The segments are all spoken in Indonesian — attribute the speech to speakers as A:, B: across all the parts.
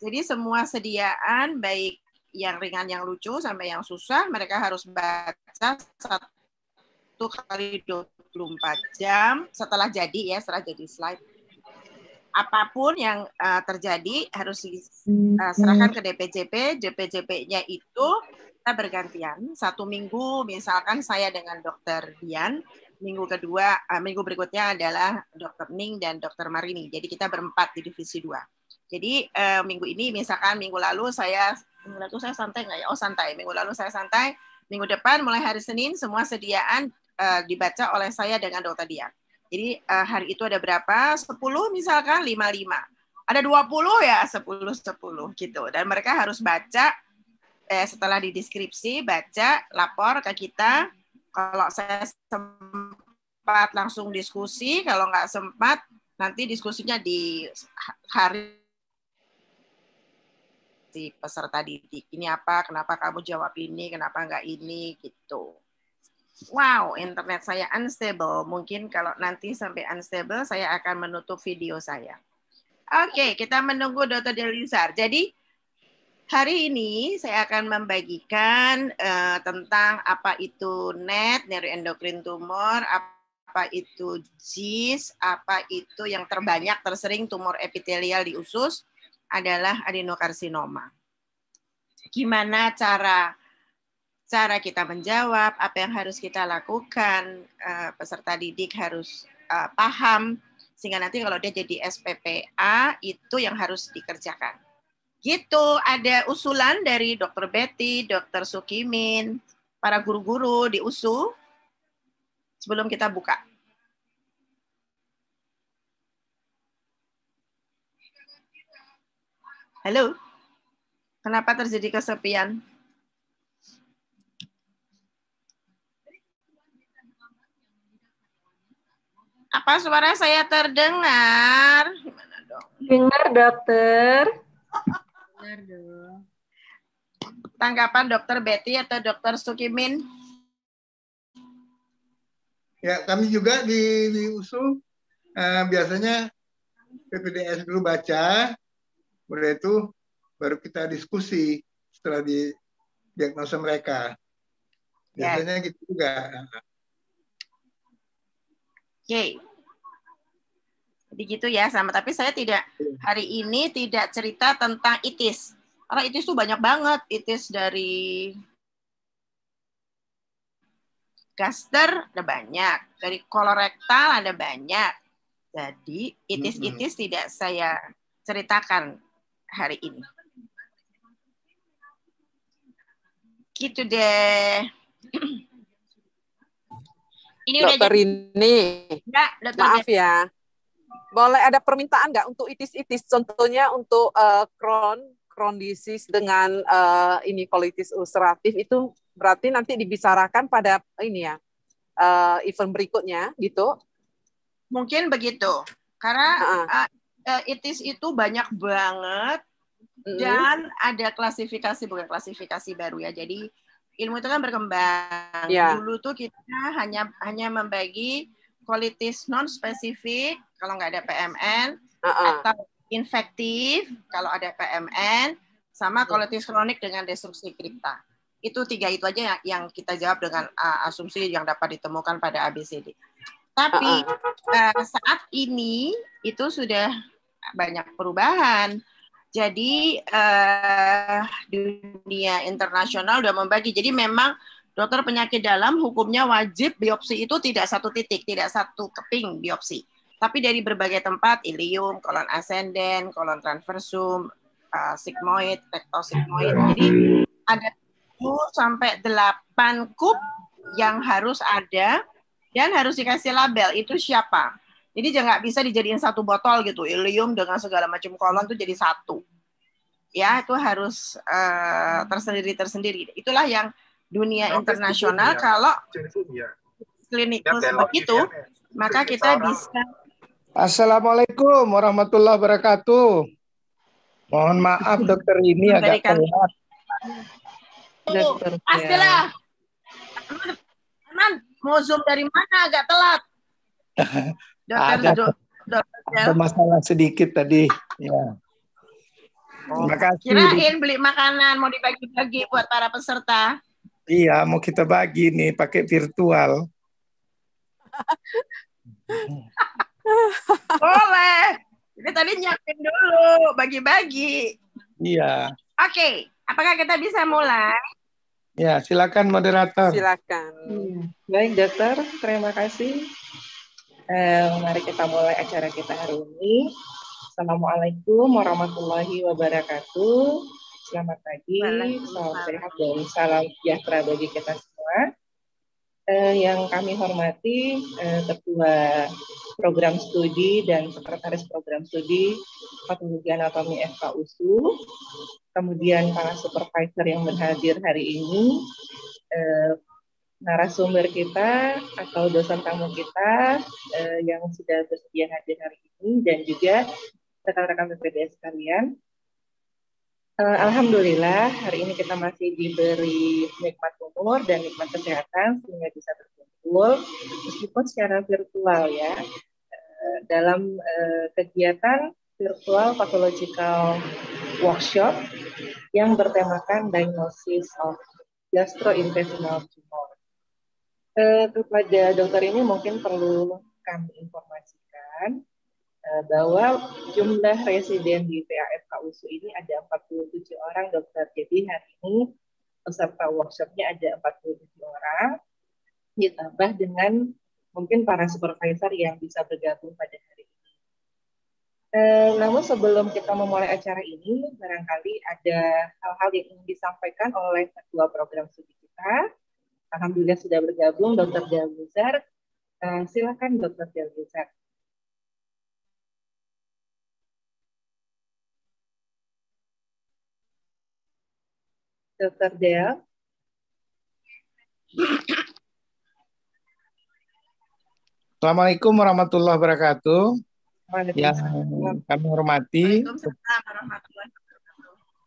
A: Jadi semua sediaan baik yang ringan yang lucu sampai yang susah mereka harus baca satu kali 24 jam setelah jadi ya setelah jadi slide. Apapun yang uh, terjadi harus
B: diserahkan eh, hmm. ke
A: DPJP. DPJP-nya itu kita bergantian satu minggu misalkan saya dengan dokter Dian minggu kedua uh, minggu berikutnya adalah dokter Ning dan dokter Marini jadi kita berempat di divisi dua jadi eh, minggu ini misalkan minggu lalu saya minggu lalu saya santai nggak ya? Oh santai. Minggu lalu saya santai. Minggu depan mulai hari Senin semua sediaan eh, dibaca oleh saya dengan dokter Dia. Jadi eh, hari itu ada berapa? 10 misalkan 55. Ada 20 ya 10 10 gitu. Dan mereka harus baca eh, setelah di deskripsi baca lapor ke kita kalau saya sempat langsung diskusi kalau nggak sempat nanti diskusinya di hari si peserta didik. Ini apa? Kenapa kamu jawab ini? Kenapa nggak ini? Gitu. Wow, internet saya unstable. Mungkin kalau nanti sampai unstable, saya akan menutup video saya. Oke, okay, kita menunggu Dr. Delisar. Jadi, hari ini saya akan membagikan uh, tentang apa itu NET, neuroendokrin tumor, apa apa itu JIS, apa itu yang terbanyak tersering tumor epitelial di usus, adalah adenokarsinoma. Gimana cara cara kita menjawab, apa yang harus kita lakukan, eh, peserta didik harus eh, paham sehingga nanti kalau dia jadi SPPA itu yang harus dikerjakan. Gitu ada usulan dari Dr. Betty, Dr. Sukimin, para guru-guru di USU sebelum kita buka. Halo? Kenapa terjadi kesepian? Apa suara saya terdengar?
C: Dengar, dokter.
A: Dengar dong. Tanggapan dokter Betty atau dokter Sukimin?
D: Ya, kami juga di, di USU uh, eh, biasanya PPDS dulu baca Udah itu baru kita diskusi setelah di diagnosa mereka.
C: Biasanya yeah. gitu juga.
A: Oke. Jadi gitu ya sama tapi saya tidak iya. hari ini tidak cerita tentang itis. Karena itis tuh banyak banget, itis dari gaster ada banyak, dari kolorektal ada banyak. Jadi itis-itis tidak saya ceritakan hari ini. Gitu deh. Ini dokter udah ini.
B: Enggak, ya, dokter Maaf ya.
C: Boleh ada permintaan nggak untuk itis-itis? Contohnya untuk uh, Crohn, Crohn disease dengan uh, ini kolitis ulceratif itu berarti nanti dibicarakan pada ini ya uh, event berikutnya gitu.
A: Mungkin begitu. Karena uh -uh. Uh, Eh, itis itu banyak banget dan hmm. ada klasifikasi bukan klasifikasi baru ya. Jadi ilmu itu kan berkembang. Yeah. Dulu tuh kita hanya hanya membagi kualitas non spesifik kalau nggak ada PMN uh -uh. atau infektif kalau ada PMN sama kualitas kronik dengan destruksi kripta. Itu tiga itu aja yang, yang kita jawab dengan uh, asumsi yang dapat ditemukan pada ABCD. Tapi uh -uh. Uh, saat ini itu sudah banyak perubahan. Jadi uh, dunia internasional sudah membagi. Jadi memang dokter penyakit dalam hukumnya wajib biopsi itu tidak satu titik, tidak satu keping biopsi. Tapi dari berbagai tempat, ilium, kolon asenden, kolon transversum, uh, sigmoid, rectosigmoid. Ya. Jadi ada 7 sampai 8 kup yang harus ada dan harus dikasih label itu siapa jadi jangan bisa dijadiin satu botol gitu. Ilium dengan segala macam kolon tuh jadi satu. Ya, itu harus uh, eh, tersendiri-tersendiri. Itulah yang dunia nah, internasional ya. kalau klinik ya, begitu, ya, maka kita sarang. bisa
D: Assalamualaikum warahmatullah wabarakatuh. Mohon maaf dokter ini agak telat.
A: Astilah. mau zoom dari mana agak telat?
D: Dokter, ada, dok,
A: dokter ada masalah
D: sedikit tadi. Ya. Oh. Terima kasih. Kirain
A: beli makanan mau dibagi-bagi buat para peserta.
D: Iya, mau kita bagi nih pakai virtual.
A: Boleh. Ini tadi nyiapin dulu, bagi-bagi. Iya. Oke, okay. apakah kita bisa mulai?
D: Ya, silakan moderator.
A: Silakan. Hmm.
C: Baik, dokter. Terima kasih eh, mari kita mulai acara kita hari ini. Assalamualaikum warahmatullahi wabarakatuh. Selamat pagi, salam sehat dan salam sejahtera bagi kita semua. Eh, yang kami hormati eh, Ketua Program Studi dan Sekretaris Program Studi Fakultas Anatomi FKUSU, kemudian para supervisor yang berhadir hari ini, eh, narasumber kita atau dosen tamu kita eh, yang sudah bersedia hadir hari ini dan juga rekan-rekan BPJS sekalian. Eh, Alhamdulillah hari ini kita masih diberi nikmat umur dan nikmat kesehatan sehingga bisa berkumpul meskipun secara virtual ya eh, dalam eh, kegiatan virtual pathological workshop yang bertemakan diagnosis of gastrointestinal tumor eh, kepada dokter ini mungkin perlu kami informasikan eh, bahwa jumlah residen di TAF KUSU ini ada 47 orang dokter. Jadi hari ini peserta workshopnya ada 47 orang ditambah dengan mungkin para supervisor yang bisa bergabung pada hari ini. Eh, namun sebelum kita memulai acara ini, barangkali ada hal-hal yang ingin disampaikan oleh ketua program studi kita, Alhamdulillah sudah bergabung Dr. Jalbuzar. Uh, silakan Dr. Jalbuzar.
B: Dr. Del.
D: Assalamualaikum warahmatullahi wabarakatuh. Yang kami hormati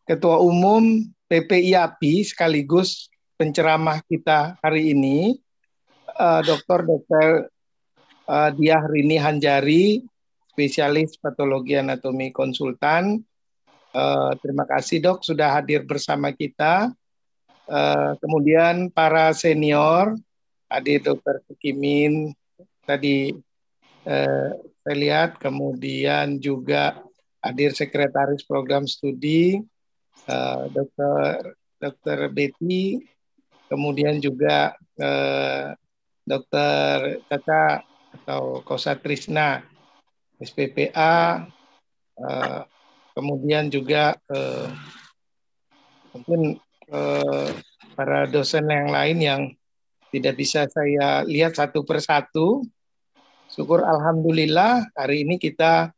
D: Ketua Umum PPIAPI sekaligus penceramah kita hari ini, uh, Dr. Dr. Uh, Diah Rini Hanjari, spesialis patologi anatomi konsultan. Uh, terima kasih dok sudah hadir bersama kita. Uh, kemudian para senior, tadi Dr. Sukimin tadi uh, eh, saya lihat, kemudian juga hadir sekretaris program studi, uh, Dr. Dr. Betty, kemudian juga eh, Dr. Caca atau Kosa Trisna SPPA eh, kemudian juga eh, mungkin eh, para dosen yang lain yang tidak bisa saya lihat satu persatu syukur alhamdulillah hari ini kita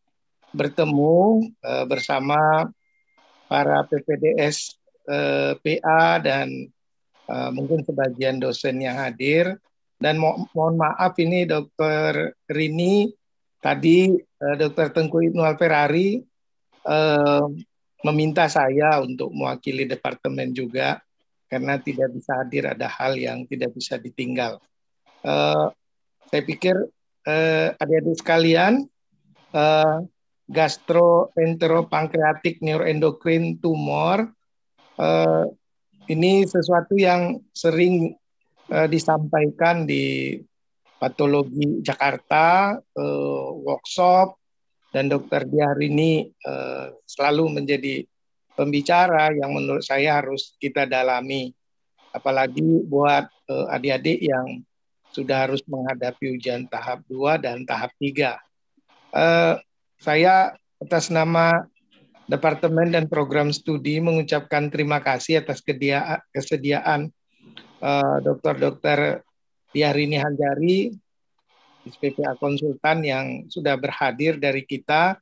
D: bertemu eh, bersama para PPDS eh, PA dan uh, mungkin sebagian dosen yang hadir dan mo mohon maaf ini dokter Rini tadi uh, eh, Dr. Tengku Ibnu Ferrari uh, eh, meminta saya untuk mewakili departemen juga karena tidak bisa hadir ada hal yang tidak bisa ditinggal. Uh, saya pikir uh, adik-adik sekalian uh, gastroenteropankreatik neuroendokrin tumor uh, ini sesuatu yang sering uh, disampaikan di patologi Jakarta, uh, workshop, dan dokter ini uh, eh, selalu menjadi pembicara yang menurut saya harus kita dalami. Apalagi buat uh, adik-adik yang sudah harus menghadapi ujian tahap 2 dan tahap 3. Uh, saya atas nama Departemen dan Program Studi mengucapkan terima kasih atas kedia kesediaan uh, Dr. Dr. Diarini Hanjari, SPPA Konsultan yang sudah berhadir dari kita.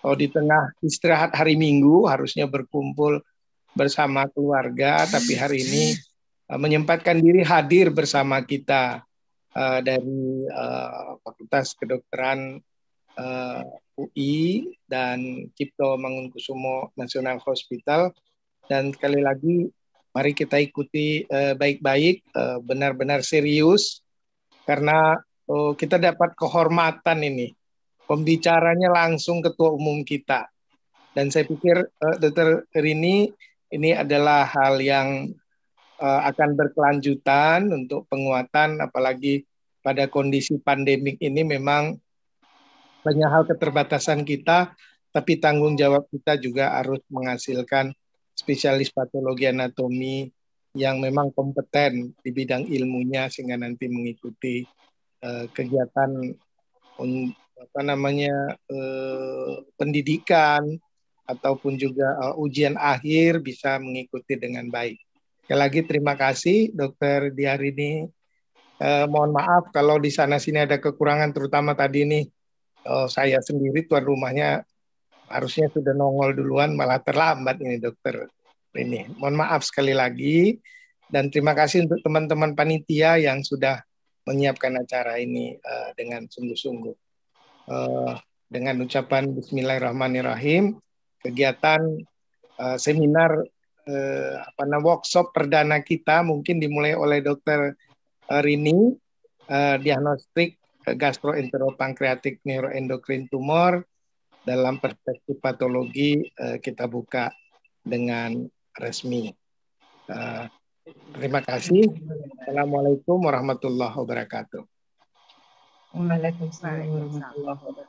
D: oh, di tengah istirahat hari Minggu, harusnya berkumpul bersama keluarga, tapi hari ini uh, menyempatkan diri hadir bersama kita uh, dari uh, Fakultas Kedokteran uh, eh, UI dan Cipto Mangunkusumo National Hospital dan sekali lagi mari kita ikuti eh, baik-baik uh, benar-benar serius karena uh, kita dapat kehormatan ini pembicaranya langsung ketua umum kita dan saya pikir uh, Dr. Rini ini adalah hal yang uh, akan berkelanjutan untuk penguatan apalagi pada kondisi pandemik ini memang banyak hal keterbatasan kita, tapi tanggung jawab kita juga harus menghasilkan spesialis patologi anatomi yang memang kompeten di bidang ilmunya sehingga nanti mengikuti uh, kegiatan un, apa namanya uh, pendidikan ataupun juga uh, ujian akhir bisa mengikuti dengan baik. Sekali lagi terima kasih Dokter Diarini. Uh, mohon maaf kalau di sana sini ada kekurangan terutama tadi nih oh, saya sendiri tuan rumahnya harusnya sudah nongol duluan malah terlambat ini dokter ini. Mohon maaf sekali lagi dan terima kasih untuk teman-teman panitia yang sudah menyiapkan acara ini uh, dengan sungguh-sungguh. Uh, dengan ucapan Bismillahirrahmanirrahim, kegiatan uh, seminar uh, apa namanya workshop perdana kita mungkin dimulai oleh dokter Rini uh, diagnostik gastroenteropankreatik neuroendokrin tumor dalam perspektif patologi eh, kita buka dengan resmi. Eh, terima kasih. Assalamualaikum warahmatullahi wabarakatuh.
C: Waalaikumsalam warahmatullahi wabarakatuh.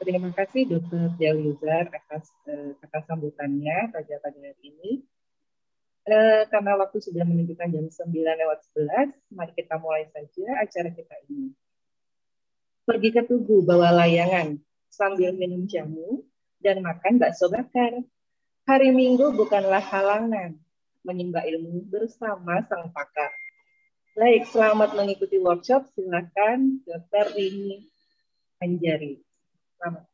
C: Terima kasih Dr. Jalizar atas kata eh, sambutannya pada pagi hari ini. Eh, karena waktu sudah menunjukkan jam 9 lewat 11, mari kita mulai saja acara kita ini. Pergi ke Tugu, bawa layangan, sambil minum jamu, dan makan bakso bakar. Hari Minggu bukanlah halangan, menimba ilmu bersama sang pakar. Baik, selamat mengikuti workshop. Silakan Dr. ini. Anjari. Selamat.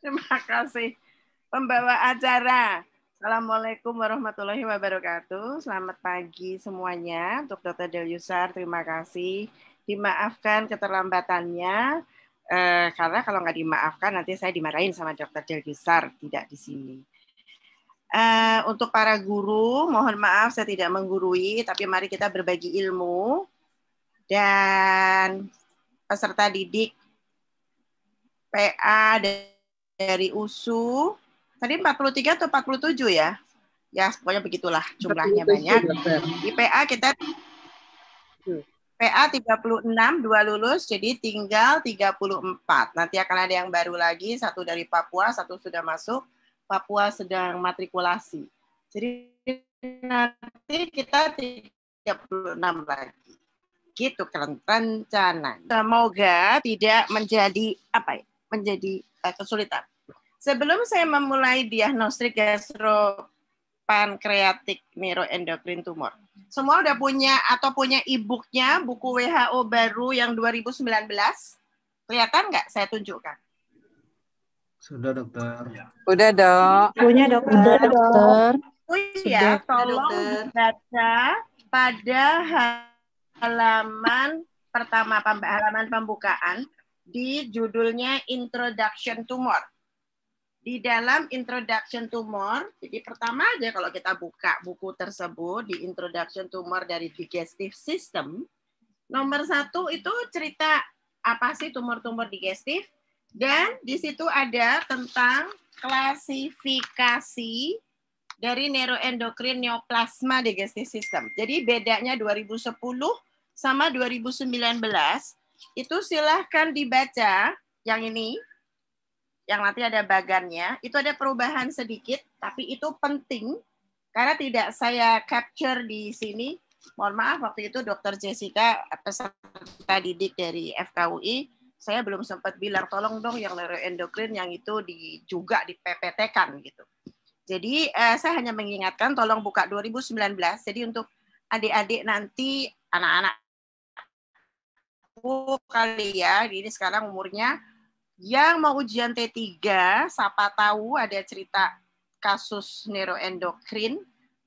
A: Terima kasih pembawa acara. Assalamualaikum warahmatullahi wabarakatuh. Selamat pagi semuanya. Untuk Dr. Del Yusar, terima kasih. Dimaafkan keterlambatannya. Eh, karena kalau nggak dimaafkan, nanti saya dimarahin sama Dr. Del Yusar, tidak di sini. Eh, untuk para guru, mohon maaf saya tidak menggurui, tapi mari kita berbagi ilmu. Dan peserta didik PA dari USU, Tadi 43 atau 47 ya? Ya, pokoknya begitulah jumlahnya 47, banyak. IPA ya, kita PA 36 dua lulus jadi tinggal 34. Nanti akan ada yang baru lagi satu dari Papua, satu sudah masuk, Papua sedang matrikulasi. Jadi nanti kita 36 lagi. Gitu rencana. Semoga tidak menjadi apa ya? Menjadi uh, kesulitan. Sebelum saya memulai diagnostik gastro pankreatik neuroendokrin tumor. Semua udah punya atau punya e buku WHO baru yang 2019. Kelihatan nggak? Saya tunjukkan.
C: Sudah dokter. Udah dok. Punya dokter. Udah dokter.
A: Oh iya, tolong baca pada halaman pertama halaman pembukaan di judulnya Introduction Tumor di dalam Introduction to More. Jadi pertama aja kalau kita buka buku tersebut di Introduction to More dari Digestive System, nomor satu itu cerita apa sih tumor-tumor digestif dan di situ ada tentang klasifikasi dari neuroendokrin neoplasma digestive system. Jadi bedanya 2010 sama 2019 itu silahkan dibaca yang ini yang nanti ada bagannya, itu ada perubahan sedikit, tapi itu penting karena tidak saya capture di sini. Mohon maaf, waktu itu Dokter Jessica peserta didik dari FKUI, saya belum sempat bilang tolong dong yang endokrin yang itu di, juga di PPT-kan gitu. Jadi eh, saya hanya mengingatkan tolong buka 2019. Jadi untuk adik-adik nanti anak-anak kali ya, ini sekarang umurnya yang mau ujian T3, siapa tahu ada cerita kasus neuroendokrin,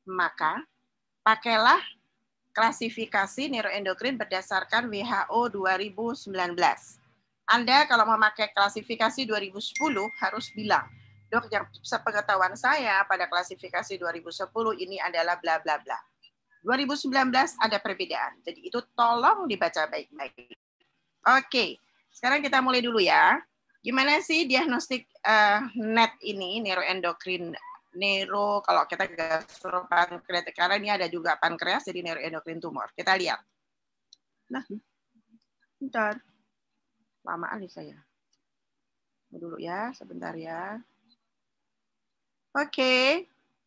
A: maka pakailah klasifikasi neuroendokrin berdasarkan WHO 2019. Anda kalau memakai klasifikasi 2010 harus bilang, dok yang sepengetahuan saya pada klasifikasi 2010 ini adalah bla bla bla. 2019 ada perbedaan. Jadi itu tolong dibaca baik-baik. Oke, sekarang kita mulai dulu ya. Gimana sih diagnostik uh, NET ini neuroendokrin neuro kalau kita pankreatik karena ini ada juga pankreas jadi neuroendokrin tumor. Kita lihat. Nah, bentar. lama nih saya. Dulu ya, sebentar ya. Oke, okay.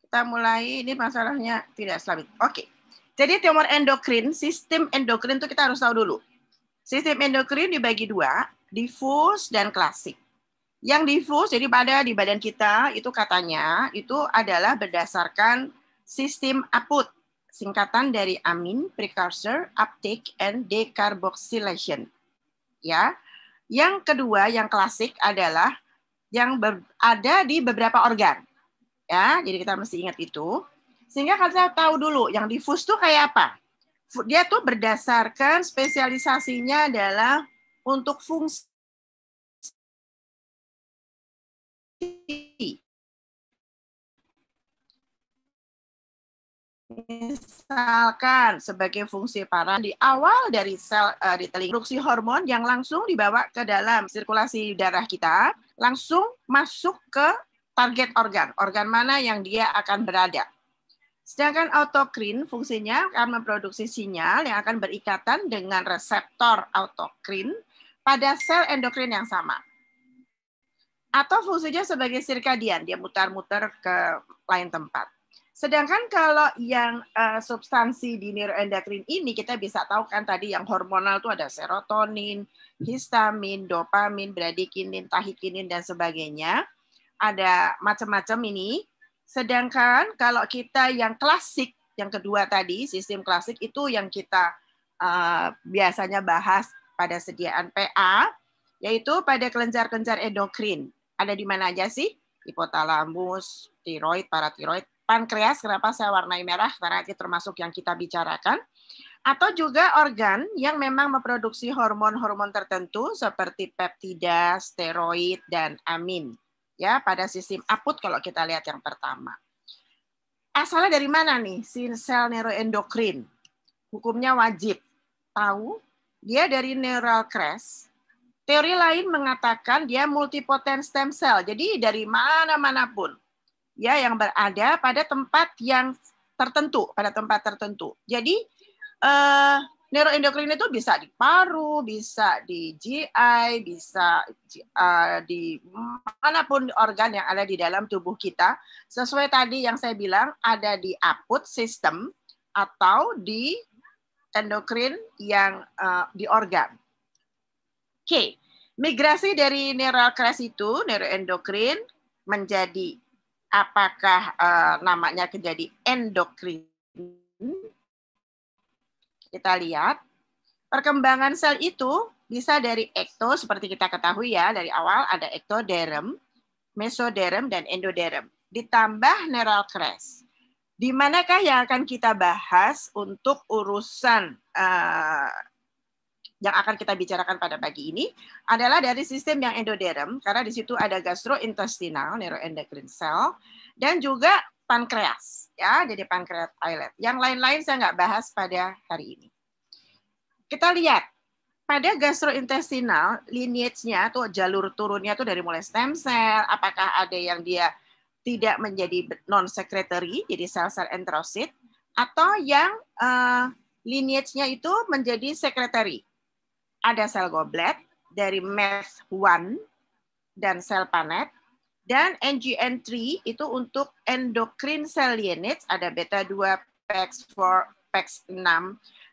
A: kita mulai. Ini masalahnya tidak selamat. Oke, okay. jadi tumor endokrin, sistem endokrin itu kita harus tahu dulu. Sistem endokrin dibagi dua diffuse dan klasik. Yang diffuse jadi pada di badan kita itu katanya itu adalah berdasarkan sistem APUT, singkatan dari amin, precursor, uptake and decarboxylation. Ya. Yang kedua yang klasik adalah yang ada di beberapa organ. Ya, jadi kita mesti ingat itu. Sehingga kita tahu dulu yang difus itu kayak apa. Dia tuh berdasarkan spesialisasinya adalah untuk fungsi misalkan sebagai fungsi para di awal dari sel uh, di telinga produksi hormon yang langsung dibawa ke dalam sirkulasi darah kita langsung masuk ke target organ organ mana yang dia akan berada sedangkan autokrin fungsinya akan memproduksi sinyal yang akan berikatan dengan reseptor autokrin pada sel endokrin yang sama. Atau fungsinya sebagai sirkadian, dia mutar-mutar ke lain tempat. Sedangkan kalau yang uh, substansi di neuroendokrin ini kita bisa tahu kan tadi yang hormonal itu ada serotonin, histamin, dopamin, bradikinin, tahikinin dan sebagainya. Ada macam-macam ini. Sedangkan kalau kita yang klasik yang kedua tadi sistem klasik itu yang kita uh, biasanya bahas pada sediaan PA, yaitu pada kelenjar-kelenjar endokrin. Ada di mana aja sih? Hipotalamus, tiroid, paratiroid, pankreas. Kenapa saya warnai merah? Karena itu termasuk yang kita bicarakan. Atau juga organ yang memang memproduksi hormon-hormon tertentu seperti peptida, steroid, dan amin. Ya, pada sistem akut kalau kita lihat yang pertama. Asalnya dari mana nih si sel neuroendokrin? Hukumnya wajib tahu dia dari neural crest. Teori lain mengatakan dia multipotent stem cell. Jadi dari mana-mana pun ya yang berada pada tempat yang tertentu, pada tempat tertentu. Jadi eh, neuroendokrin itu bisa di paru, bisa di GI, bisa uh, di manapun organ yang ada di dalam tubuh kita. Sesuai tadi yang saya bilang ada di output system atau di endokrin yang uh, di organ. Oke, okay. migrasi dari neural crest itu neuroendokrin menjadi apakah uh, namanya menjadi endokrin? Kita lihat perkembangan sel itu bisa dari ekto seperti kita ketahui ya dari awal ada ektoderm, mesoderm dan endoderm ditambah neural crest di manakah yang akan kita bahas untuk urusan uh, yang akan kita bicarakan pada pagi ini adalah dari sistem yang endoderm karena di situ ada gastrointestinal neuroendocrine cell dan juga pankreas ya jadi pankreas islet. Yang lain-lain saya nggak bahas pada hari ini. Kita lihat pada gastrointestinal lineage-nya tuh jalur turunnya tuh dari mulai stem cell, apakah ada yang dia tidak menjadi non-secretary, jadi sel-sel enterosit, atau yang uh, lineage-nya itu menjadi secretary. Ada sel goblet dari MES1 dan sel panet, dan NGN3 itu untuk endocrine cell lineage, ada beta-2, PEX4, PEX6,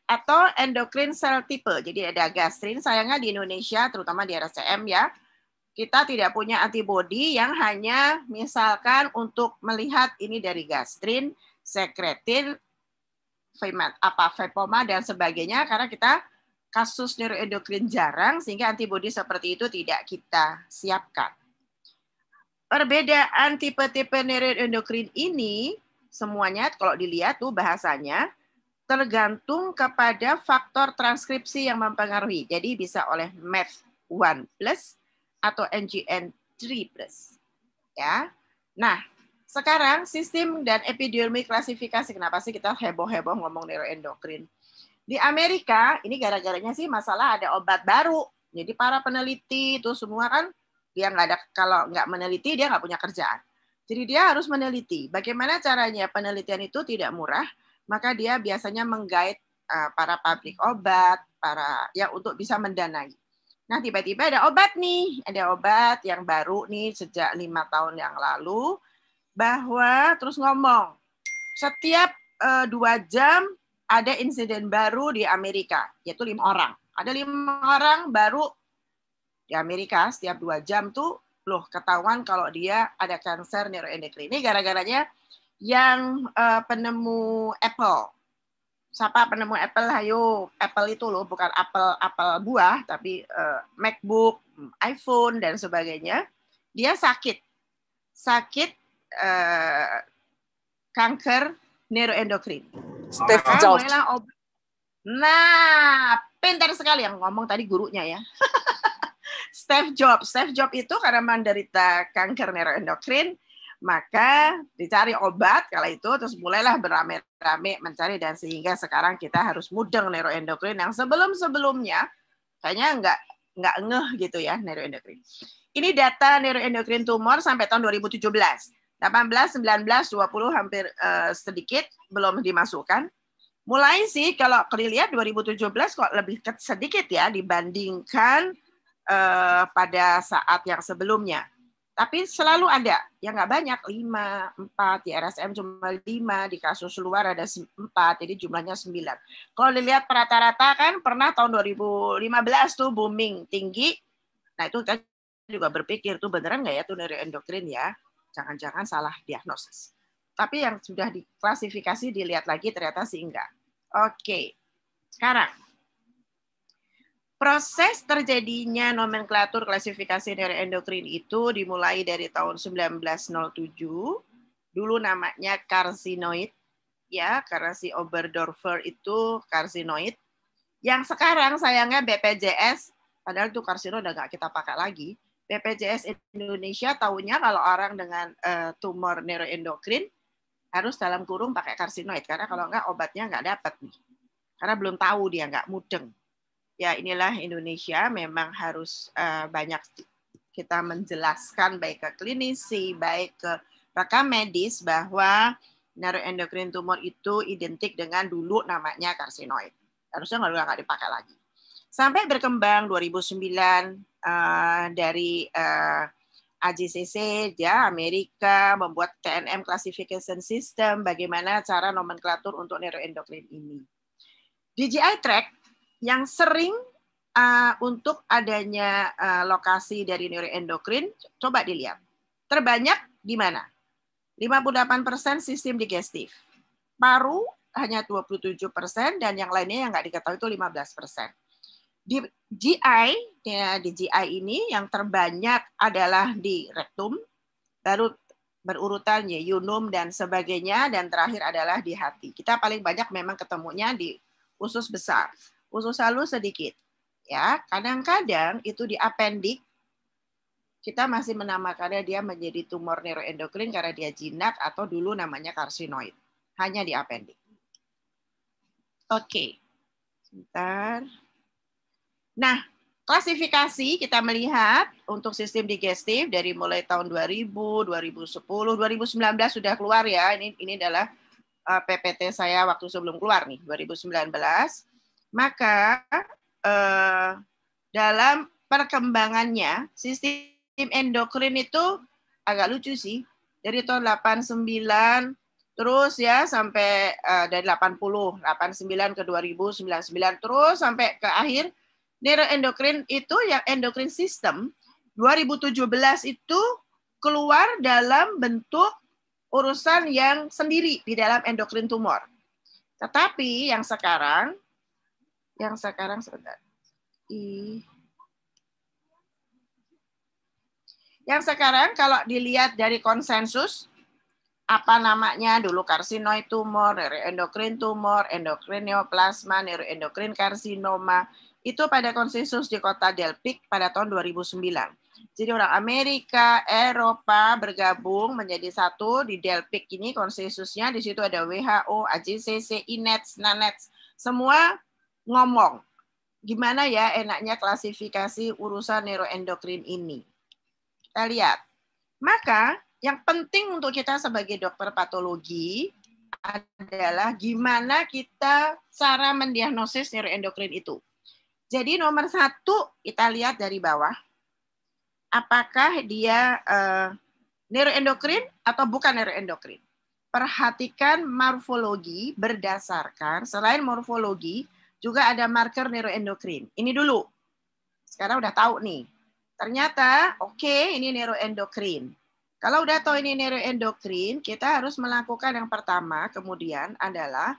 A: atau endokrin sel tipe. Jadi ada gastrin, sayangnya di Indonesia, terutama di RSCM ya, kita tidak punya antibodi yang hanya misalkan untuk melihat ini dari gastrin, sekretin, apa vepoma dan sebagainya karena kita kasus neuroendokrin jarang sehingga antibodi seperti itu tidak kita siapkan. Perbedaan tipe-tipe neuroendokrin ini semuanya kalau dilihat tuh bahasanya tergantung kepada faktor transkripsi yang mempengaruhi. Jadi bisa oleh met 1 plus atau NGN 3+. Ya. Nah, sekarang sistem dan epidemiologi klasifikasi kenapa sih kita heboh-heboh ngomong neuroendokrin? Di Amerika ini gara-garanya sih masalah ada obat baru. Jadi para peneliti itu semua kan dia nggak ada kalau nggak meneliti dia nggak punya kerjaan. Jadi dia harus meneliti. Bagaimana caranya penelitian itu tidak murah, maka dia biasanya menggait eh, para pabrik obat, para ya untuk bisa mendanai. Nah, tiba-tiba ada obat nih, ada obat yang baru nih sejak lima tahun yang lalu, bahwa terus ngomong, setiap eh, dua uh, jam ada insiden baru di Amerika, yaitu lima orang. Ada lima orang baru di Amerika setiap dua jam tuh, loh ketahuan kalau dia ada kanker neuroendokrin. Ini gara-garanya yang uh, penemu Apple, siapa penemu Apple hayo Apple itu loh bukan Apple Apple buah tapi uh, MacBook, iPhone dan sebagainya. Dia sakit. Sakit uh, kanker neuroendokrin. Steve Jobs. Nah, pintar sekali yang ngomong tadi gurunya ya. Steve Jobs. Steve Jobs itu karena menderita kanker neuroendokrin, maka dicari obat kala itu terus mulailah beramai-ramai mencari dan sehingga sekarang kita harus mudeng neuroendokrin yang sebelum-sebelumnya kayaknya nggak nggak ngeh gitu ya neuroendokrin. Ini data neuroendokrin tumor sampai tahun 2017. 18, 19, 20 hampir uh, sedikit belum dimasukkan. Mulai sih kalau dilihat 2017 kok lebih sedikit ya dibandingkan uh, pada saat yang sebelumnya tapi selalu ada, yang nggak banyak, lima empat di RSM cuma lima, di kasus luar ada empat, jadi jumlahnya sembilan. Kalau dilihat rata-rata kan pernah tahun 2015 tuh booming tinggi, nah itu kita juga berpikir, tuh beneran nggak ya tuh dari endokrin ya, jangan-jangan salah diagnosis. Tapi yang sudah diklasifikasi dilihat lagi ternyata sih enggak. Oke, sekarang proses terjadinya nomenklatur klasifikasi neuroendokrin itu dimulai dari tahun 1907. Dulu namanya karsinoid, ya karena si Oberdorfer itu karsinoid. Yang sekarang sayangnya BPJS, padahal itu karsinoid udah nggak kita pakai lagi. BPJS Indonesia tahunya kalau orang dengan uh, tumor neuroendokrin harus dalam kurung pakai karsinoid karena kalau nggak obatnya nggak dapat nih. Karena belum tahu dia nggak mudeng ya inilah Indonesia memang harus uh, banyak kita menjelaskan baik ke klinisi, baik ke rekam medis bahwa neuroendokrin tumor itu identik dengan dulu namanya karsinoid. Harusnya nggak nggak dipakai lagi. Sampai berkembang 2009 uh, eh, dari uh, eh, AJCC ya Amerika membuat TNM classification system bagaimana cara nomenklatur untuk neuroendokrin ini. DJI track yang sering uh, untuk adanya uh, lokasi dari neuroendokrin, coba dilihat. Terbanyak di mana? 58% sistem digestif. Paru hanya 27% dan yang lainnya yang nggak diketahui itu 15%. Di GI, ya, di GI ini yang terbanyak adalah di rektum, baru berurutan ya yunum dan sebagainya dan terakhir adalah di hati. Kita paling banyak memang ketemunya di usus besar usus halus sedikit. Ya, kadang-kadang itu di appendix kita masih menamakannya dia menjadi tumor neuroendokrin karena dia jinak atau dulu namanya karsinoid. Hanya di appendix. Oke. Sebentar. Nah, klasifikasi kita melihat untuk sistem digestif dari mulai tahun 2000, 2010, 2019 sudah keluar ya. Ini ini adalah eh, PPT saya waktu sebelum keluar nih, 2019. Maka eh, dalam perkembangannya sistem endokrin itu agak lucu sih. Dari tahun 89 terus ya sampai eh, dari 80, 89 ke puluh sembilan terus sampai ke akhir neuroendokrin itu yang endokrin sistem 2017 itu keluar dalam bentuk urusan yang sendiri di dalam endokrin tumor. Tetapi yang sekarang yang sekarang sebentar. I Yang sekarang kalau dilihat dari konsensus, apa namanya dulu karsinoid tumor, neuroendokrin tumor, endokrin neoplasma, neuroendokrin karsinoma, itu pada konsensus di kota Delphi pada tahun 2009. Jadi orang Amerika, Eropa bergabung menjadi satu di Delphi ini konsensusnya di situ ada WHO, AJCC, INETS, NANETS, semua ngomong gimana ya enaknya klasifikasi urusan neuroendokrin ini. Kita lihat. Maka yang penting untuk kita sebagai dokter patologi adalah gimana kita cara mendiagnosis neuroendokrin itu. Jadi nomor satu kita lihat dari bawah, apakah dia uh, neuroendokrin atau bukan neuroendokrin. Perhatikan morfologi berdasarkan selain morfologi juga ada marker neuroendokrin. Ini dulu. Sekarang udah tahu nih. Ternyata oke okay, ini neuroendokrin. Kalau udah tahu ini neuroendokrin, kita harus melakukan yang pertama kemudian adalah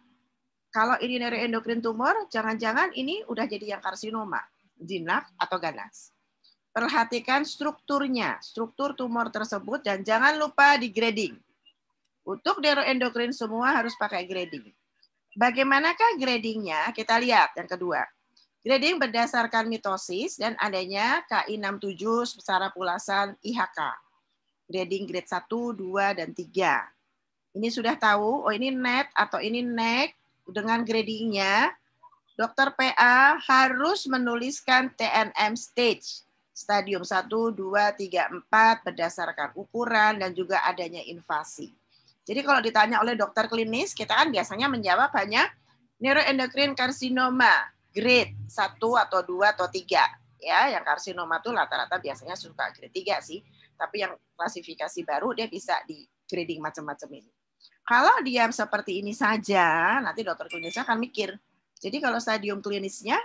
A: kalau ini neuroendokrin tumor, jangan-jangan ini udah jadi yang karsinoma, jinak atau ganas. Perhatikan strukturnya, struktur tumor tersebut dan jangan lupa di grading. Untuk neuroendokrin semua harus pakai grading. Bagaimanakah gradingnya? Kita lihat yang kedua. Grading berdasarkan mitosis dan adanya KI67 secara pulasan IHK. Grading grade 1, 2, dan 3. Ini sudah tahu, oh ini net atau ini neck dengan gradingnya. Dokter PA harus menuliskan TNM stage, stadium 1, 2, 3, 4 berdasarkan ukuran dan juga adanya invasi. Jadi kalau ditanya oleh dokter klinis, kita kan biasanya menjawab hanya neuroendocrine karsinoma grade 1 atau 2 atau 3. Ya, yang karsinoma itu rata-rata biasanya suka grade 3 sih. Tapi yang klasifikasi baru dia bisa di grading macam-macam ini. Kalau dia seperti ini saja, nanti dokter klinis akan mikir. Jadi kalau stadium klinisnya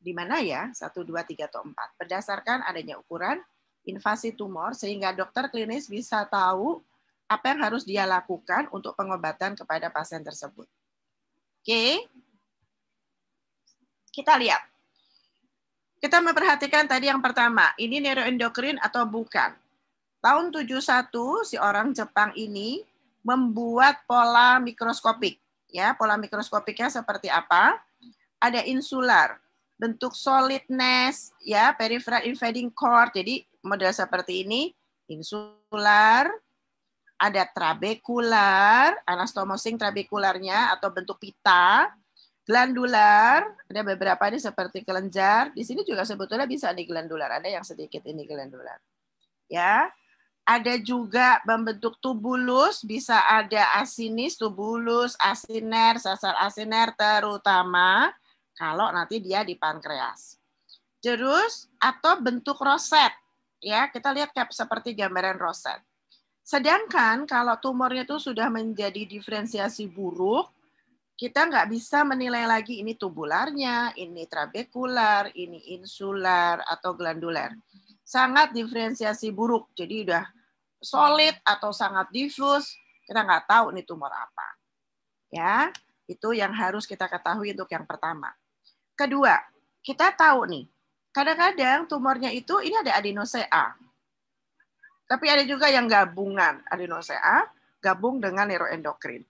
A: di mana ya? 1, 2, 3, atau 4. Berdasarkan adanya ukuran invasi tumor, sehingga dokter klinis bisa tahu apa yang harus dia lakukan untuk pengobatan kepada pasien tersebut. Oke. Kita lihat. Kita memperhatikan tadi yang pertama, ini neuroendokrin atau bukan. Tahun 71 si orang Jepang ini membuat pola mikroskopik, ya, pola mikroskopiknya seperti apa? Ada insular, bentuk solidness, ya, peripheral invading cord, Jadi model seperti ini, insular, ada trabekular, anastomosing trabekularnya atau bentuk pita, glandular, ada beberapa ini seperti kelenjar. Di sini juga sebetulnya bisa di glandular, ada yang sedikit ini glandular. Ya. Ada juga membentuk tubulus, bisa ada asinis, tubulus, asiner, sasar asiner terutama kalau nanti dia di pankreas. Terus atau bentuk roset. Ya, kita lihat seperti gambaran roset Sedangkan kalau tumornya itu sudah menjadi diferensiasi buruk, kita nggak bisa menilai lagi ini tubularnya, ini trabekular, ini insular atau glanduler. Sangat diferensiasi buruk, jadi udah solid atau sangat difus, kita nggak tahu ini tumor apa. Ya, itu yang harus kita ketahui untuk yang pertama. Kedua, kita tahu nih, kadang-kadang tumornya itu ini ada adenose A, tapi ada juga yang gabungan adenosea gabung dengan neuroendokrin.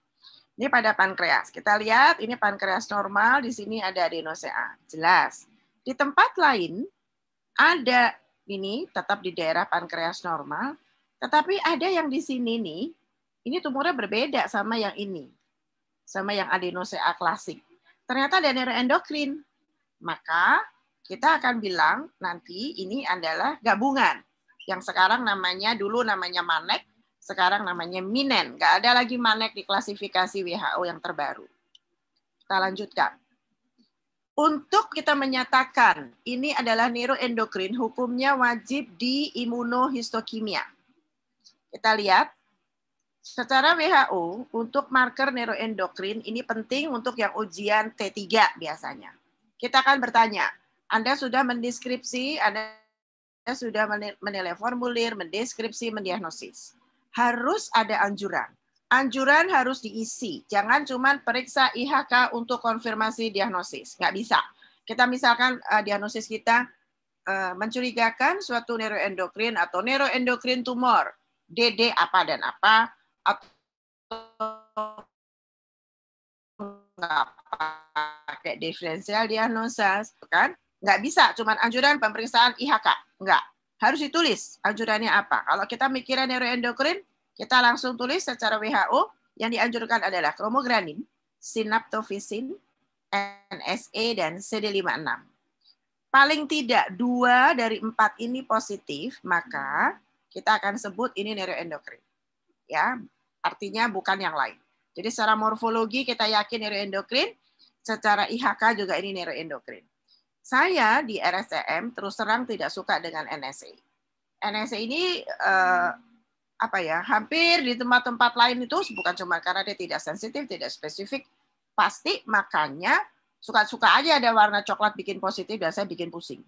A: Ini pada pankreas. Kita lihat ini pankreas normal, di sini ada adenosea. Jelas. Di tempat lain ada ini tetap di daerah pankreas normal, tetapi ada yang di sini nih, ini tumornya berbeda sama yang ini. Sama yang adenosea klasik. Ternyata ada neuroendokrin. Maka kita akan bilang nanti ini adalah gabungan yang sekarang namanya dulu namanya Manek, sekarang namanya Minen. Gak ada lagi Manek di klasifikasi WHO yang terbaru. Kita lanjutkan. Untuk kita menyatakan ini adalah neuroendokrin, hukumnya wajib di imunohistokimia. Kita lihat secara WHO untuk marker neuroendokrin ini penting untuk yang ujian T3 biasanya. Kita akan bertanya, Anda sudah mendeskripsi, Anda sudah menilai formulir, mendeskripsi, mendiagnosis. Harus ada anjuran. Anjuran harus diisi. Jangan cuma periksa IHK untuk konfirmasi diagnosis. Nggak bisa. Kita misalkan uh, diagnosis kita uh, mencurigakan suatu neuroendokrin atau neuroendokrin tumor, DD apa dan apa, atau nggak pakai diferensial diagnosis, kan? Nggak bisa, cuman anjuran pemeriksaan IHK. Nggak. Harus ditulis anjurannya apa. Kalau kita mikirin neuroendokrin, kita langsung tulis secara WHO yang dianjurkan adalah kromogranin, synaptophysin, NSA, dan CD56. Paling tidak dua dari empat ini positif, maka kita akan sebut ini neuroendokrin. Ya, artinya bukan yang lain. Jadi secara morfologi kita yakin neuroendokrin, secara IHK juga ini neuroendokrin. Saya di RSCM e terus terang tidak suka dengan NSA. E. NSA e ini eh, apa ya? Hampir di tempat-tempat lain itu bukan cuma karena dia tidak sensitif, tidak spesifik, pasti makanya suka-suka aja ada warna coklat bikin positif dan saya bikin pusing.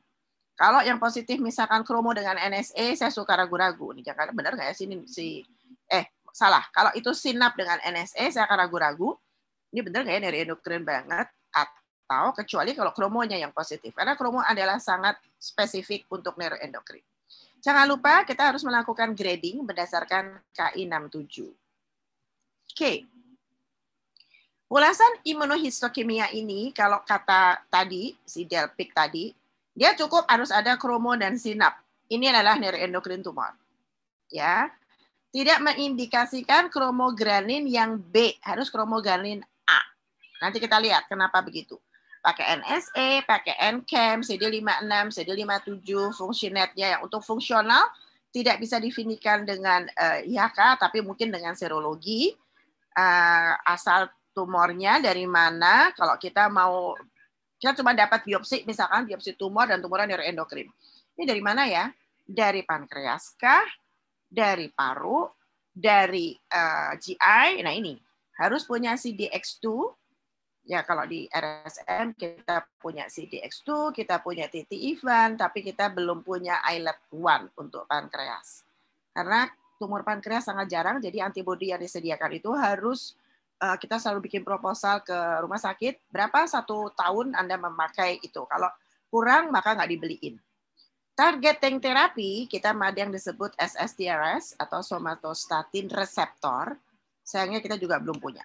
A: Kalau yang positif misalkan kromo dengan NSA, saya suka ragu-ragu. Ini jangan benar nggak ya sini si eh salah. Kalau itu sinap dengan NSA, saya akan ragu-ragu. Ini benar nggak ya dari endokrin banget? tahu kecuali kalau kromonya yang positif. Karena kromo adalah sangat spesifik untuk neuroendokrin. Jangan lupa kita harus melakukan grading berdasarkan KI67. Oke. Ulasan imunohistokimia ini kalau kata tadi si Delpik tadi, dia cukup harus ada kromo dan sinap. Ini adalah neuroendokrin tumor. Ya. Tidak mengindikasikan kromogranin yang B, harus kromogranin A. Nanti kita lihat kenapa begitu pakai NSE, pakai NCAM, CD56, CD57, fungsinetnya yang untuk fungsional tidak bisa definikan dengan uh, eh, IHK, tapi mungkin dengan serologi, uh, asal tumornya dari mana, kalau kita mau, kita cuma dapat biopsi, misalkan biopsi tumor dan tumoran neuroendokrin. Ini dari mana ya? Dari pankreas kah? Dari paru? Dari uh, eh, GI? Nah ini, harus punya CDX2, ya kalau di RSM kita punya CDX2, kita punya TT Ivan, tapi kita belum punya ilab 1 untuk pankreas. Karena tumor pankreas sangat jarang, jadi antibodi yang disediakan itu harus eh, kita selalu bikin proposal ke rumah sakit, berapa satu tahun Anda memakai itu. Kalau kurang, maka nggak dibeliin. Targeting terapi, kita ada yang disebut SSTRS atau somatostatin reseptor, sayangnya kita juga belum punya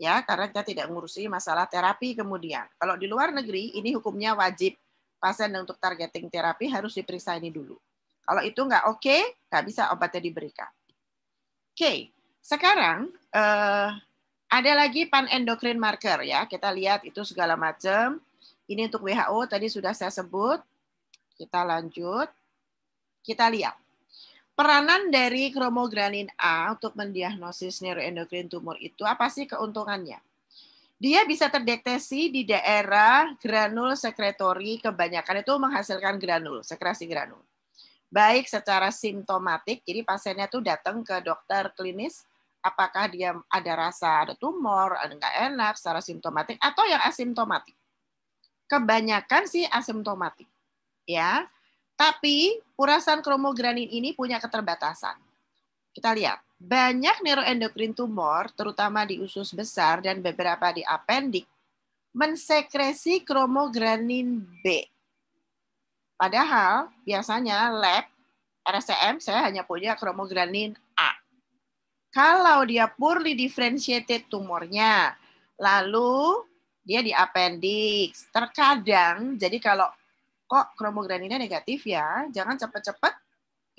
A: ya karena kita tidak mengurusi masalah terapi kemudian. Kalau di luar negeri ini hukumnya wajib pasien untuk targeting terapi harus diperiksa ini dulu. Kalau itu nggak oke, okay, nggak bisa obatnya diberikan. Oke, okay. sekarang uh, ada lagi panendokrin marker ya. Kita lihat itu segala macam. Ini untuk WHO tadi sudah saya sebut. Kita lanjut. Kita lihat. Peranan dari kromogranin A untuk mendiagnosis neuroendocrine tumor itu apa sih keuntungannya? Dia bisa terdeteksi di daerah granul sekretori kebanyakan itu menghasilkan granul, sekresi granul. Baik secara simptomatik, jadi pasiennya tuh datang ke dokter klinis, apakah dia ada rasa ada tumor, ada nggak enak secara simptomatik atau yang asimptomatik. Kebanyakan sih asimptomatik. Ya, tapi urasan kromogranin ini punya keterbatasan. Kita lihat, banyak neuroendokrin tumor, terutama di usus besar dan beberapa di appendix, mensekresi kromogranin B. Padahal biasanya lab RSCM saya hanya punya kromogranin A. Kalau dia poorly differentiated tumornya, lalu dia di appendix. Terkadang, jadi kalau kok kromograninnya negatif ya, jangan cepat-cepat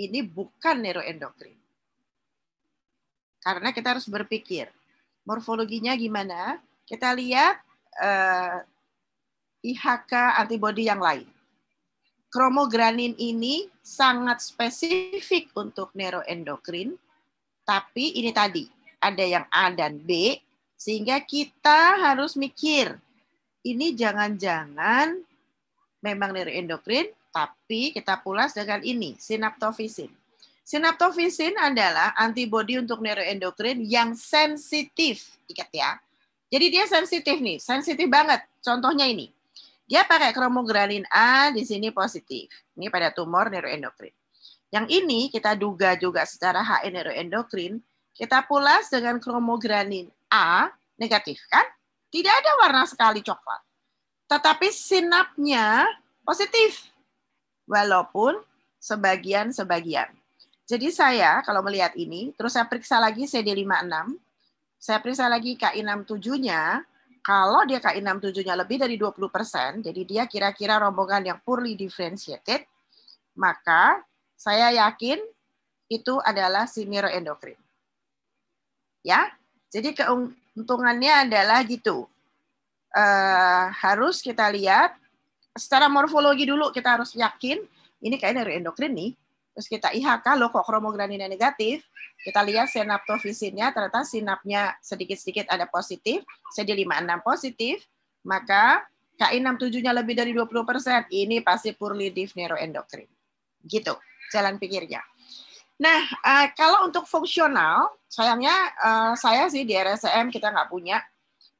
A: ini bukan neuroendokrin. Karena kita harus berpikir, morfologinya gimana? Kita lihat eh, IHK antibody yang lain. Kromogranin ini sangat spesifik untuk neuroendokrin, tapi ini tadi ada yang A dan B, sehingga kita harus mikir, ini jangan-jangan memang neuroendokrin, tapi kita pulas dengan ini, sinaptofisin. Sinaptofisin adalah antibodi untuk neuroendokrin yang sensitif. Ikat ya. Jadi dia sensitif nih, sensitif banget. Contohnya ini. Dia pakai kromogranin A di sini positif. Ini pada tumor neuroendokrin. Yang ini kita duga juga secara h neuroendokrin, kita pulas dengan kromogranin A negatif kan? Tidak ada warna sekali coklat. Tetapi sinapnya positif. Walaupun sebagian-sebagian. Jadi saya kalau melihat ini, terus saya periksa lagi CD56, saya periksa lagi KI67-nya, kalau dia KI67-nya lebih dari 20%, jadi dia kira-kira rombongan yang poorly differentiated, maka saya yakin itu adalah si miroendokrin. Ya, jadi keuntungannya adalah gitu. Uh, harus kita lihat secara morfologi dulu kita harus yakin ini kayaknya dari endokrin nih. Terus kita IHK loh kok kromograninnya negatif, kita lihat sinaptofisinnya ternyata sinapnya sedikit-sedikit ada positif, CD56 positif, maka KI67-nya lebih dari 20%, ini pasti purely diff neuroendokrin. Gitu jalan pikirnya. Nah, eh, kalau untuk fungsional, sayangnya eh, saya sih di RSM kita nggak punya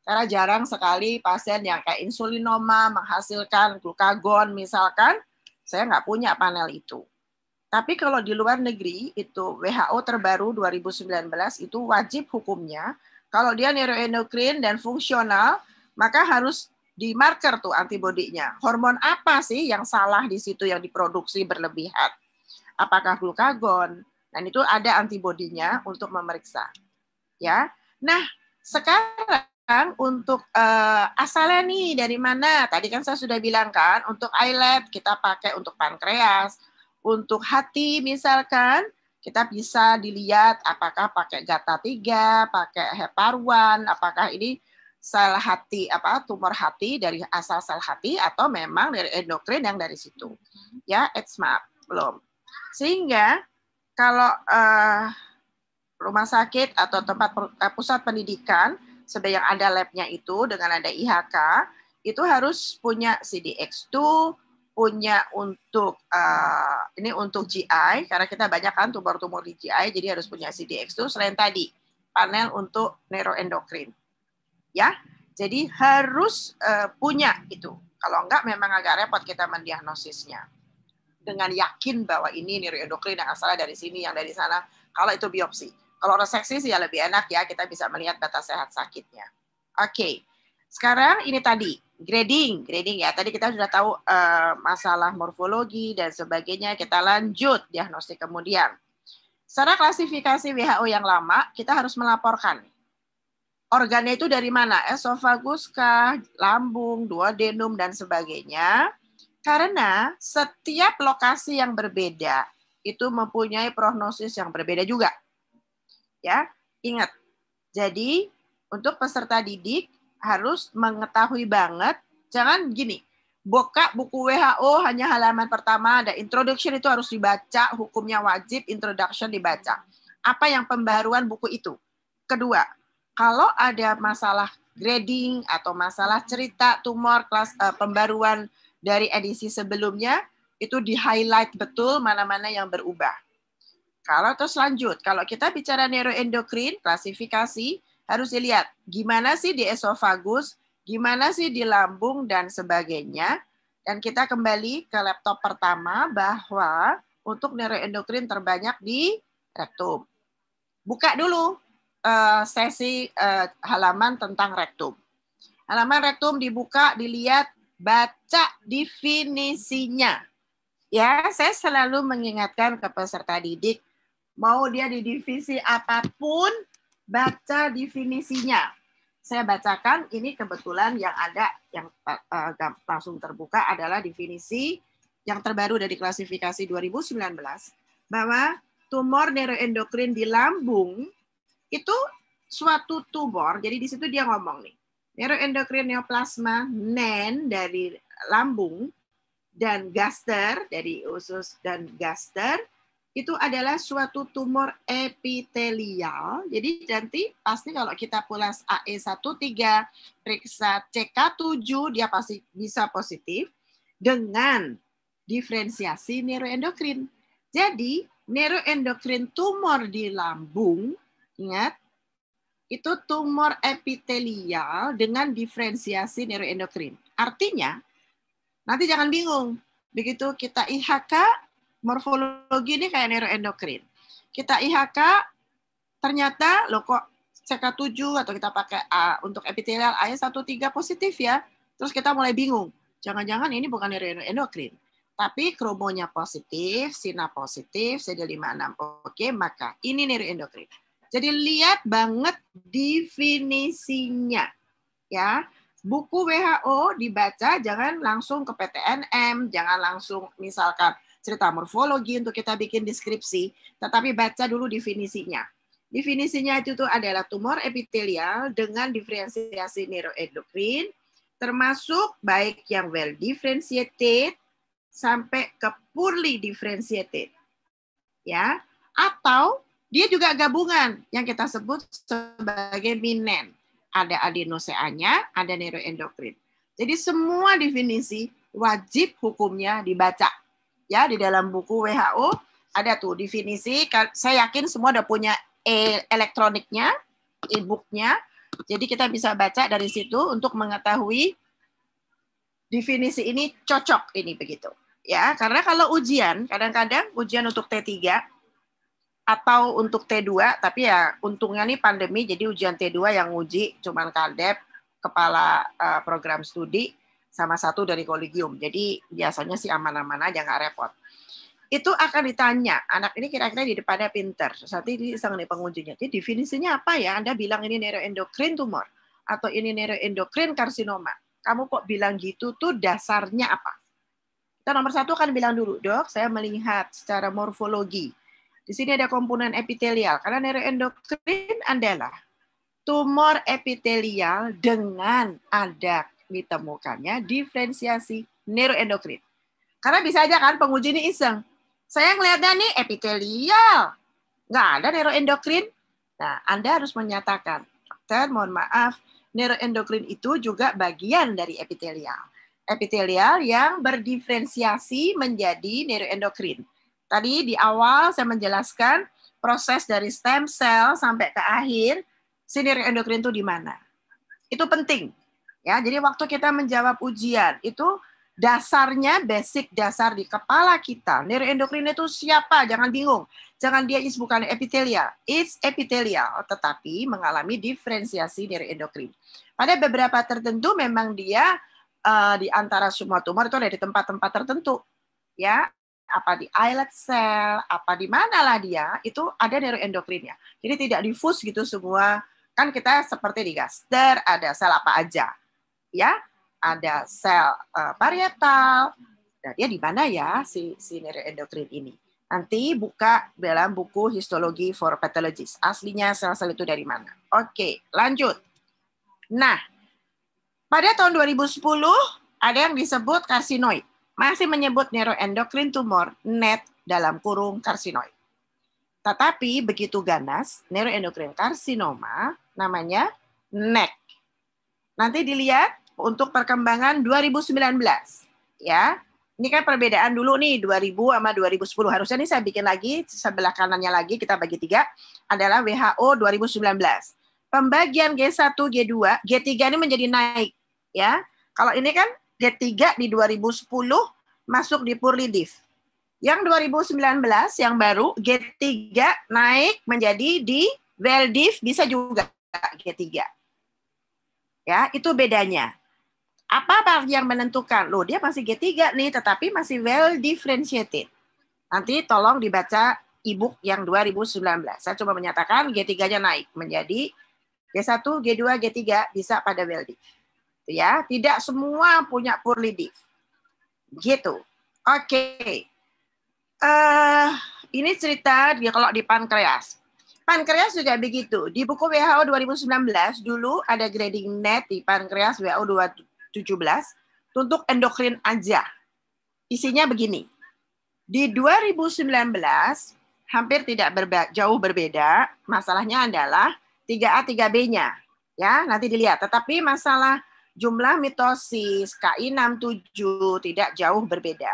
A: karena jarang sekali pasien yang kayak insulinoma menghasilkan glukagon misalkan, saya nggak punya panel itu. Tapi kalau di luar negeri itu WHO terbaru 2019 itu wajib hukumnya kalau dia neuroendokrin dan fungsional maka harus di marker tuh antibodinya. Hormon apa sih yang salah di situ yang diproduksi berlebihan? Apakah glukagon? Dan itu ada antibodinya untuk memeriksa. Ya. Nah, sekarang kan untuk uh, asalnya nih dari mana? Tadi kan saya sudah bilang kan untuk eyelid kita pakai untuk pankreas, untuk hati misalkan kita bisa dilihat apakah pakai gata tiga pakai heparwan, apakah ini sel hati apa tumor hati dari asal sel hati atau memang dari endokrin yang dari situ. Ya, it's map belum. Sehingga kalau uh, rumah sakit atau tempat eh, pusat pendidikan yang ada labnya itu dengan ada IHK itu harus punya CDX2, punya untuk uh, ini untuk GI karena kita banyak kan tumor-tumor di GI jadi harus punya CDX2 selain tadi panel untuk neuroendokrin. Ya. Jadi harus uh, punya itu. Kalau enggak memang agak repot kita mendiagnosisnya. Dengan yakin bahwa ini neuroendokrin yang asalnya dari sini yang dari sana kalau itu biopsi kalau reseksi sih ya lebih enak ya, kita bisa melihat batas sehat sakitnya. Oke, okay. sekarang ini tadi grading, grading ya. Tadi kita sudah tahu uh, masalah morfologi dan sebagainya. Kita lanjut diagnostik kemudian. Secara klasifikasi WHO yang lama, kita harus melaporkan organnya itu dari mana? Esofagus kah, lambung, duodenum dan sebagainya. Karena setiap lokasi yang berbeda itu mempunyai prognosis yang berbeda juga ya. Ingat. Jadi untuk peserta didik harus mengetahui banget, jangan gini. Buka buku WHO hanya halaman pertama ada introduction itu harus dibaca, hukumnya wajib introduction dibaca. Apa yang pembaruan buku itu? Kedua, kalau ada masalah grading atau masalah cerita tumor kelas uh, pembaruan dari edisi sebelumnya itu di highlight betul mana-mana yang berubah kalau terus lanjut, kalau kita bicara neuroendokrin, klasifikasi, harus dilihat gimana sih di esofagus, gimana sih di lambung, dan sebagainya. Dan kita kembali ke laptop pertama bahwa untuk neuroendokrin terbanyak di rektum. Buka dulu eh, sesi eh, halaman tentang rektum. Halaman rektum dibuka, dilihat, baca definisinya. Ya, saya selalu mengingatkan ke peserta didik Mau dia di divisi apapun, baca definisinya. Saya bacakan, ini kebetulan yang ada, yang uh, langsung terbuka adalah definisi yang terbaru dari klasifikasi 2019, bahwa tumor neuroendokrin di lambung itu suatu tumor, jadi di situ dia ngomong nih, neuroendokrin neoplasma NEN dari lambung dan gaster dari usus dan gaster itu adalah suatu tumor epitelial. Jadi nanti pasti kalau kita pulas AE13, periksa CK7, dia pasti bisa positif dengan diferensiasi neuroendokrin. Jadi neuroendokrin tumor di lambung, ingat, itu tumor epitelial dengan diferensiasi neuroendokrin. Artinya, nanti jangan bingung, begitu kita IHK morfologi ini kayak neuroendokrin. Kita IHK, ternyata lo kok CK7 atau kita pakai A untuk epitelial satu 13 positif ya. Terus kita mulai bingung. Jangan-jangan ini bukan neuroendokrin. Tapi kromonya positif, SINA positif, CD56. Oke, maka ini neuroendokrin. Jadi lihat banget definisinya. Ya, buku WHO dibaca jangan langsung ke PTNM, jangan langsung misalkan cerita morfologi untuk kita bikin deskripsi, tetapi baca dulu definisinya. Definisinya itu tuh adalah tumor epitelial dengan diferensiasi neuroendokrin, termasuk baik yang well differentiated sampai ke poorly differentiated. Ya, atau dia juga gabungan yang kita sebut sebagai minen. Ada adenoseanya, ada neuroendokrin. Jadi semua definisi wajib hukumnya dibaca ya di dalam buku WHO ada tuh definisi. Kan, saya yakin semua udah punya e elektroniknya, e-booknya. Jadi kita bisa baca dari situ untuk mengetahui definisi ini cocok ini begitu. Ya, karena kalau ujian, kadang-kadang ujian untuk T3 atau untuk T2, tapi ya untungnya nih pandemi jadi ujian T2 yang uji cuman kadep kepala eh, program studi sama satu dari kolegium. Jadi biasanya sih aman-aman aja nggak repot. Itu akan ditanya, anak ini kira-kira di depannya pinter. Saat ini nih pengunjungnya. Jadi definisinya apa ya? Anda bilang ini neuroendokrin tumor atau ini neuroendokrin karsinoma. Kamu kok bilang gitu tuh dasarnya apa? Kita nomor satu akan bilang dulu, dok, saya melihat secara morfologi. Di sini ada komponen epitelial, karena neuroendokrin adalah tumor epitelial dengan ada ditemukannya diferensiasi neuroendokrin. Karena bisa aja kan penguji ini iseng. Saya ngelihatnya nih epitelial. Nggak ada neuroendokrin. Nah, Anda harus menyatakan, dokter mohon maaf, neuroendokrin itu juga bagian dari epitelial. Epitelial yang berdiferensiasi menjadi neuroendokrin. Tadi di awal saya menjelaskan proses dari stem cell sampai ke akhir, si endokrin itu di mana. Itu penting. Ya, jadi waktu kita menjawab ujian itu dasarnya basic dasar di kepala kita. Neuroendokrin itu siapa? Jangan bingung. Jangan dia is bukan epitelia. Is epitelia, tetapi mengalami diferensiasi neuroendokrin. Pada beberapa tertentu memang dia uh, di antara semua tumor itu ada di tempat-tempat tertentu. Ya, apa di islet cell, apa di manalah dia, itu ada neuroendokrinnya. Jadi tidak difus gitu semua. Kan kita seperti di gaster ada sel apa aja ya ada sel uh, parietal. Nah, dia di mana ya si si neuroendokrin ini? Nanti buka dalam buku histologi for pathologists. Aslinya sel-sel itu dari mana? Oke, lanjut. Nah, pada tahun 2010 ada yang disebut karsinoid. Masih menyebut neuroendokrin tumor NET dalam kurung karsinoid. Tetapi begitu ganas, neuroendokrin karsinoma namanya NEC Nanti dilihat untuk perkembangan 2019 ya. Ini kan perbedaan dulu nih 2000 sama 2010. Harusnya nih saya bikin lagi sebelah kanannya lagi kita bagi tiga adalah WHO 2019. Pembagian G1, G2, G3 ini menjadi naik ya. Kalau ini kan G3 di 2010 masuk di div. Yang 2019 yang baru G3 naik menjadi di div bisa juga G3 Ya, itu bedanya. Apa yang menentukan? Loh, dia masih G3 nih, tetapi masih well differentiated. Nanti tolong dibaca e-book yang 2019. Saya cuma menyatakan G3-nya naik menjadi G1, G2, G3 bisa pada well di. Ya, tidak semua punya poorly diff. Gitu. Oke. Okay. Uh, eh, ini cerita dia kalau di pankreas. Pankreas juga begitu. Di buku WHO 2019 dulu ada grading net di pankreas WHO 2017 untuk endokrin aja. Isinya begini. Di 2019 hampir tidak berbe jauh berbeda. Masalahnya adalah 3A 3B-nya. Ya, nanti dilihat. Tetapi masalah jumlah mitosis KI67 tidak jauh berbeda.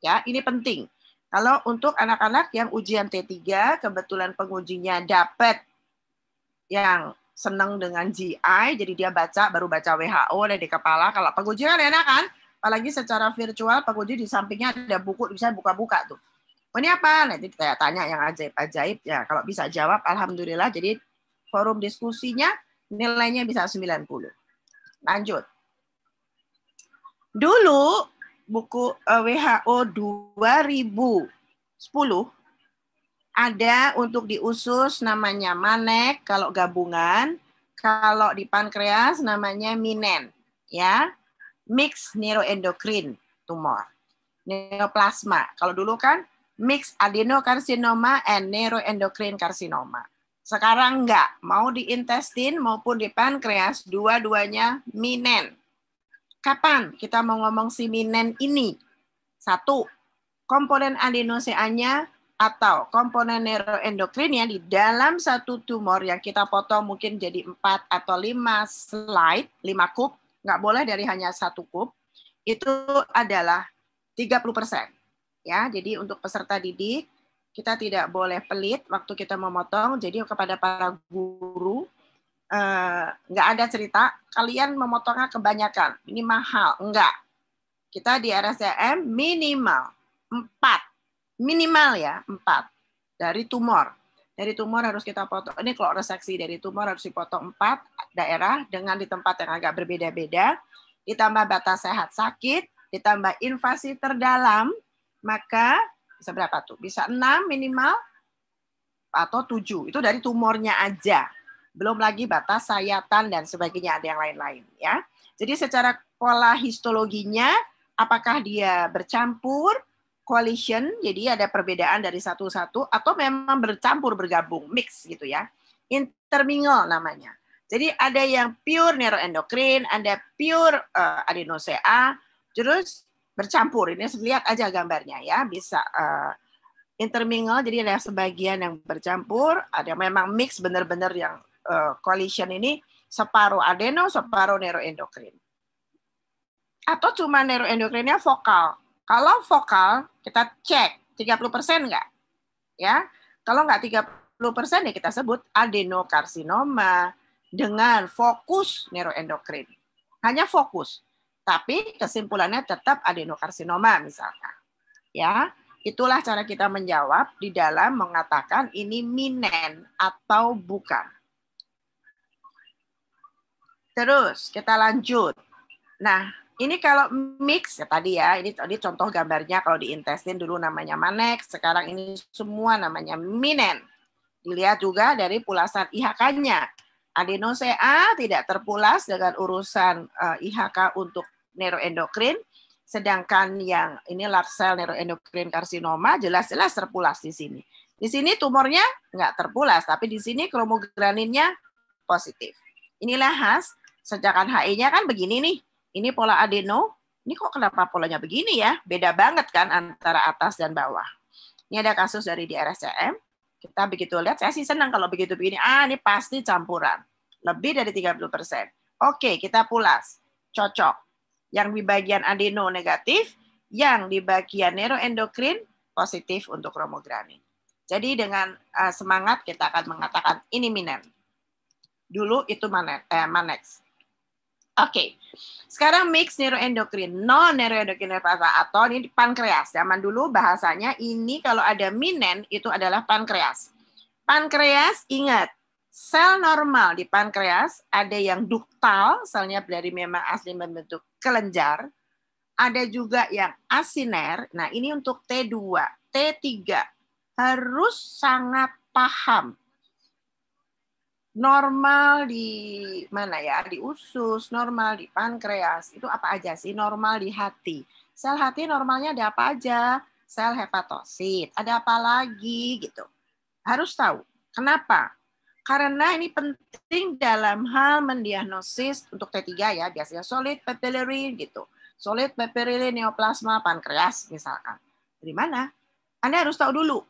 A: Ya, ini penting. Kalau untuk anak-anak yang ujian T3, kebetulan pengujinya dapat yang seneng dengan GI, jadi dia baca, baru baca WHO dan di kepala. Kalau penguji kan enak kan? Apalagi secara virtual, penguji di sampingnya ada buku, bisa buka-buka tuh. Oh, ini apa? Nanti kita tanya yang ajaib-ajaib. Ya, kalau bisa jawab, Alhamdulillah. Jadi forum diskusinya nilainya bisa 90. Lanjut. Dulu buku uh, WHO 2010 ada untuk di usus namanya manek kalau gabungan, kalau di pankreas namanya minen ya. Mix neuroendocrine tumor. Neoplasma. Kalau dulu kan mix adenokarsinoma and neuroendocrine karsinoma. Sekarang enggak, mau di intestin maupun di pankreas dua-duanya minen Kapan kita mau ngomong minen ini? Satu, komponen adenoseanya atau komponen neuroendokrinnya di dalam satu tumor yang kita potong mungkin jadi empat atau lima slide, lima kub, nggak boleh dari hanya satu kub, itu adalah 30 persen. Ya, jadi untuk peserta didik, kita tidak boleh pelit waktu kita memotong. Jadi kepada para guru, Eh, nggak uh, ada cerita kalian memotongnya kebanyakan ini mahal enggak kita di RSCM minimal empat minimal ya empat dari tumor dari tumor harus kita potong ini kalau reseksi dari tumor harus dipotong empat daerah dengan di tempat yang agak berbeda-beda ditambah batas sehat sakit ditambah invasi terdalam maka bisa berapa tuh bisa enam minimal atau tujuh itu dari tumornya aja belum lagi batas sayatan dan sebagainya ada yang lain-lain ya. Jadi secara pola histologinya apakah dia bercampur coalition jadi ada perbedaan dari satu-satu atau memang bercampur bergabung mix gitu ya. Intermingle namanya. Jadi ada yang pure neuroendokrin, ada pure uh, adenosea, terus bercampur. Ini lihat aja gambarnya ya, bisa uh, intermingle jadi ada sebagian yang bercampur, ada memang mix benar-benar yang Koalisi eh, coalition ini separuh adeno, separuh neuroendokrin. Atau cuma neuroendokrinnya vokal. Kalau vokal, kita cek 30% nggak? Ya, kalau nggak 30% ya kita sebut adenokarsinoma dengan fokus neuroendokrin. Hanya fokus. Tapi kesimpulannya tetap adenokarsinoma misalkan. Ya, itulah cara kita menjawab di dalam mengatakan ini minen atau bukan. Terus kita lanjut. Nah, ini kalau mix ya tadi ya, ini tadi contoh gambarnya kalau di intestin dulu namanya manek, sekarang ini semua namanya minen. Dilihat juga dari pulasan IHK-nya. Adenose A tidak terpulas dengan urusan uh, eh, IHK untuk neuroendokrin, sedangkan yang ini large cell neuroendokrin karsinoma jelas-jelas terpulas di sini. Di sini tumornya nggak terpulas, tapi di sini kromograninnya positif. Inilah khas Sedangkan HI-nya kan begini nih. Ini pola adeno. Ini kok kenapa polanya begini ya? Beda banget kan antara atas dan bawah. Ini ada kasus dari di RSCM. Kita begitu lihat, saya sih senang kalau begitu begini. Ah, ini pasti campuran. Lebih dari 30 persen. Oke, kita pulas. Cocok. Yang di bagian adeno negatif, yang di bagian neuroendokrin positif untuk romogranin. Jadi dengan eh, semangat kita akan mengatakan ini minen. Dulu itu manet, eh, manex. Oke. Okay. Sekarang mix neuroendokrin, non neuroendokrin atau ini pankreas. Zaman dulu bahasanya ini kalau ada minen itu adalah pankreas. Pankreas ingat, sel normal di pankreas ada yang duktal, selnya dari memang asli membentuk kelenjar. Ada juga yang asiner. Nah, ini untuk T2, T3 harus sangat paham normal di mana ya? Di usus, normal di pankreas. Itu apa aja sih? Normal di hati. Sel hati normalnya ada apa aja? Sel hepatosit. Ada apa lagi gitu. Harus tahu. Kenapa? Karena ini penting dalam hal mendiagnosis untuk T3 ya, biasanya solid papillary gitu. Solid papillary neoplasma pankreas misalkan. Dari mana? Anda harus tahu dulu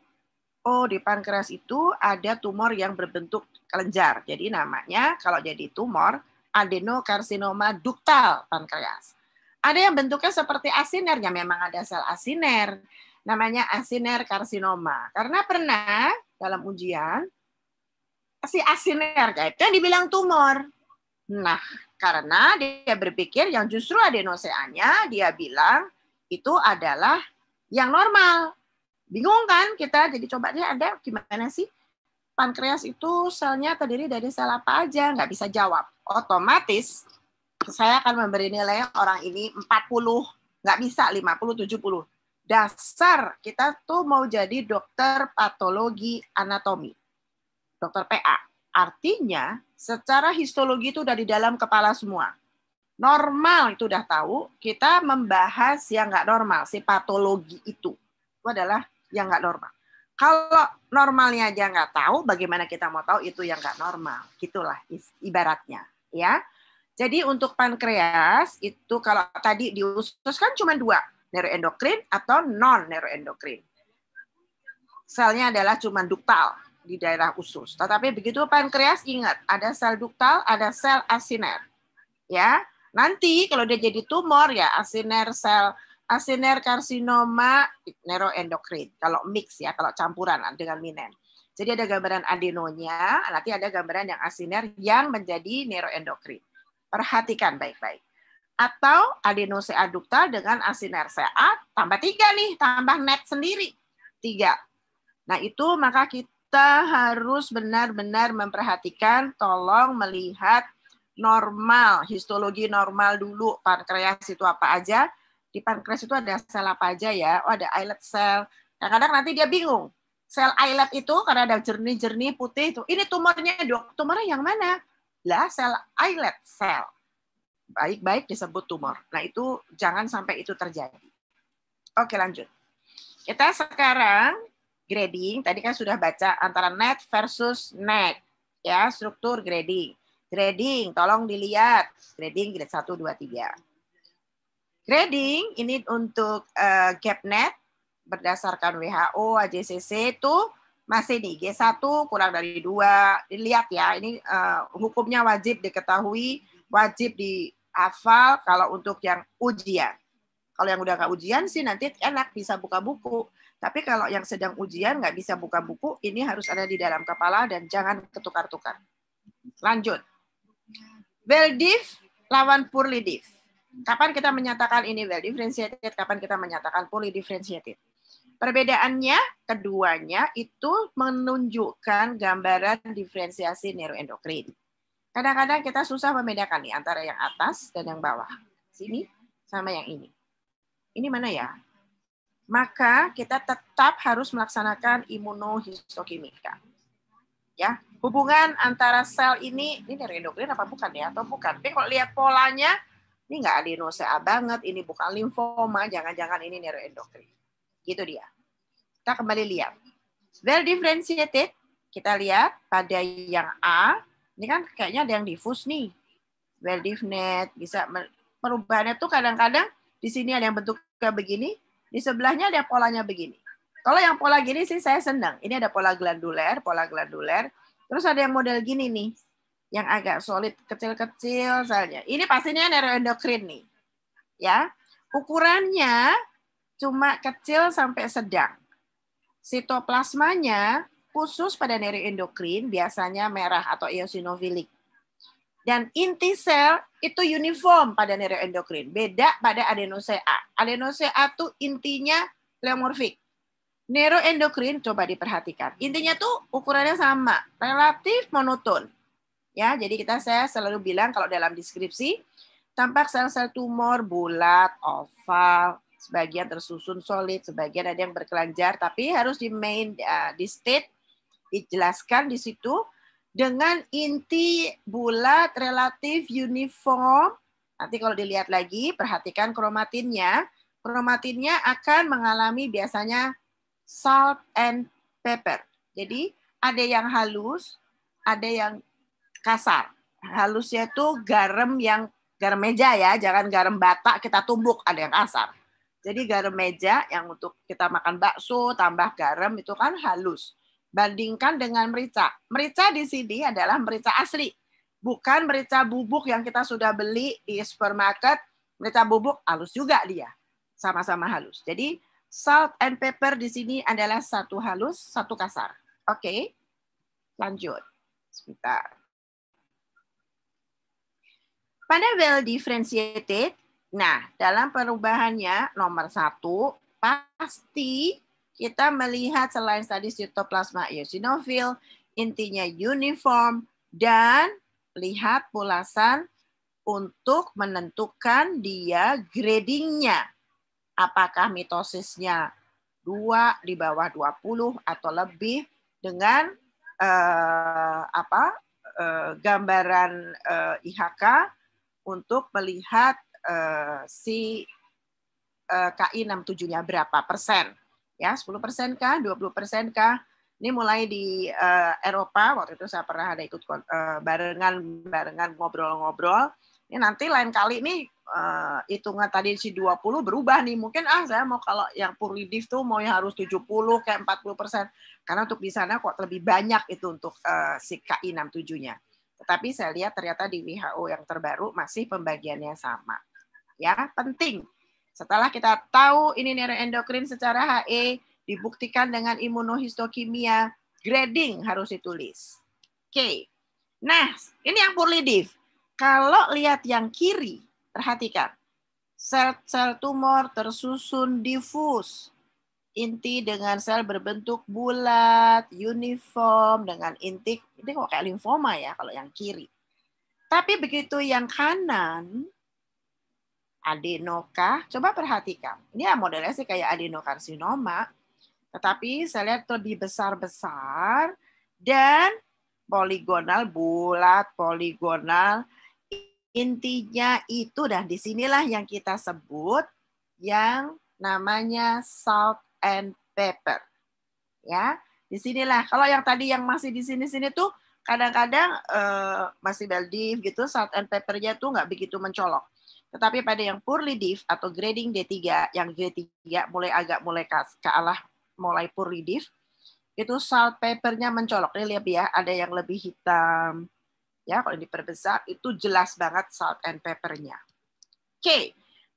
A: oh di pankreas itu ada tumor yang berbentuk kelenjar. Jadi namanya kalau jadi tumor adenokarsinoma duktal pankreas. Ada yang bentuknya seperti asiner, ya memang ada sel asiner. Namanya asiner karsinoma. Karena pernah dalam ujian si asiner itu yang dibilang tumor. Nah, karena dia berpikir yang justru adenoseanya dia bilang itu adalah yang normal, Bingung kan kita? Jadi coba deh ada gimana sih? Pankreas itu selnya terdiri dari sel apa aja? Nggak bisa jawab. Otomatis saya akan memberi nilai orang ini 40, nggak bisa 50, 70. Dasar kita tuh mau jadi dokter patologi anatomi. Dokter PA. Artinya secara histologi itu udah di dalam kepala semua. Normal itu udah tahu, kita membahas yang nggak normal, si patologi itu. Itu adalah yang nggak normal. Kalau normalnya aja nggak tahu, bagaimana kita mau tahu itu yang nggak normal? Gitulah ibaratnya, ya. Jadi untuk pankreas itu kalau tadi di usus kan cuma dua, neuroendokrin atau non neuroendokrin. Selnya adalah cuma duktal di daerah usus. Tetapi begitu pankreas ingat ada sel duktal, ada sel asiner. Ya, nanti kalau dia jadi tumor ya asiner sel Asiner karsinoma neuroendokrin kalau mix ya kalau campuran dengan minen. Jadi ada gambaran adenonya, nanti ada gambaran yang asiner yang menjadi neuroendokrin. Perhatikan baik-baik. Atau adenose adukta dengan asiner sehat tambah tiga nih, tambah net sendiri tiga. Nah itu maka kita harus benar-benar memperhatikan, tolong melihat normal, histologi normal dulu, pankreas itu apa aja, di pankreas itu ada sel apa aja ya, oh ada islet cell. Nah, kadang nanti dia bingung. Sel islet itu karena ada jernih-jernih putih itu, ini tumornya dok, tumornya yang mana? Lah sel islet cell. Baik-baik disebut tumor. Nah itu jangan sampai itu terjadi. Oke lanjut. Kita sekarang grading, tadi kan sudah baca antara net versus net. Ya, struktur grading. Grading, tolong dilihat. Grading grade 1, 2, 3. Grading ini untuk uh, GapNet berdasarkan WHO, AJCC itu masih nih G1 kurang dari dua dilihat ya ini uh, hukumnya wajib diketahui wajib dihafal kalau untuk yang ujian kalau yang udah nggak ujian sih nanti enak bisa buka buku tapi kalau yang sedang ujian nggak bisa buka buku ini harus ada di dalam kepala dan jangan ketukar-tukar lanjut Beldif lawan diff. Kapan kita menyatakan ini well differentiated, kapan kita menyatakan fully differentiated. Perbedaannya keduanya itu menunjukkan gambaran diferensiasi neuroendokrin. Kadang-kadang kita susah membedakan nih antara yang atas dan yang bawah. Sini sama yang ini. Ini mana ya? Maka kita tetap harus melaksanakan imunohistokimika. Ya, hubungan antara sel ini ini neuroendokrin apa bukan ya atau bukan? Tapi kalau lihat polanya ini nggak adenosea banget, ini bukan limfoma, jangan-jangan ini neuroendokrin. Gitu dia. Kita kembali lihat. Well differentiated, kita lihat pada yang A, ini kan kayaknya ada yang difus nih. Well definite, bisa perubahannya tuh kadang-kadang di sini ada yang bentuknya begini, di sebelahnya ada polanya begini. Kalau yang pola gini sih saya senang. Ini ada pola glanduler, pola glanduler. Terus ada yang model gini nih yang agak solid kecil-kecil soalnya. Ini pastinya kan neuroendokrin nih. Ya. Ukurannya cuma kecil sampai sedang. Sitoplasmanya khusus pada neuroendokrin biasanya merah atau eosinofilik. Dan inti sel itu uniform pada neuroendokrin, beda pada adenosea. Adenosea itu intinya pleomorfik. Neuroendokrin coba diperhatikan. Intinya tuh ukurannya sama, relatif monoton Ya, jadi kita saya selalu bilang kalau dalam deskripsi tampak sel-sel tumor bulat, oval, sebagian tersusun solid, sebagian ada yang berkelanjar, tapi harus di main eh, di state dijelaskan di situ dengan inti bulat relatif uniform. Nanti kalau dilihat lagi, perhatikan kromatinnya. Kromatinnya akan mengalami biasanya salt and pepper. Jadi ada yang halus, ada yang kasar. Halusnya itu garam yang garam meja ya, jangan garam bata kita tumbuk ada yang kasar. Jadi garam meja yang untuk kita makan bakso tambah garam itu kan halus. Bandingkan dengan merica. Merica di sini adalah merica asli, bukan merica bubuk yang kita sudah beli di supermarket. Merica bubuk halus juga dia, sama-sama halus. Jadi salt and pepper di sini adalah satu halus, satu kasar. Oke, okay. lanjut. Sebentar. Pada well differentiated, nah dalam perubahannya nomor satu pasti kita melihat selain tadi sitoplasma eosinofil, intinya uniform dan lihat pulasan untuk menentukan dia gradingnya. Apakah mitosisnya dua di bawah 20 atau lebih dengan eh, apa eh, gambaran eh, IHK untuk melihat uh, si uh, KI 67-nya berapa persen. Ya, 10 persen kah, 20 persen kah? Ini mulai di uh, Eropa, waktu itu saya pernah ada ikut uh, barengan barengan ngobrol-ngobrol. Ini nanti lain kali nih uh, hitungan tadi si 20 berubah nih. Mungkin ah saya mau kalau yang puridiv tuh mau yang harus 70 kayak 40 persen. Karena untuk di sana kok lebih banyak itu untuk uh, si KI 67-nya. Tetapi saya lihat ternyata di WHO yang terbaru masih pembagiannya sama. Ya, penting. Setelah kita tahu ini neuroendokrin secara HE dibuktikan dengan imunohistokimia, grading harus ditulis. Oke. Nah, ini yang purlidif. Kalau lihat yang kiri, perhatikan. Sel-sel tumor tersusun difus inti dengan sel berbentuk bulat, uniform dengan inti ini kok kayak limfoma ya kalau yang kiri. Tapi begitu yang kanan adenoka, coba perhatikan. Ini ya modelnya sih kayak adenokarsinoma, tetapi saya lihat lebih besar-besar dan poligonal bulat, poligonal intinya itu dan disinilah yang kita sebut yang namanya salt and pepper. Ya, disinilah. Kalau yang tadi yang masih di sini-sini tuh kadang-kadang uh, masih Maldives gitu, salt and peppernya tuh nggak begitu mencolok. Tetapi pada yang poorly div atau grading D3, yang D 3 mulai agak mulai ke, ke mulai poorly div, itu salt peppernya mencolok. Ini lihat ya, ada yang lebih hitam. Ya, kalau diperbesar itu jelas banget salt and peppernya. Oke, okay.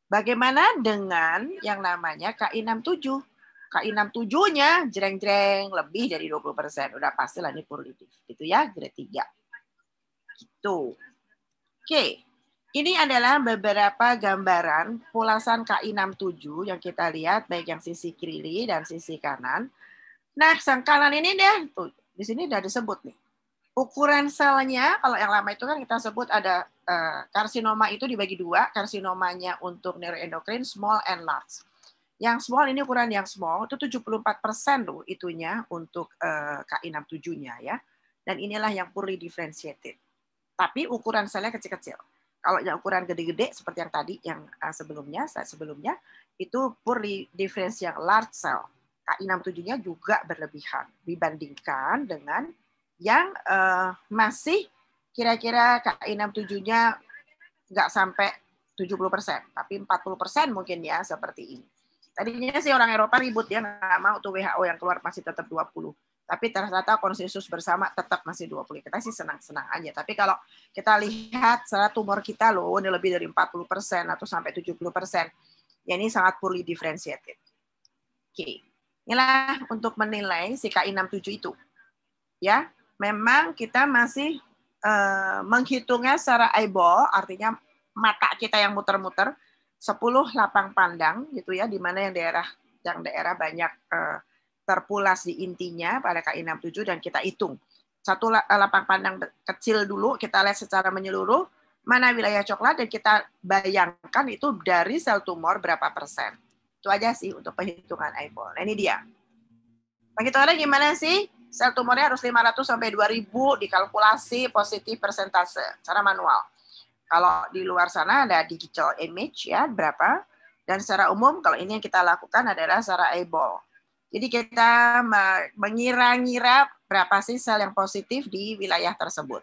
A: bagaimana dengan yang namanya K67? KI67-nya jreng-jreng lebih dari 20%. Udah pastilah ini purlitif. Gitu ya, grade 3. Gitu. Oke. Ini adalah beberapa gambaran pulasan KI67 yang kita lihat baik yang sisi kiri dan sisi kanan. Nah, yang kanan ini deh, tuh, di sini udah disebut nih. Ukuran selnya, kalau yang lama itu kan kita sebut ada uh, karsinoma itu dibagi dua, karsinomanya untuk neuroendokrin small and large. Yang small ini ukuran yang small itu 74 persen loh itunya untuk eh, KI67-nya ya. Dan inilah yang poorly differentiated. Tapi ukuran selnya kecil-kecil. Kalau yang ukuran gede-gede seperti yang tadi yang eh, sebelumnya, saat sebelumnya itu poorly difference yang large cell. KI67-nya juga berlebihan dibandingkan dengan yang uh, masih kira-kira KI67-nya nggak sampai 70%, tapi 40% mungkin ya seperti ini. Tadinya sih orang Eropa ribut ya nggak mau tuh WHO yang keluar masih tetap 20. Tapi ternyata konsensus bersama tetap masih 20. Kita sih senang-senang aja. Tapi kalau kita lihat secara tumor kita loh ini lebih dari 40% atau sampai 70%. Ya ini sangat poorly differentiated. Oke. Inilah untuk menilai si KI67 itu. Ya, memang kita masih uh, menghitungnya secara eyeball, artinya mata kita yang muter-muter 10 lapang pandang gitu ya di mana yang daerah yang daerah banyak eh, terpulas di intinya pada KI67 dan kita hitung. Satu eh, lapang pandang kecil dulu kita lihat secara menyeluruh mana wilayah coklat dan kita bayangkan itu dari sel tumor berapa persen. Itu aja sih untuk perhitungan eyeball. Nah, ini dia. Penghitungannya gimana sih? Sel tumornya harus 500 sampai 2000 dikalkulasi positif persentase secara manual kalau di luar sana ada digital image ya berapa? Dan secara umum kalau ini yang kita lakukan adalah secara eyeball. Jadi kita mengira-ngira berapa sih sel yang positif di wilayah tersebut.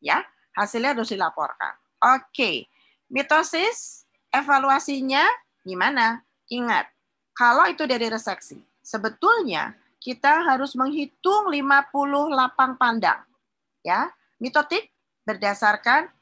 A: Ya, hasilnya harus dilaporkan. Oke, mitosis evaluasinya gimana? Ingat, kalau itu dari reseksi, sebetulnya kita harus menghitung 50 lapang pandang. Ya, mitotik berdasarkan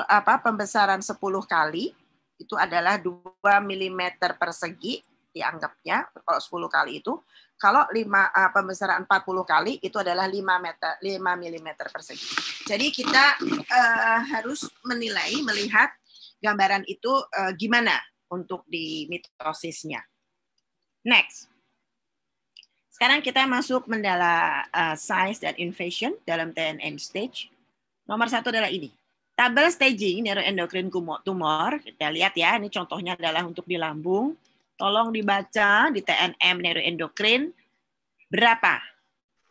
A: apa pembesaran 10 kali itu adalah 2 mm persegi dianggapnya kalau 10 kali itu kalau 5 uh, eh, pembesaran 40 kali itu adalah 5 meter 5 mm persegi. Jadi kita uh, harus menilai melihat gambaran itu uh, gimana untuk di mitosisnya. Next. Sekarang kita masuk mendala uh, size dan invasion dalam TNM stage. Nomor satu adalah ini. Tabel staging neuroendocrine tumor, kita lihat ya, ini contohnya adalah untuk di lambung. Tolong dibaca di TNM neuroendokrin berapa.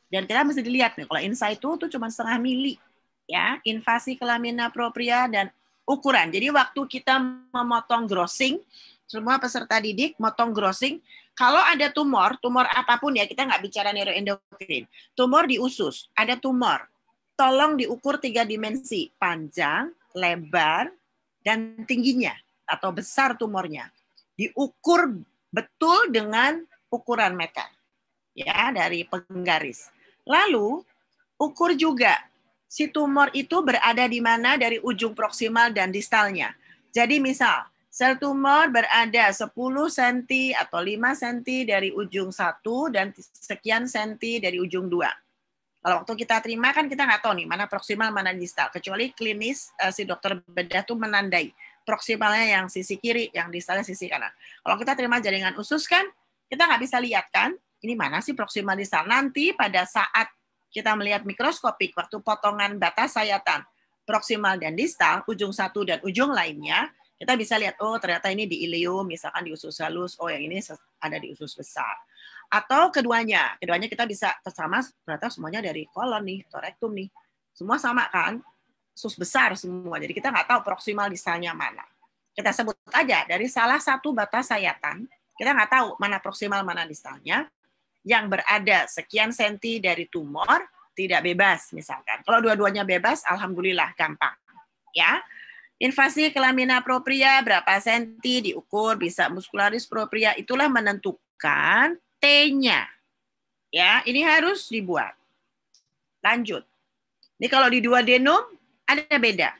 A: Dan kita mesti dilihat nih, kalau insight itu tuh cuma setengah mili ya, invasi kelamina propria dan ukuran. Jadi waktu kita memotong grossing, semua peserta didik motong grossing, kalau ada tumor, tumor apapun ya, kita nggak bicara neuroendokrin. Tumor di usus, ada tumor tolong diukur tiga dimensi, panjang, lebar, dan tingginya atau besar tumornya. Diukur betul dengan ukuran meter ya dari penggaris. Lalu ukur juga si tumor itu berada di mana dari ujung proksimal dan distalnya. Jadi misal sel tumor berada 10 cm atau 5 cm dari ujung satu dan sekian cm dari ujung dua. Kalau waktu kita terima kan kita nggak tahu nih mana proksimal mana distal. Kecuali klinis eh, si dokter bedah tuh menandai proksimalnya yang sisi kiri, yang distalnya sisi kanan. Kalau kita terima jaringan usus kan kita nggak bisa lihat kan ini mana sih proksimal distal. Nanti pada saat kita melihat mikroskopik waktu potongan batas sayatan proksimal dan distal, ujung satu dan ujung lainnya, kita bisa lihat oh ternyata ini di ileum misalkan di usus halus, oh yang ini ada di usus besar atau keduanya. Keduanya kita bisa bersama ternyata semuanya dari kolon nih, torektum nih. Semua sama kan? Sus besar semua. Jadi kita nggak tahu proksimal distalnya mana. Kita sebut aja dari salah satu batas sayatan, kita nggak tahu mana proximal mana distalnya yang berada sekian senti dari tumor tidak bebas misalkan. Kalau dua-duanya bebas, alhamdulillah gampang. Ya. Invasi kelamina propria berapa senti diukur bisa muskularis propria itulah menentukan T-nya. Ya, ini harus dibuat. Lanjut. Ini kalau di dua denom ada beda.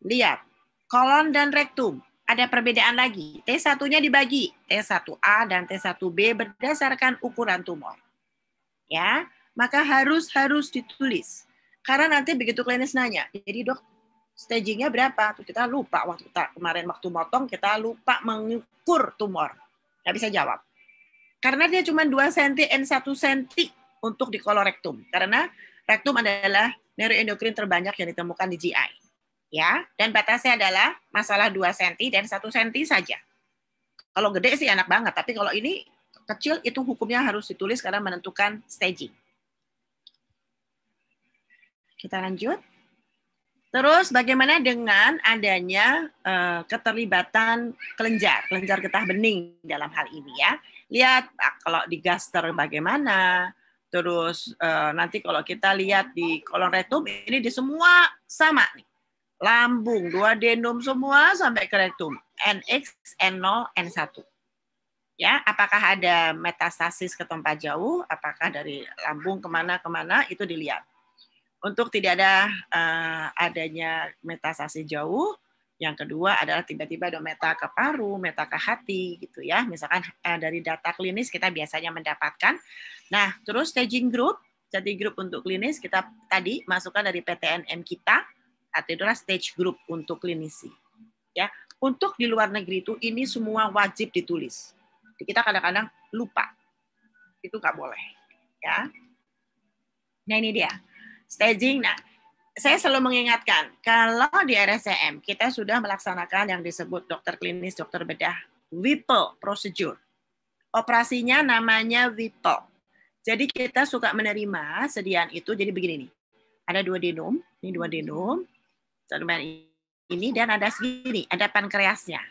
A: Lihat, kolon dan rektum ada perbedaan lagi. T1-nya dibagi, T1A dan T1B berdasarkan ukuran tumor. Ya, maka harus harus ditulis. Karena nanti begitu klinis nanya, jadi dok stagingnya berapa? Tuh kita lupa waktu kita kemarin waktu motong kita lupa mengukur tumor. Tidak bisa jawab. Karena dia cuma 2 cm n 1 cm untuk di kolorektum. Karena rektum adalah neuroendokrin terbanyak yang ditemukan di GI. Ya, dan batasnya adalah masalah 2 cm dan 1 cm saja. Kalau gede sih enak banget, tapi kalau ini kecil itu hukumnya harus ditulis karena menentukan staging. Kita lanjut. Terus bagaimana dengan adanya uh, keterlibatan kelenjar, kelenjar getah bening dalam hal ini ya lihat ah, kalau di gaster bagaimana, terus eh, nanti kalau kita lihat di kolon rektum ini di semua sama nih. Lambung, dua denum semua sampai ke rektum. NX, N0, N1 ya apakah ada metastasis ke tempat jauh apakah dari lambung kemana kemana itu dilihat untuk tidak ada uh, adanya metastasis jauh yang kedua adalah tiba-tiba ada meta ke paru, meta ke hati gitu ya. Misalkan eh, dari data klinis kita biasanya mendapatkan. Nah, terus staging group, jadi grup untuk klinis kita tadi masukkan dari PTNM kita atau ah, itulah stage group untuk klinisi. Ya, untuk di luar negeri itu ini semua wajib ditulis. Kita kadang-kadang lupa. Itu nggak boleh. Ya. Nah ini dia. Staging, nah saya selalu mengingatkan, kalau di RSCM kita sudah melaksanakan yang disebut dokter klinis, dokter bedah, WIPO prosedur. Operasinya namanya WIPO. Jadi kita suka menerima sediaan itu, jadi begini nih. Ada dua denum ini dua denum, ini dan ada segini, ada pankreasnya.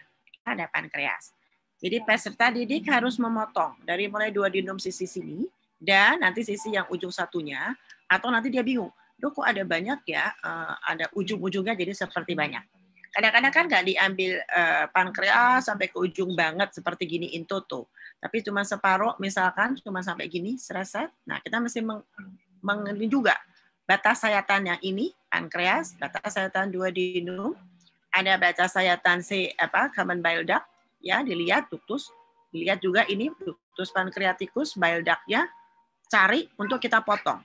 A: Ada pankreas. Jadi peserta didik harus memotong dari mulai dua denum sisi sini, dan nanti sisi yang ujung satunya, atau nanti dia bingung, Duh kok ada banyak ya, uh, ada ujung-ujungnya jadi seperti banyak. Kadang-kadang kan nggak diambil uh, pankreas sampai ke ujung banget seperti gini in toto. Tapi cuma separuh misalkan cuma sampai gini sereset. Nah kita mesti meng, meng juga batas sayatan yang ini pankreas, batas sayatan dua dinum, ada batas sayatan si apa common bile duct ya dilihat duktus, dilihat juga ini duktus pankreatikus bile ductnya cari untuk kita potong.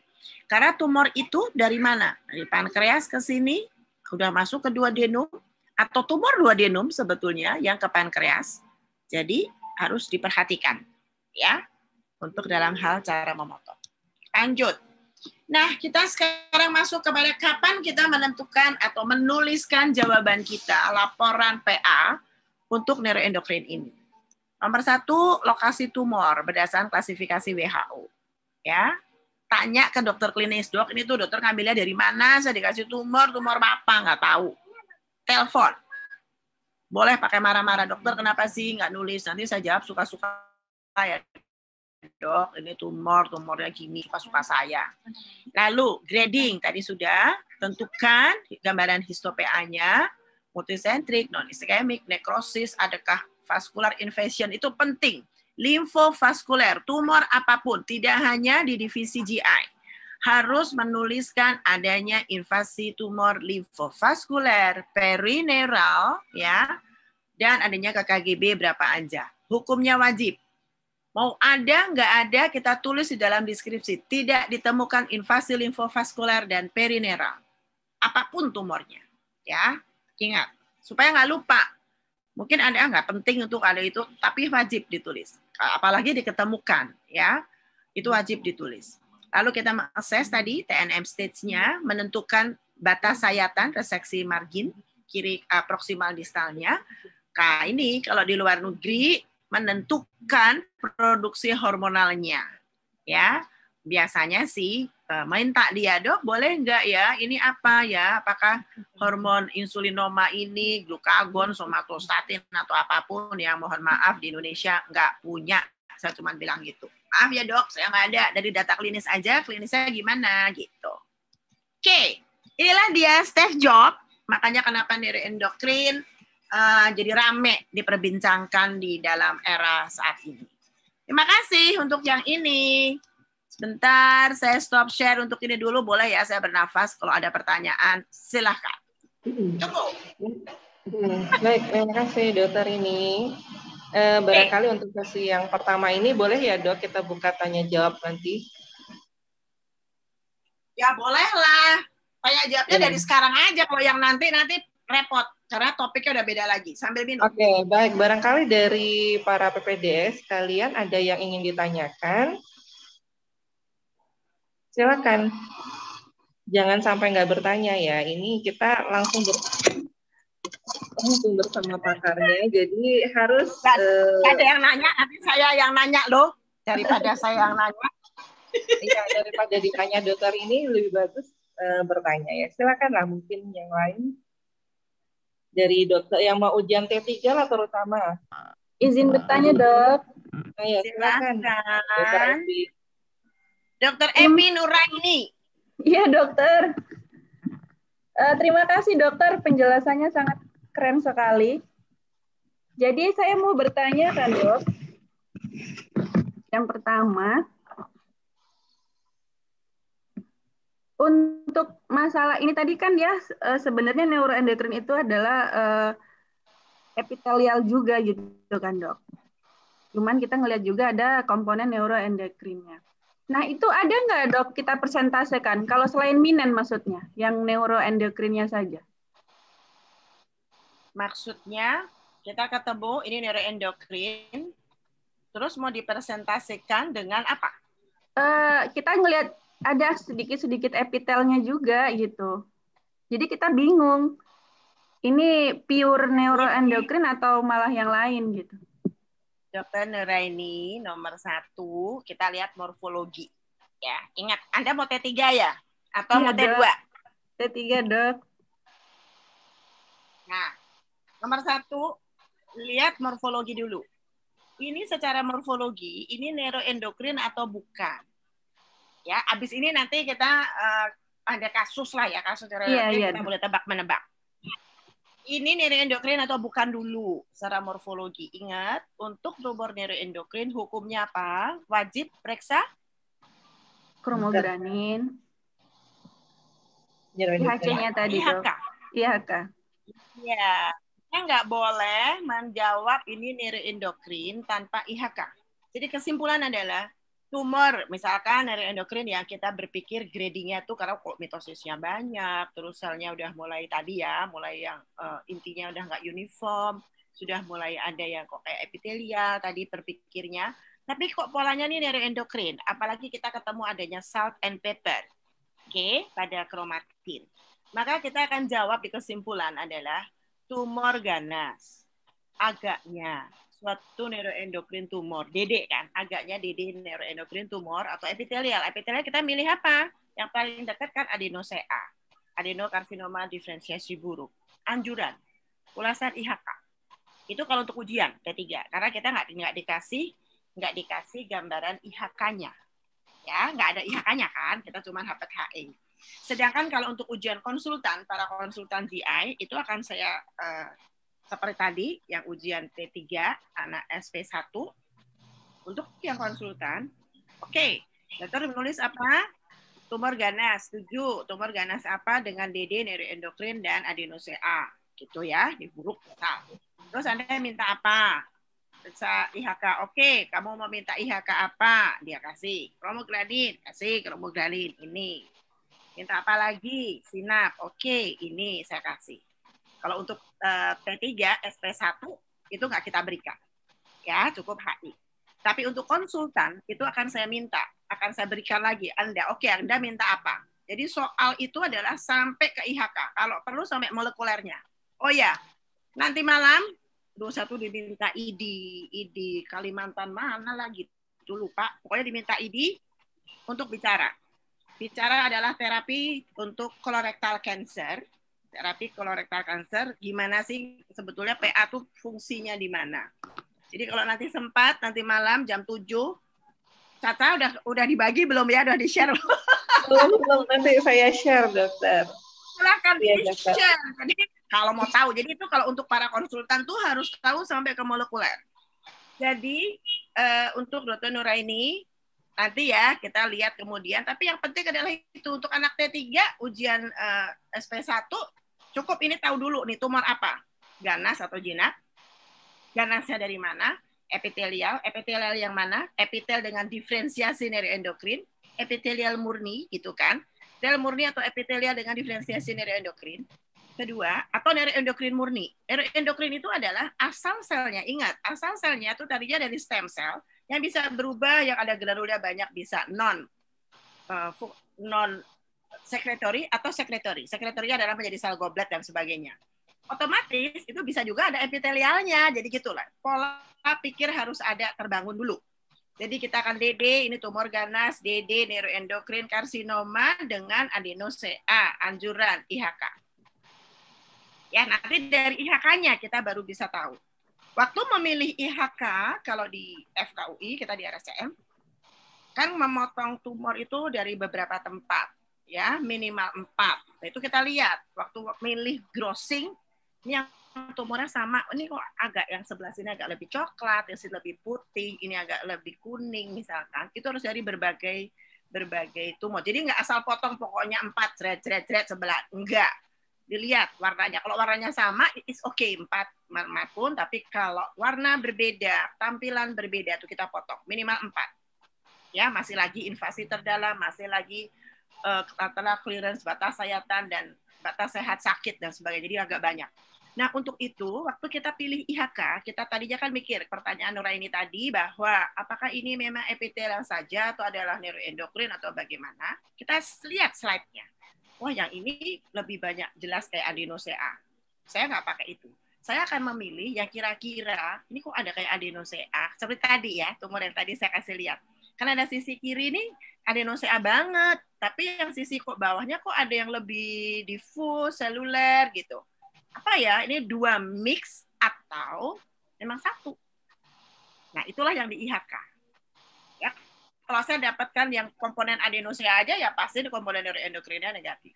A: Karena tumor itu dari mana? Dari pankreas ke sini, udah masuk ke dua denum, atau tumor dua denum sebetulnya yang ke pankreas. Jadi harus diperhatikan ya untuk dalam hal cara memotong. Lanjut. Nah, kita sekarang masuk kepada kapan kita menentukan atau menuliskan jawaban kita laporan PA untuk neuroendokrin ini. Nomor satu, lokasi tumor berdasarkan klasifikasi WHO. Ya, tanya ke dokter klinis dok ini tuh dokter ngambilnya dari mana saya dikasih tumor tumor apa nggak tahu telepon boleh pakai marah-marah dokter kenapa sih nggak nulis nanti saya jawab suka-suka ya dok ini tumor tumornya gini suka-suka saya lalu grading tadi sudah tentukan gambaran histopa nya multisentrik non ischemic nekrosis adakah vascular invasion itu penting limfovaskuler, tumor apapun, tidak hanya di divisi GI. Harus menuliskan adanya invasi tumor limfovaskuler perineral ya dan adanya KKGB berapa aja. Hukumnya wajib. Mau ada nggak ada kita tulis di dalam deskripsi. Tidak ditemukan invasi limfovaskuler dan perineral. Apapun tumornya, ya ingat supaya nggak lupa Mungkin Anda nggak penting untuk ada itu, tapi wajib ditulis. Apalagi diketemukan, ya. Itu hmm. wajib ditulis. Lalu kita mengakses tadi TNM stage-nya, menentukan batas sayatan reseksi margin, kiri uh, proximal distalnya. Nah, ini kalau di luar negeri menentukan produksi hormonalnya. Ya, biasanya sih Nah, main tak dia dok boleh nggak ya ini apa ya apakah hormon insulinoma ini glukagon somatostatin atau apapun yang mohon maaf di Indonesia nggak punya saya cuma bilang gitu maaf ya dok saya nggak ada dari data klinis aja klinisnya gimana gitu oke okay. inilah dia staff Job makanya kenapa endokrin uh, jadi rame diperbincangkan di dalam era saat ini terima kasih untuk yang ini Sebentar, saya stop share untuk ini dulu. Boleh ya saya bernafas kalau ada pertanyaan. Silahkan.
C: Hmm, baik, terima kasih dokter ini. E, barangkali untuk sesi yang pertama ini boleh ya dok kita buka tanya jawab nanti?
A: Ya boleh lah. Tanya jawabnya iya. dari sekarang aja. Kalau yang nanti nanti repot karena topiknya udah beda lagi sambil minum. Oke,
C: baik. Barangkali dari para PPDS kalian ada yang ingin ditanyakan Silakan. Jangan sampai nggak bertanya ya. Ini kita langsung ber langsung bersama pakarnya. Jadi harus gak, uh, eh, ada yang
A: nanya, nanti saya yang
C: nanya loh daripada saya yang nanya. Iya, daripada ditanya dokter ini lebih bagus uh, bertanya ya. silakan lah mungkin yang lain dari dokter yang mau ujian T3 lah terutama. Izin bertanya, Dok. Ayo, silakan. silakan.
A: Dokter Emi Nuraini.
E: Iya dokter. Uh, terima kasih dokter, penjelasannya sangat keren sekali. Jadi saya mau bertanya kan dok, yang pertama untuk masalah ini tadi kan ya sebenarnya neuroendokrin itu adalah uh, epitelial juga gitu kan dok. Cuman kita ngelihat juga ada komponen neuroendokrinnya. Nah, itu ada nggak dok kita persentasekan? Kalau selain minen maksudnya, yang neuroendokrinnya saja.
A: Maksudnya kita ketemu ini neuroendokrin, terus mau dipresentasikan dengan apa?
E: Uh, kita ngelihat ada sedikit-sedikit epitelnya juga gitu. Jadi kita bingung, ini pure neuroendokrin atau malah yang
A: lain gitu. Dokter Nuraini nomor satu kita lihat morfologi. Ya, ingat Anda mau T3 ya atau ya, mau T2? Dok. T3, Dok. Nah, nomor satu lihat morfologi dulu. Ini secara morfologi ini neuroendokrin atau bukan? Ya, abis ini nanti kita uh, ada kasus lah ya kasus iya, neuroendokrin ya, ya, kita dok. boleh tebak menebak ini neuroendokrin atau bukan dulu secara morfologi. Ingat, untuk tumor neuroendokrin hukumnya apa? Wajib periksa
E: kromogranin. IHC-nya tadi IHK. IHK.
A: Iya. Saya nggak boleh menjawab ini neuroendokrin tanpa IHK. Jadi kesimpulan adalah tumor misalkan dari endokrin yang kita berpikir gradingnya tuh karena kok mitosisnya banyak terus selnya udah mulai tadi ya mulai yang uh, intinya udah nggak uniform sudah mulai ada yang kok kayak epitelial tadi berpikirnya tapi kok polanya nih dari endokrin apalagi kita ketemu adanya salt and pepper oke okay, pada kromatin maka kita akan jawab di kesimpulan adalah tumor ganas agaknya suatu neuroendokrin tumor, DD kan, agaknya DD neuroendokrin tumor atau epitelial. Epitelial kita milih apa? Yang paling dekat kan adenosea, adenokarsinoma diferensiasi buruk. Anjuran, ulasan IHK. Itu kalau untuk ujian T3, karena kita nggak nggak dikasih nggak dikasih gambaran IHK-nya. Ya, nggak ada IHK-nya kan, kita cuma HE. Sedangkan kalau untuk ujian konsultan, para konsultan GI itu akan saya uh, seperti tadi yang ujian t 3 anak SP1 untuk yang konsultan oke okay. dokter menulis apa tumor ganas 7 tumor ganas apa dengan DD neuroendokrin dan adenosea gitu ya buruk. misal nah, terus Anda minta apa periksa IHK oke okay. kamu mau minta IHK apa dia kasih kromogradin kasih kromogradin ini minta apa lagi sinap oke okay. ini saya kasih kalau untuk uh, P3, SP1 itu nggak kita berikan. Ya, cukup HI. Tapi untuk konsultan itu akan saya minta, akan saya berikan lagi. Anda, oke, okay, Anda minta apa? Jadi soal itu adalah sampai ke IHK. Kalau perlu sampai molekulernya. Oh ya, nanti malam 21 diminta ID, ID Kalimantan mana lagi? Itu lupa. Pokoknya diminta ID untuk bicara. Bicara adalah terapi untuk colorectal cancer terapi kolorektal kanker, gimana sih sebetulnya PA tuh fungsinya di mana. Jadi kalau nanti sempat, nanti malam jam 7, Caca udah udah dibagi belum ya? Udah di-share belum? belum, nanti saya share dokter. Silakan ya, di-share. Jadi kalau mau tahu, jadi itu kalau untuk para konsultan tuh harus tahu sampai ke molekuler. Jadi uh, untuk Dr. Nuraini, nanti ya kita lihat kemudian. Tapi yang penting adalah itu untuk anak T3 ujian uh, eh, SP1 Cukup ini tahu dulu nih tumor apa. Ganas atau jinak. Ganasnya dari mana? Epitelial. Epitelial yang mana? Epitel dengan diferensiasi endokrin Epitelial murni gitu kan. Epitelial murni atau epitelial dengan diferensiasi endokrin Kedua, atau endokrin murni. endokrin itu adalah asal selnya. Ingat, asal selnya itu tadinya dari stem cell yang bisa berubah, yang ada granulnya banyak bisa non eh, non sekretori atau sekretori Sekretori adalah menjadi sel goblet dan sebagainya. Otomatis itu bisa juga ada epitelialnya. Jadi gitulah. Pola pikir harus ada terbangun dulu. Jadi kita akan DD, ini tumor ganas, DD, neuroendokrin, karsinoma dengan adenosea, anjuran, IHK. Ya, nanti dari IHK-nya kita baru bisa tahu. Waktu memilih IHK, kalau di FKUI, kita di RSCM, kan memotong tumor itu dari beberapa tempat ya minimal empat. Nah, itu kita lihat waktu milih grossing ini yang tumornya sama. Oh, ini kok agak yang sebelah sini agak lebih coklat, yang sini lebih putih, ini agak lebih kuning misalkan. Itu harus dari berbagai berbagai tumor. Jadi nggak asal potong pokoknya empat jret jret jret sebelah. Enggak. Dilihat warnanya. Kalau warnanya sama, is okay empat pun. Tapi kalau warna berbeda, tampilan berbeda itu kita potong minimal empat. Ya masih lagi invasi terdalam, masih lagi antara eh, clearance batas sayatan dan batas sehat sakit dan sebagainya. Jadi agak banyak. Nah, untuk itu, waktu kita pilih IHK, kita tadinya kan mikir pertanyaan ini tadi bahwa apakah ini memang epitel saja atau adalah neuroendokrin atau bagaimana. Kita lihat slide-nya. Wah, yang ini lebih banyak jelas kayak adenosea. Saya nggak pakai itu. Saya akan memilih yang kira-kira, ini kok ada kayak adenosea, seperti tadi ya, tumor yang tadi saya kasih lihat kan ada sisi kiri nih nosea banget, tapi yang sisi kok bawahnya kok ada yang lebih difus, seluler gitu. Apa ya? Ini dua mix atau memang satu. Nah, itulah yang di IHK. Ya, kalau saya dapatkan yang komponen adenosea aja ya pasti di komponen neuroendokrinnya negatif.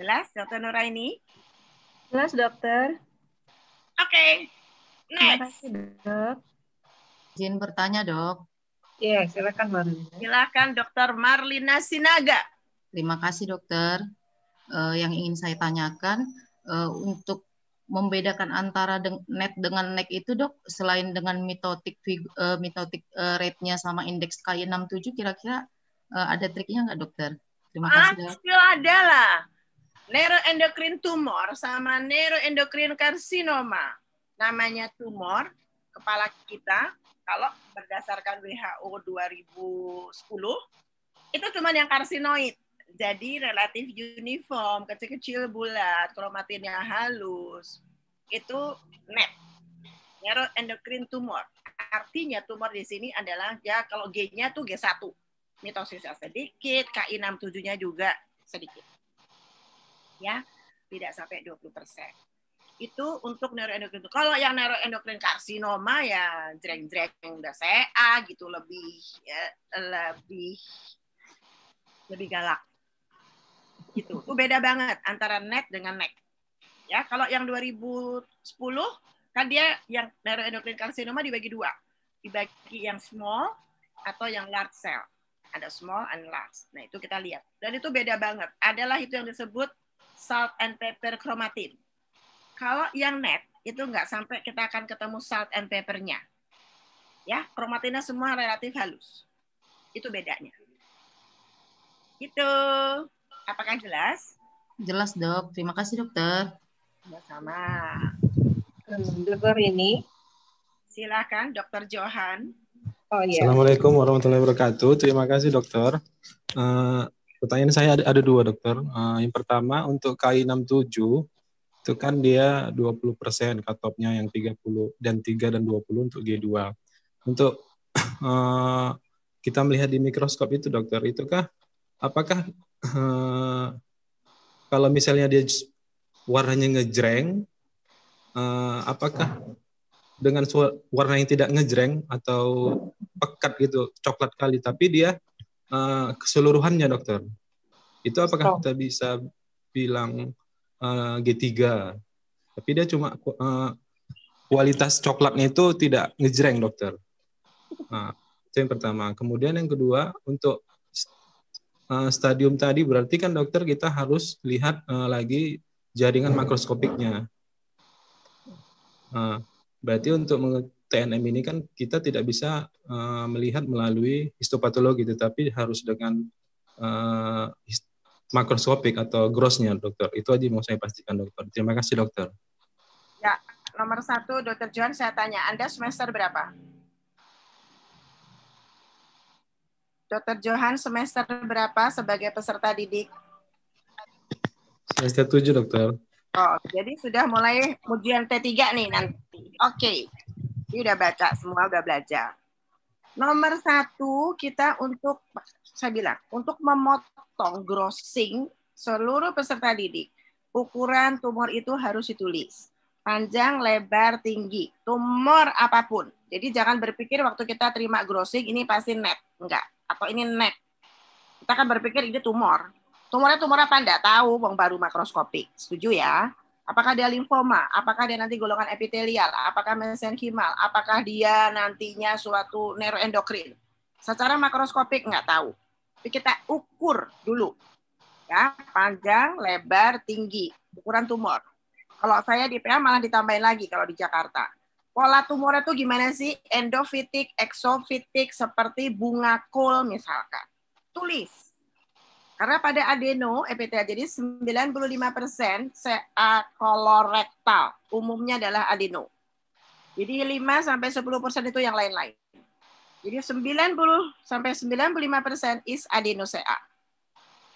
A: Jelas, Dokter Nuraini? Jelas, Dokter. Oke. Okay.
C: Next. Terima kasih, Dok izin bertanya, Dok.
A: Iya, yeah, silakan Marlina. Silakan Dokter Marlina Sinaga.
C: Terima kasih, Dokter. Uh, yang ingin saya tanyakan uh, untuk membedakan antara de net dengan neck itu dok selain dengan mitotik uh, mitotik uh, rate-nya sama indeks KI67 kira-kira uh, ada triknya nggak dokter? Terima kasih.
A: Hasil ada lah. Neuroendocrine tumor sama neuroendocrine karsinoma. Namanya tumor kepala kita kalau berdasarkan WHO 2010 itu cuma yang karsinoid. Jadi relatif uniform, kecil-kecil bulat, kromatinnya halus. Itu NET, neuroendocrine tumor. Artinya tumor di sini adalah ya kalau G-nya tuh G1. Mitosisnya sedikit, KI67-nya juga sedikit. Ya, tidak sampai 20 persen itu untuk neuroendokrin. Kalau yang neuroendokrin karsinoma ya jreng-jreng udah CA gitu lebih ya, lebih lebih galak. Gitu. Itu beda banget antara net dengan NEK Ya, kalau yang 2010 kan dia yang neuroendokrin karsinoma dibagi dua. Dibagi yang small atau yang large cell. Ada small and large. Nah, itu kita lihat. Dan itu beda banget. Adalah itu yang disebut salt and pepper chromatin kalau yang net itu nggak sampai kita akan ketemu salt and peppernya. Ya, kromatinnya semua relatif halus. Itu bedanya. Itu apakah jelas?
C: Jelas dok. Terima kasih dokter.
A: Sama.
C: Dokter ini.
A: silakan dokter Johan. Oh, iya.
F: Assalamualaikum warahmatullahi wabarakatuh. Terima kasih dokter. Uh, pertanyaan saya ada, ada dua dokter. Uh, yang pertama untuk KI67 itu kan dia 20% katopnya yang 30 dan 3 dan 20 untuk G2. Untuk uh, kita melihat di mikroskop itu dokter, itukah apakah uh, kalau misalnya dia warnanya ngejreng uh, apakah dengan warna yang tidak ngejreng atau pekat gitu, coklat kali tapi dia uh, keseluruhannya dokter. Itu apakah kita bisa bilang Eh, G3 tapi dia cuma uh, kualitas coklatnya itu tidak ngejreng dokter nah, itu yang pertama kemudian yang kedua untuk uh, stadium tadi berarti kan dokter kita harus lihat uh, lagi jaringan makroskopiknya Nah, berarti untuk TNM ini kan kita tidak bisa uh, melihat melalui histopatologi tetapi harus dengan uh, makroskopik atau grossnya dokter. Itu aja mau saya pastikan dokter. Terima kasih dokter.
A: Ya, nomor satu dokter John saya tanya, Anda semester berapa? Dokter Johan semester berapa sebagai peserta didik?
F: Semester 7, dokter.
A: Oh, jadi sudah mulai ujian T3 nih nanti. Oke, okay. ini udah baca semua, udah belajar. Nomor satu kita untuk saya bilang untuk memotong grossing seluruh peserta didik. Ukuran tumor itu harus ditulis. Panjang, lebar, tinggi. Tumor apapun. Jadi jangan berpikir waktu kita terima grossing ini pasti net. Enggak. Atau ini net. Kita akan berpikir ini tumor. Tumornya tumor apa? Enggak tahu. Bang baru makroskopik. Setuju ya? Apakah dia limfoma? Apakah dia nanti golongan epitelial? Apakah mesenkimal? Apakah dia nantinya suatu neuroendokrin? Secara makroskopik nggak tahu. Tapi kita ukur dulu. Ya, panjang, lebar, tinggi, ukuran tumor. Kalau saya di PA malah ditambahin lagi kalau di Jakarta. Pola tumornya itu gimana sih? Endofitik, exofitik, seperti bunga kol misalkan. Tulis karena pada adeno epta jadi 95% CA kolorektal umumnya adalah adeno. Jadi 5 sampai 10% itu yang lain-lain. Jadi 90 sampai 95% is adeno CA.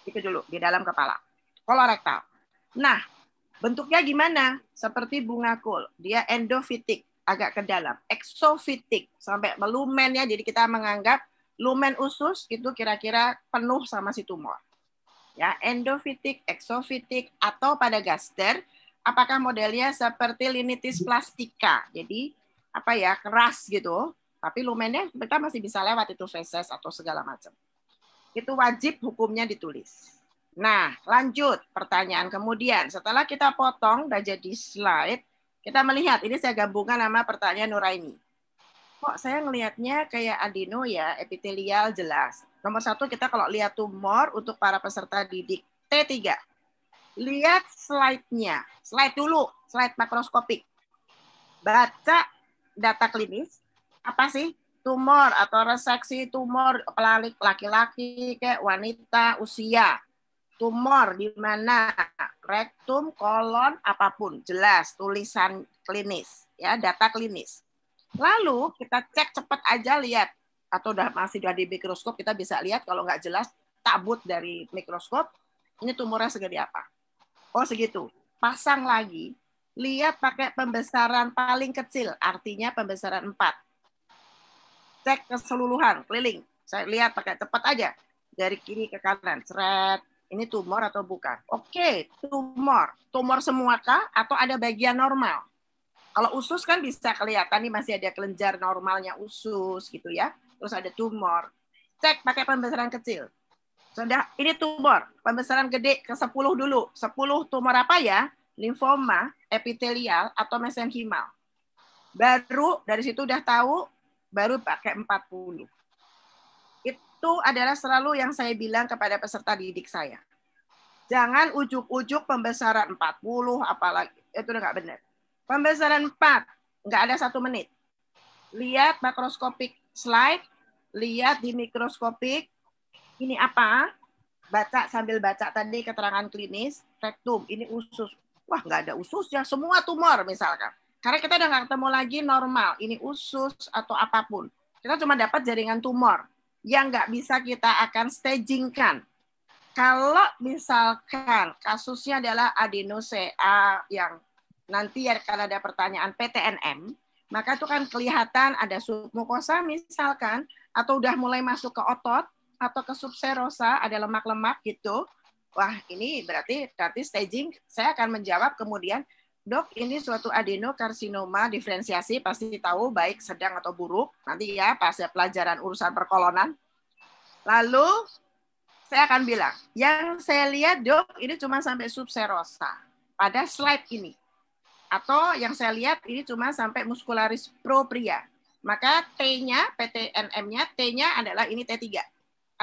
A: Itu dulu di dalam kepala. Kolorektal. Nah, bentuknya gimana? Seperti bunga kol. dia endofitik agak ke dalam, eksofitik sampai melumen ya. Jadi kita menganggap lumen usus itu kira-kira penuh sama si tumor ya endofitik, eksofitik atau pada gaster. Apakah modelnya seperti linitis plastika? Jadi apa ya keras gitu, tapi lumennya kita masih bisa lewat itu feses atau segala macam. Itu wajib hukumnya ditulis. Nah, lanjut pertanyaan kemudian. Setelah kita potong dan jadi slide, kita melihat ini saya gabungkan nama pertanyaan Nuraini. Kok saya ngelihatnya kayak adeno ya, epitelial jelas. Nomor satu kita kalau lihat tumor untuk para peserta didik T3. Lihat slide-nya. Slide dulu, slide makroskopik. Baca data klinis. Apa sih tumor atau reseksi tumor pelalik laki-laki kayak wanita usia tumor di mana rektum kolon apapun jelas tulisan klinis ya data klinis lalu kita cek cepat aja lihat atau udah, masih di mikroskop kita bisa lihat kalau nggak jelas tabut dari mikroskop ini tumornya segede apa. Oh segitu. Pasang lagi, lihat pakai pembesaran paling kecil, artinya pembesaran 4. Cek keseluruhan, keliling. Saya lihat pakai cepat aja dari kiri ke kanan. Seret, ini tumor atau bukan? Oke, tumor. Tumor semua kah atau ada bagian normal? Kalau usus kan bisa kelihatan ini masih ada kelenjar normalnya usus gitu ya terus ada tumor. Cek pakai pembesaran kecil. Sudah, ini tumor, pembesaran gede ke 10 dulu. 10 tumor apa ya? Limfoma, epitelial, atau mesenchymal. Baru dari situ udah tahu, baru pakai 40. Itu adalah selalu yang saya bilang kepada peserta didik saya. Jangan ujuk-ujuk pembesaran 40, apalagi. Itu udah nggak benar. Pembesaran 4, nggak ada satu menit. Lihat makroskopik slide, lihat di mikroskopik ini apa? Baca sambil baca tadi keterangan klinis rektum ini usus. Wah nggak ada usus ya, semua tumor misalkan. Karena kita udah nggak ketemu lagi normal, ini usus atau apapun. Kita cuma dapat jaringan tumor yang nggak bisa kita akan stagingkan. Kalau misalkan kasusnya adalah adenosea yang nanti ya akan ada pertanyaan PTNM, maka itu kan kelihatan ada submukosa misalkan atau udah mulai masuk ke otot atau ke subserosa ada lemak-lemak gitu. Wah, ini berarti berarti staging saya akan menjawab kemudian Dok, ini suatu adenokarsinoma diferensiasi pasti tahu baik sedang atau buruk. Nanti ya pas ya pelajaran urusan perkolonan. Lalu saya akan bilang, yang saya lihat dok ini cuma sampai subserosa pada slide ini. Atau yang saya lihat ini cuma sampai muskularis propria. Maka T-nya, PTNM-nya, T-nya adalah ini T3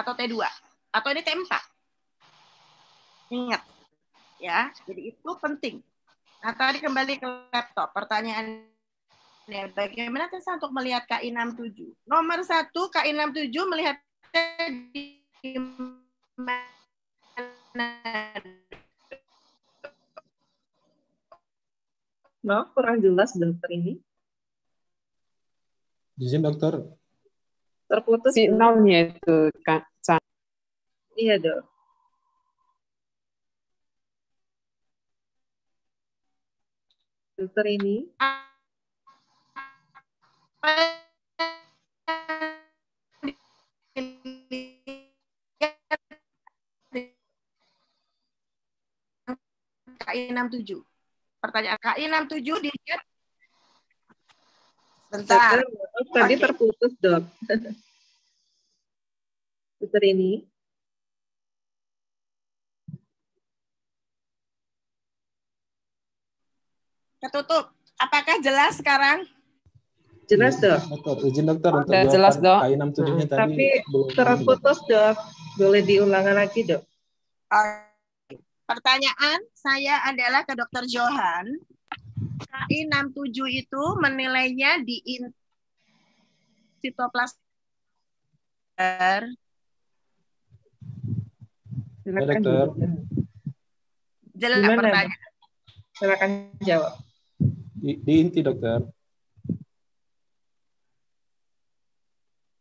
A: atau T2 atau ini T4. Ingat. Ya, jadi itu penting. Nah, tadi kembali ke laptop. Pertanyaan bagaimana Tessa untuk melihat KI67? Nomor satu, KI67 T di mana?
C: Maaf, kurang jelas dokter ini. Izin dokter. Terputus. Signalnya itu kak. Iya dok. Dokter ini.
A: KI67. Pertanyaan KI67 di chat Bentar. Oh, tadi okay.
C: terputus, Dok. Putar ini.
A: Ketutup. Apakah jelas sekarang?
C: Jelas, iya, Dok. Dokter, izin dokter untuk Udah, jelas, Dok. Nah, tadi tapi terputus, Dok. Boleh diulangan lagi, Dok.
A: Pertanyaan saya adalah ke Dokter Johan KI 67 itu menilainya di in sitoplasma.
F: Dokter, jawab.
A: Silakan pertanyaan. Silakan jawab.
F: Di, di inti dokter.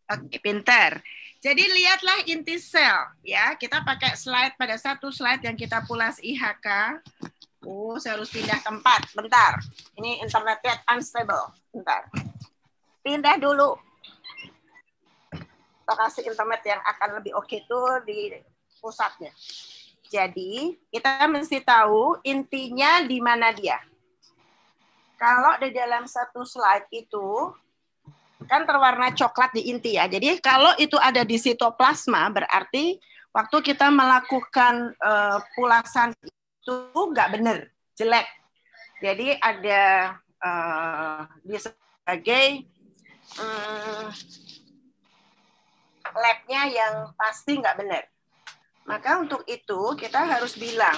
A: Oke, pintar. Jadi lihatlah inti sel ya. Kita pakai slide pada satu slide yang kita pulas IHK. Oh, saya harus pindah tempat. Bentar. Ini internetnya unstable. Bentar. Pindah dulu. Lokasi internet yang akan lebih oke okay tuh di pusatnya. Jadi, kita mesti tahu intinya di mana dia. Kalau di dalam satu slide itu, kan terwarna coklat di inti ya. Jadi kalau itu ada di sitoplasma berarti waktu kita melakukan uh, pulasan itu nggak benar, jelek. Jadi ada uh, dia sebagai um, labnya yang pasti nggak benar. Maka untuk itu kita harus bilang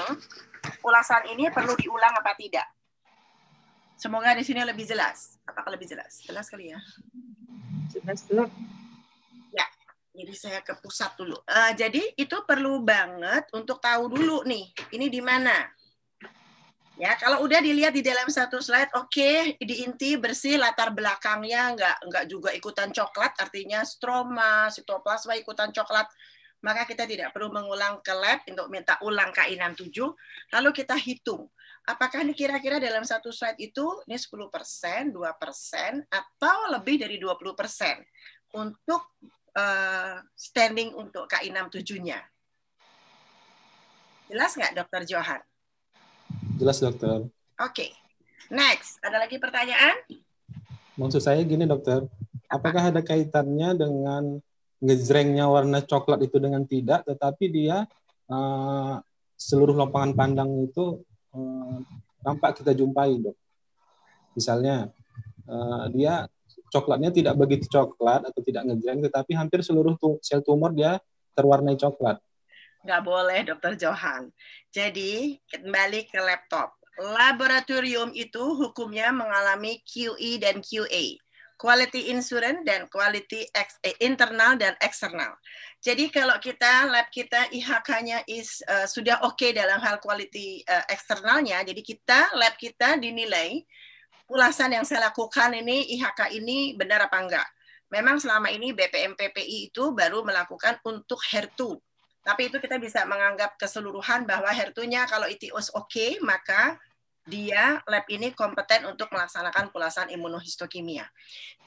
A: ulasan ini perlu diulang apa tidak. Semoga di sini lebih jelas. Apakah lebih jelas? Jelas kali ya. Jelas, jelas. Jadi saya ke pusat dulu. Uh, jadi itu perlu banget untuk tahu dulu nih, ini di mana. Ya, kalau udah dilihat di dalam satu slide, oke, okay, di inti bersih latar belakangnya nggak nggak juga ikutan coklat, artinya stroma, sitoplasma ikutan coklat. Maka kita tidak perlu mengulang ke lab untuk minta ulang KI67. Lalu kita hitung, apakah ini kira-kira dalam satu slide itu ini 10%, 2%, atau lebih dari 20% untuk Eh, standing untuk k 67 nya Jelas nggak, Dokter Johan?
F: Jelas, Dokter.
A: Oke. Okay. Next, ada lagi pertanyaan?
F: Maksud saya gini, Dokter. Apakah ada kaitannya dengan ngejrengnya warna coklat itu dengan tidak, tetapi dia uh, seluruh lapangan pandang itu uh, nampak kita jumpai, Dok? Misalnya, uh, dia coklatnya tidak begitu coklat atau tidak ngejreng, tetapi hampir seluruh tu sel tumor dia terwarnai coklat.
A: Nggak boleh, Dokter Johan. Jadi, kembali ke laptop. Laboratorium itu hukumnya mengalami QE dan QA. Quality Insurance dan Quality eh, Internal dan Eksternal. Jadi kalau kita lab kita IHK-nya uh, eh, sudah oke okay dalam hal quality uh, eh, eksternalnya, jadi kita lab kita dinilai ulasan yang saya lakukan ini IHK ini benar apa enggak. Memang selama ini BPMPPI itu baru melakukan untuk Hertu, Tapi itu kita bisa menganggap keseluruhan bahwa Hertunya nya kalau ITOS oke, okay, maka dia lab ini kompeten untuk melaksanakan pulasan imunohistokimia.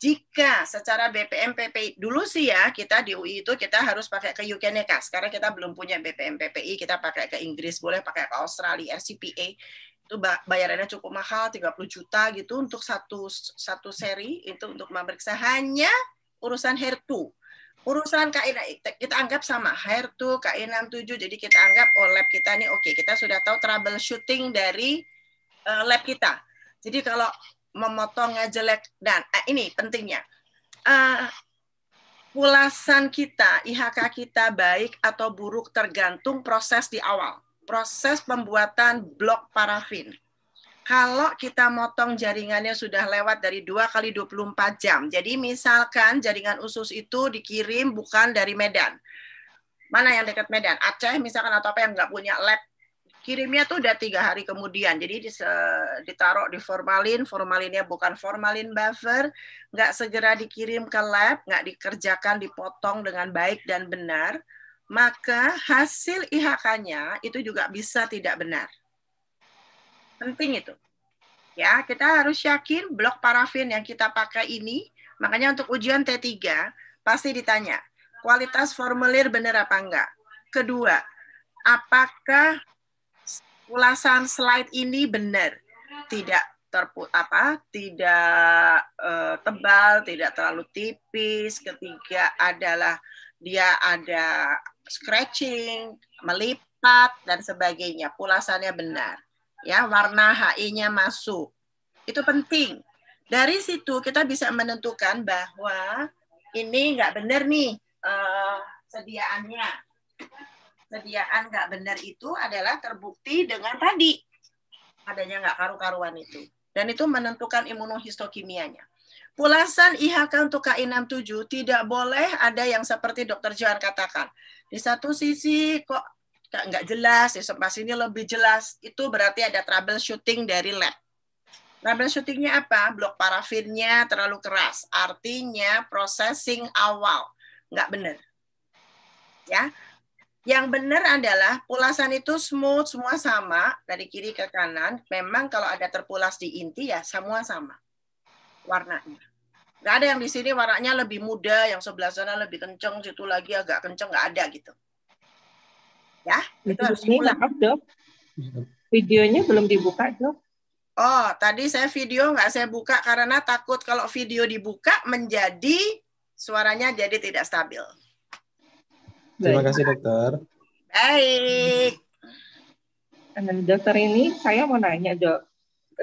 A: Jika secara BPMPPI dulu sih ya kita di UI itu kita harus pakai ke UK e Sekarang kita belum punya BPMPPI, kita pakai ke Inggris, boleh pakai ke Australia, RCPA itu bayarannya cukup mahal 30 juta gitu untuk satu satu seri itu untuk memeriksa hanya urusan hair to urusan kain kita anggap sama hair to KI67 jadi kita anggap oh lab kita nih oke okay, kita sudah tahu troubleshooting dari uh, lab kita jadi kalau memotongnya jelek dan uh, ini pentingnya uh, ulasan kita IHK kita baik atau buruk tergantung proses di awal proses pembuatan blok parafin. Kalau kita motong jaringannya sudah lewat dari 2 kali 24 jam. Jadi misalkan jaringan usus itu dikirim bukan dari Medan. Mana yang dekat Medan? Aceh misalkan atau apa yang nggak punya lab kirimnya tuh udah tiga hari kemudian. Jadi ditaruh di formalin, formalinnya bukan formalin buffer, nggak segera dikirim ke lab, nggak dikerjakan, dipotong dengan baik dan benar maka hasil IHK-nya itu juga bisa tidak benar. Penting itu. Ya, kita harus yakin blok parafin yang kita pakai ini, makanya untuk ujian T3 pasti ditanya, kualitas formulir benar apa enggak? Kedua, apakah ulasan slide ini benar? Tidak terput apa tidak uh, tebal, tidak terlalu tipis. Ketiga adalah dia ada scratching, melipat dan sebagainya. Pulasannya benar. Ya, warna HI-nya masuk. Itu penting. Dari situ kita bisa menentukan bahwa ini nggak benar nih uh, sediaannya. Sediaan nggak benar itu adalah terbukti dengan tadi adanya nggak karu-karuan itu. Dan itu menentukan imunohistokimianya. Pulasan IHK untuk KI67 tidak boleh ada yang seperti dokter Johan katakan. Di satu sisi kok nggak jelas, di sebelah sini lebih jelas. Itu berarti ada troubleshooting dari lab. Troubleshootingnya apa? Blok parafinnya terlalu keras. Artinya processing awal. Nggak benar. Ya, yang benar adalah pulasan itu smooth, semua sama, dari kiri ke kanan. Memang kalau ada terpulas di inti ya semua sama warnanya. Nggak ada yang di sini warnanya lebih muda, yang sebelah sana lebih kenceng, situ lagi agak kenceng, nggak ada gitu. Ya,
C: itu harus ini maaf dok, videonya belum dibuka dok.
A: Oh, tadi saya video nggak saya buka karena takut kalau video dibuka menjadi suaranya jadi tidak stabil.
C: Terima kasih
F: dokter.
A: Baik.
C: Eh, dokter ini saya mau nanya dok,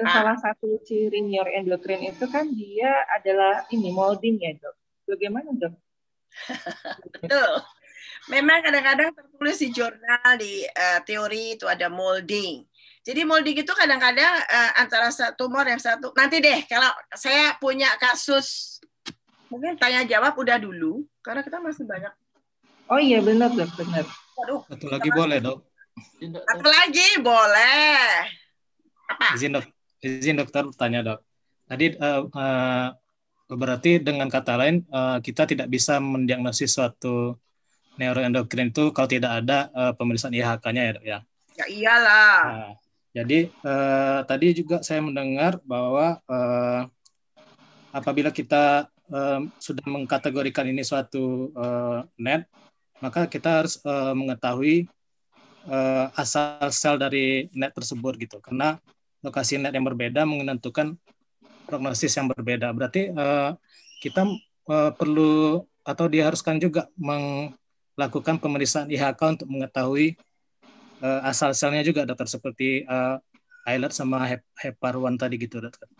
C: Ah. salah satu ciri endokrin itu kan dia adalah ini molding ya dok. Bagaimana dok?
A: Betul. Memang kadang-kadang tertulis di jurnal di uh, teori itu ada molding. Jadi molding itu kadang-kadang uh, antara satu tumor yang satu. Nanti deh kalau saya punya kasus mungkin tanya jawab udah dulu karena kita masih banyak. Oh iya benar dok benar. Aduh,
G: satu lagi boleh dok.
A: Satu lagi boleh.
G: Apa? Izin dok izin dokter bertanya dok. Tadi uh, uh, berarti dengan kata lain uh, kita tidak bisa mendiagnosis suatu neuroendokrin itu kalau tidak ada uh, pemeriksaan IHK-nya ya dok ya.
A: Ya iyalah. Nah,
G: jadi uh, tadi juga saya mendengar bahwa uh, apabila kita uh, sudah mengkategorikan ini suatu uh, net, maka kita harus uh, mengetahui uh, asal sel dari net tersebut gitu. Karena lokasi net yang berbeda menentukan prognosis yang berbeda. Berarti uh, kita uh, perlu atau diharuskan juga melakukan pemeriksaan IHK untuk mengetahui uh, eh, asal-asalnya juga dokter seperti uh, ILAT sama Hep Heparwan tadi gitu dokter.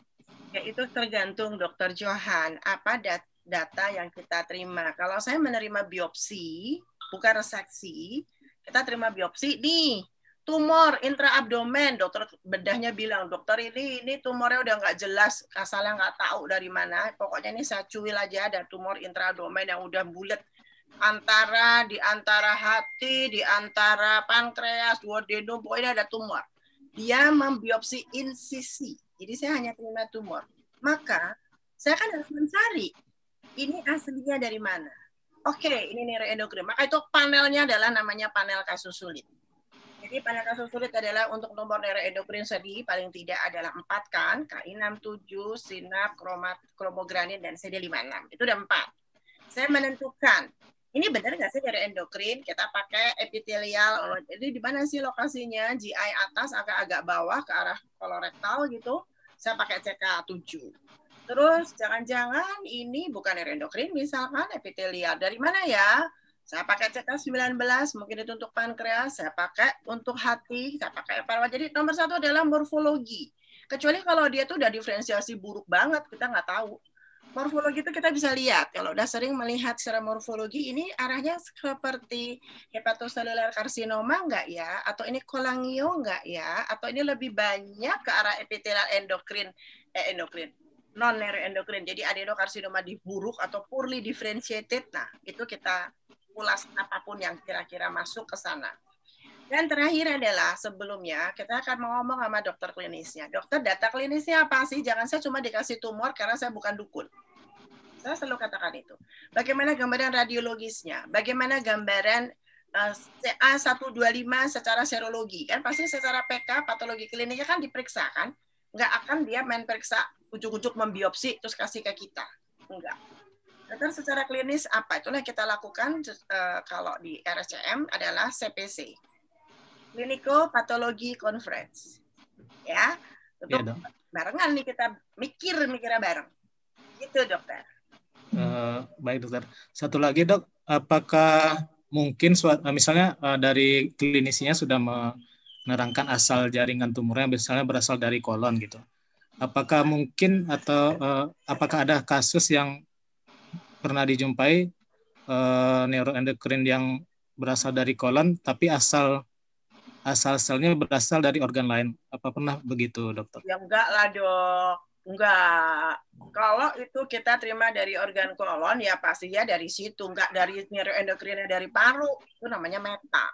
A: Ya itu tergantung dokter Johan apa dat data yang kita terima. Kalau saya menerima biopsi bukan reseksi, kita terima biopsi nih tumor intraabdomen dokter bedahnya bilang dokter ini ini tumornya udah nggak jelas asalnya nggak tahu dari mana pokoknya ini saya cuil aja ada tumor intraabdomen yang udah bulat antara di antara hati di antara pankreas duodenum pokoknya ada tumor dia membiopsi insisi. jadi saya hanya terima tumor maka saya kan harus mencari ini aslinya dari mana oke ini neuroendokrin maka itu panelnya adalah namanya panel kasus sulit jadi pada kasus sulit adalah untuk nomor endokrin sendiri paling tidak adalah 4 kan, KI67, sinap, kromat, kromogranin, dan CD56. Itu udah 4. Saya menentukan, ini benar nggak sih dari endokrin Kita pakai epitelial, oh, jadi di mana sih lokasinya? GI atas, agak-agak bawah ke arah kolorektal gitu. Saya pakai CK7. Terus jangan-jangan ini bukan endokrin misalkan epitelial. Dari mana ya? Saya pakai CK19, mungkin itu untuk pankreas, saya pakai untuk hati, saya pakai paru. Jadi nomor satu adalah morfologi. Kecuali kalau dia tuh udah diferensiasi buruk banget, kita nggak tahu. Morfologi itu kita bisa lihat. Kalau udah sering melihat secara morfologi, ini arahnya seperti hepatoseluler karsinoma nggak ya? Atau ini kolangio nggak ya? Atau ini lebih banyak ke arah epitelial endokrin, eh, endokrin, non neuroendokrin. Jadi adenokarsinoma di buruk atau poorly differentiated. Nah, itu kita ulasan apapun yang kira-kira masuk ke sana. Dan terakhir adalah sebelumnya kita akan ngomong sama dokter klinisnya. Dokter data klinisnya apa sih? Jangan saya cuma dikasih tumor karena saya bukan dukun. Saya selalu katakan itu. Bagaimana gambaran radiologisnya? Bagaimana gambaran eh, CA125 secara serologi? Kan pasti secara PK, patologi kliniknya kan diperiksa kan? Nggak akan dia main periksa ujuk-ujuk membiopsi terus kasih ke kita. Enggak Dokter secara klinis apa? Itulah yang kita lakukan uh, kalau di RSCM adalah CPC. Clinical Pathology Conference. Ya.
B: Untuk yeah,
A: barengan nih kita mikir-mikirnya bareng. Gitu, Dokter.
G: Uh, baik, Dokter. Satu lagi, Dok, apakah mungkin eh, misalnya uh, dari klinisinya sudah menerangkan asal jaringan tumor yang misalnya berasal dari kolon gitu. Apakah mungkin atau uh, apakah ada kasus yang pernah dijumpai uh, eh, neuroendokrin yang berasal dari kolon tapi asal asal selnya berasal dari organ lain. Apa pernah begitu, dokter?
A: Ya enggak lah, dok. Enggak. Kalau itu kita terima dari organ kolon, ya pasti ya dari situ. Enggak dari neuroendokrinnya dari paru. Itu namanya meta.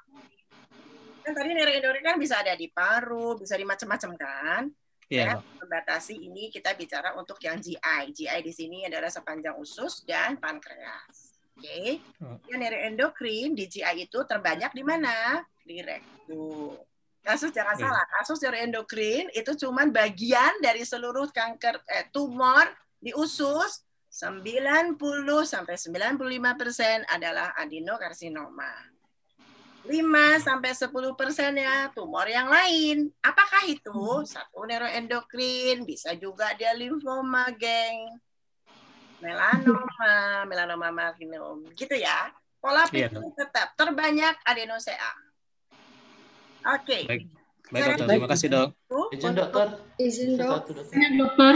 A: Kan tadi neuroendokrin kan bisa ada di paru, bisa di macam-macam kan? Yeah. Dan membatasi ini kita bicara untuk yang GI. GI di sini adalah sepanjang usus dan pankreas. Oke. Okay. Hmm. Dan endokrin di GI itu terbanyak di mana? Di rektum. Kasus jangan yeah. salah, kasus endokrin itu cuman bagian dari seluruh kanker eh, tumor di usus 90 sampai 95 persen adalah adenokarsinoma. 5 sampai 10 persen ya tumor yang lain. Apakah itu? Hmm. Satu neuroendokrin, bisa juga dia limfoma, geng. Melanoma, melanoma malignum, gitu ya. Pola iya, pikir yeah. tetap terbanyak adenosea. Oke. Okay.
G: Baik. Baik, Terima kasih, dok.
C: Izin, dokter. Izin, Izin, iya, dokter.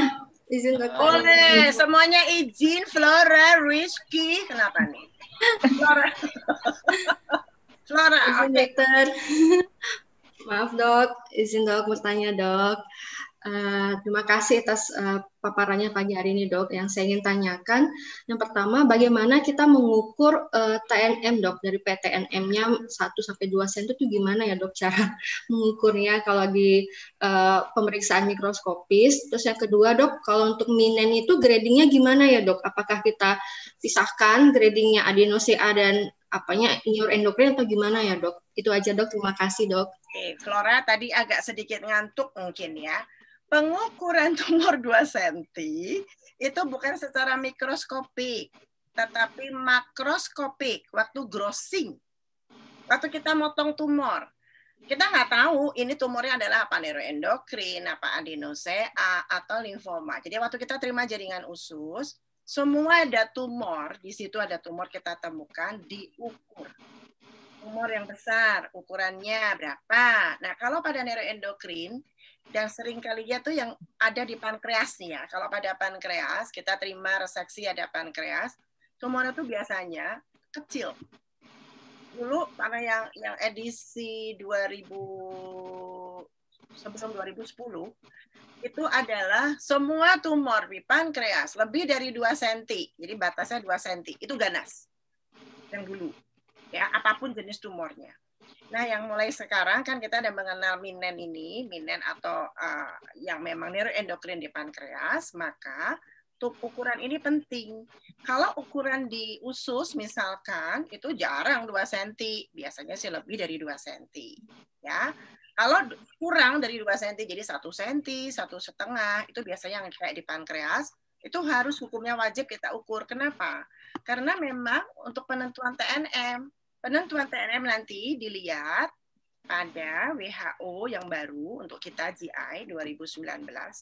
A: Izin, dokter. Boleh. Semuanya izin, Flora, Rizky. Kenapa nih? Flora. Flora, oke. okay. dokter. Maaf dok, izin dok bertanya
C: dok. Uh, terima kasih atas uh, paparannya pagi hari ini dok. Yang saya ingin tanyakan, yang pertama bagaimana kita mengukur uh, eh, TNM dok dari PTNM-nya 1 sampai dua sen itu gimana ya dok cara mengukurnya kalau di uh, pemeriksaan mikroskopis. Terus yang kedua dok, kalau untuk minen itu gradingnya gimana ya dok? Apakah kita pisahkan gradingnya adenosea dan apanya injur endokrin atau gimana ya dok? Itu aja dok, terima kasih dok.
A: Oke, Flora tadi agak sedikit ngantuk mungkin ya. Pengukuran tumor 2 cm itu bukan secara mikroskopik, tetapi makroskopik waktu grossing. Waktu kita motong tumor, kita nggak tahu ini tumornya adalah apa neuroendokrin, apa adenosea, atau limfoma. Jadi waktu kita terima jaringan usus, semua ada tumor, di situ ada tumor kita temukan, diukur. Tumor yang besar, ukurannya berapa. Nah, kalau pada neuroendokrin, dan sering kali dia tuh yang ada di pankreasnya Kalau pada pankreas, kita terima reseksi ada pankreas, tumor itu biasanya kecil. Dulu karena yang yang edisi 2000 sebelum 2010 itu adalah semua tumor di pankreas lebih dari 2 cm. Jadi batasnya 2 cm. Itu ganas. Yang dulu. Ya, apapun jenis tumornya. Nah, yang mulai sekarang kan kita ada mengenal minen ini, minen atau uh, yang memang neuroendokrin di pankreas, maka untuk ukuran ini penting. Kalau ukuran di usus misalkan itu jarang 2 cm, biasanya sih lebih dari 2 cm. Ya. Kalau kurang dari 2 cm jadi 1 cm, satu setengah itu biasanya yang kayak di pankreas itu harus hukumnya wajib kita ukur. Kenapa? Karena memang untuk penentuan TNM, penentuan TNM nanti dilihat ada WHO yang baru untuk kita GI 2019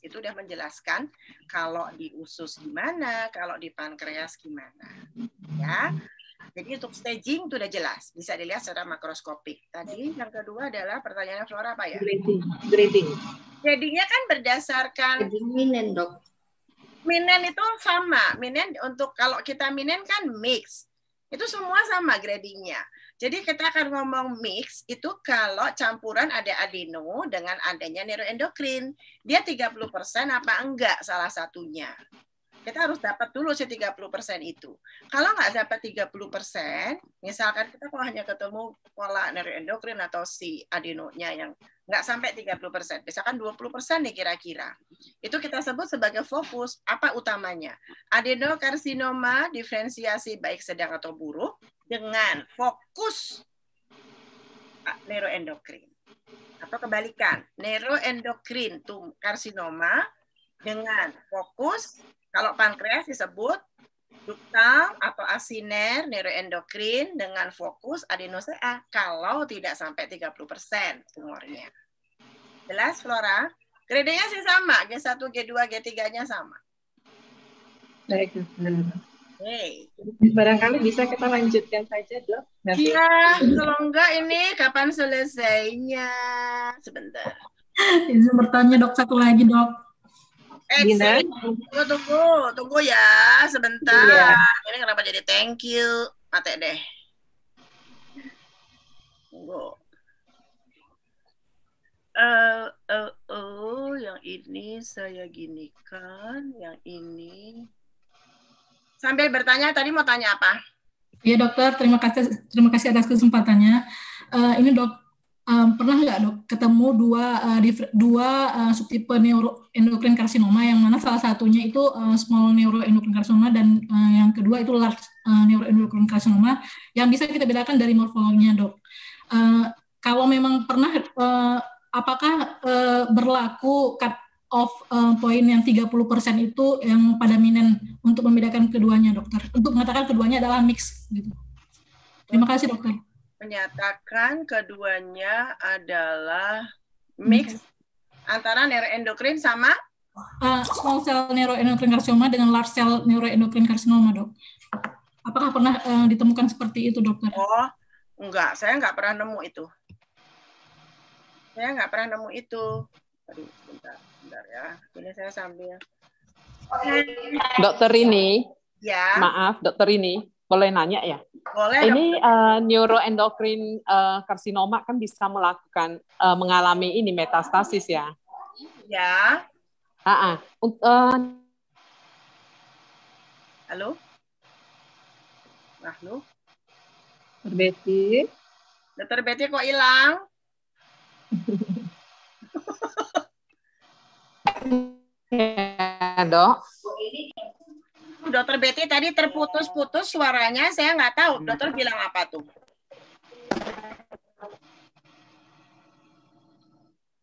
A: itu sudah menjelaskan kalau di usus gimana, kalau di pankreas gimana. Ya. Jadi untuk staging itu sudah jelas, bisa dilihat secara makroskopik. Tadi yang kedua adalah pertanyaan Flora apa ya? Grading. Grading. Jadinya kan berdasarkan minen, Dok. Minen itu sama. Minen untuk kalau kita minen kan mix. Itu semua sama gradingnya. Jadi kita akan ngomong mix itu kalau campuran ada adeno dengan adanya neuroendokrin. Dia 30% apa enggak salah satunya. Kita harus dapat dulu si 30% itu. Kalau nggak dapat 30%, misalkan kita kok hanya ketemu pola neuroendokrin atau si adenonya yang nggak sampai 30%, misalkan 20% nih kira-kira. Itu kita sebut sebagai fokus apa utamanya. Adenokarsinoma diferensiasi baik sedang atau buruk, dengan fokus ah, neuroendokrin atau kebalikan neuroendokrin tum karsinoma dengan fokus kalau pankreas disebut ductal atau asiner neuroendokrin dengan fokus adenosea kalau tidak sampai 30% tumornya. Jelas Flora? Gradenya sih sama, G1, G2, G3-nya sama. Baik, Okay. Barangkali bisa kita lanjutkan saja, Dok.
C: Iya, kalau
A: enggak ini kapan selesainya? Sebentar.
C: Izin
E: bertanya,
A: Dok, satu lagi, Dok. Eh, Gina. tunggu, tunggu, tunggu ya, sebentar. Iya. Ini kenapa jadi thank you? Mate deh. Tunggu. Uh, uh, oh, yang ini saya ginikan, yang ini sambil bertanya tadi mau tanya apa?
E: Iya dokter, terima kasih terima kasih atas kesempatannya. Uh, ini dok, um, pernah nggak dok ketemu dua uh, dua uh, subtipe neuroendokrin karsinoma yang mana salah satunya itu uh, small neuroendokrin karsinoma dan uh, yang kedua itu large uh, neuroendokrin karsinoma yang bisa kita bedakan dari morfologinya dok. Uh, kalau memang pernah, uh, apakah uh, berlaku of uh, poin yang 30% itu yang pada minen untuk membedakan keduanya dokter. Untuk mengatakan keduanya adalah mix gitu. Terima kasih dokter.
A: Menyatakan keduanya adalah mix okay. antara neuroendokrin sama
E: uh, small cell neuroendokrin karsinoma dengan large cell neuroendokrin karsinoma, Dok. Apakah pernah uh, ditemukan seperti itu, Dokter? Oh,
A: enggak. Saya enggak pernah nemu itu. Saya enggak pernah nemu itu. Aduh, sebentar ya. Ini saya sambil. Dokter ini,
C: ya. maaf dokter ini, boleh nanya ya? Boleh. Ini uh, neuroendokrin uh, karsinoma kan bisa melakukan uh, mengalami ini metastasis ya? Ya. Ah, uh, uh, uh,
A: halo, nah, halo,
C: dokter Betty.
A: Dokter Betty kok hilang?
C: Ya, dok.
A: Dokter Betty tadi terputus-putus suaranya, saya nggak tahu. Hmm. Dokter bilang apa tuh?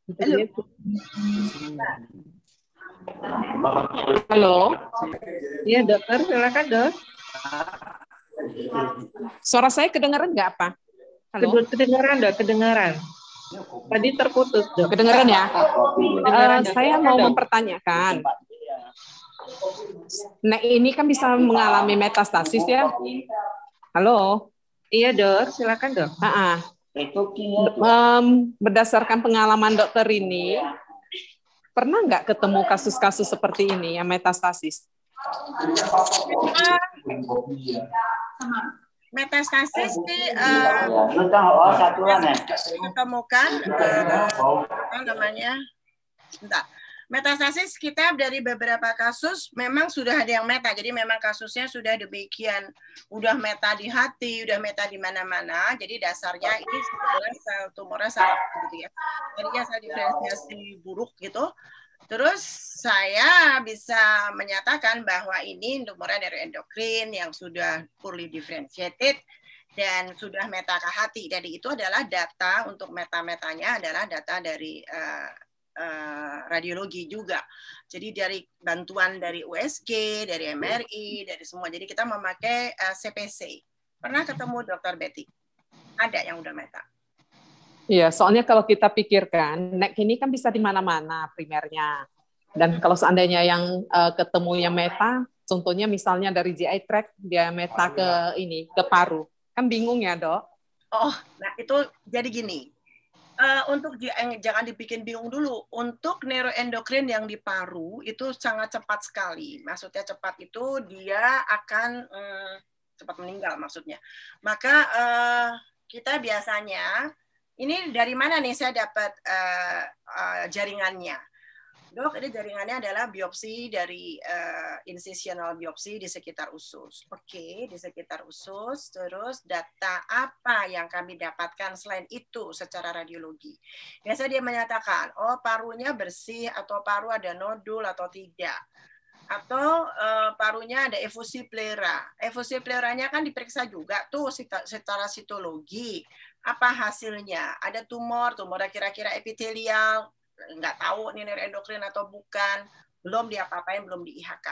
B: Halo. Halo. Iya dokter,
C: silakan dok. Suara saya kedengaran nggak apa? Halo. Kedengaran dok, kedengaran. Tadi terputus. Oh, dok. ya? Eh, kedengeran, uh, saya mau mempertanyakan. Nah ini kan bisa mengalami metastasis ya? Halo. Iya dok, silakan dok. Ah. Um, berdasarkan pengalaman dokter ini, pernah nggak ketemu kasus-kasus seperti ini yang metastasis?
A: Sama metastasis di ditemukan uh, apa namanya entah metastasis kita dari beberapa kasus memang sudah ada yang meta jadi memang kasusnya sudah demikian udah meta di hati udah meta di mana-mana jadi dasarnya ini sebetulnya sel tumornya salah gitu ya jadi sel diferensiasi buruk gitu Terus saya bisa menyatakan bahwa ini tumornya dari endokrin yang sudah poorly differentiated dan sudah meta ke hati. Jadi itu adalah data untuk meta-metanya adalah data dari uh, radiologi juga. Jadi dari bantuan dari USG, dari MRI, dari semua. Jadi kita memakai CPC. Eh, Pernah ketemu dokter Betty? Ada yang udah meta.
C: Iya, soalnya kalau kita pikirkan, nek ini kan bisa di mana-mana primernya. Dan kalau seandainya yang uh, eh, yang meta, contohnya misalnya dari GI track dia meta ke ini, ke paru. Kan bingung ya, Dok?
A: Oh, nah itu jadi gini. Uh, untuk eh, jangan dibikin bingung dulu. Untuk neuroendokrin yang di paru itu sangat cepat sekali. Maksudnya cepat itu dia akan um, cepat meninggal maksudnya. Maka uh, kita biasanya ini dari mana nih saya dapat uh, uh, jaringannya? Dok, ini jaringannya adalah biopsi dari uh, incisional biopsi di sekitar usus. Oke, okay, di sekitar usus. Terus data apa yang kami dapatkan selain itu secara radiologi? Biasa dia menyatakan, oh parunya bersih atau paru ada nodul atau tidak atau uh, parunya ada efusi plera. Efusi pleranya kan diperiksa juga tuh secara sitologi apa hasilnya? Ada tumor, tumor kira-kira epitelial, nggak tahu ini neuroendokrin atau bukan, belum diapa-apain, belum di IHK.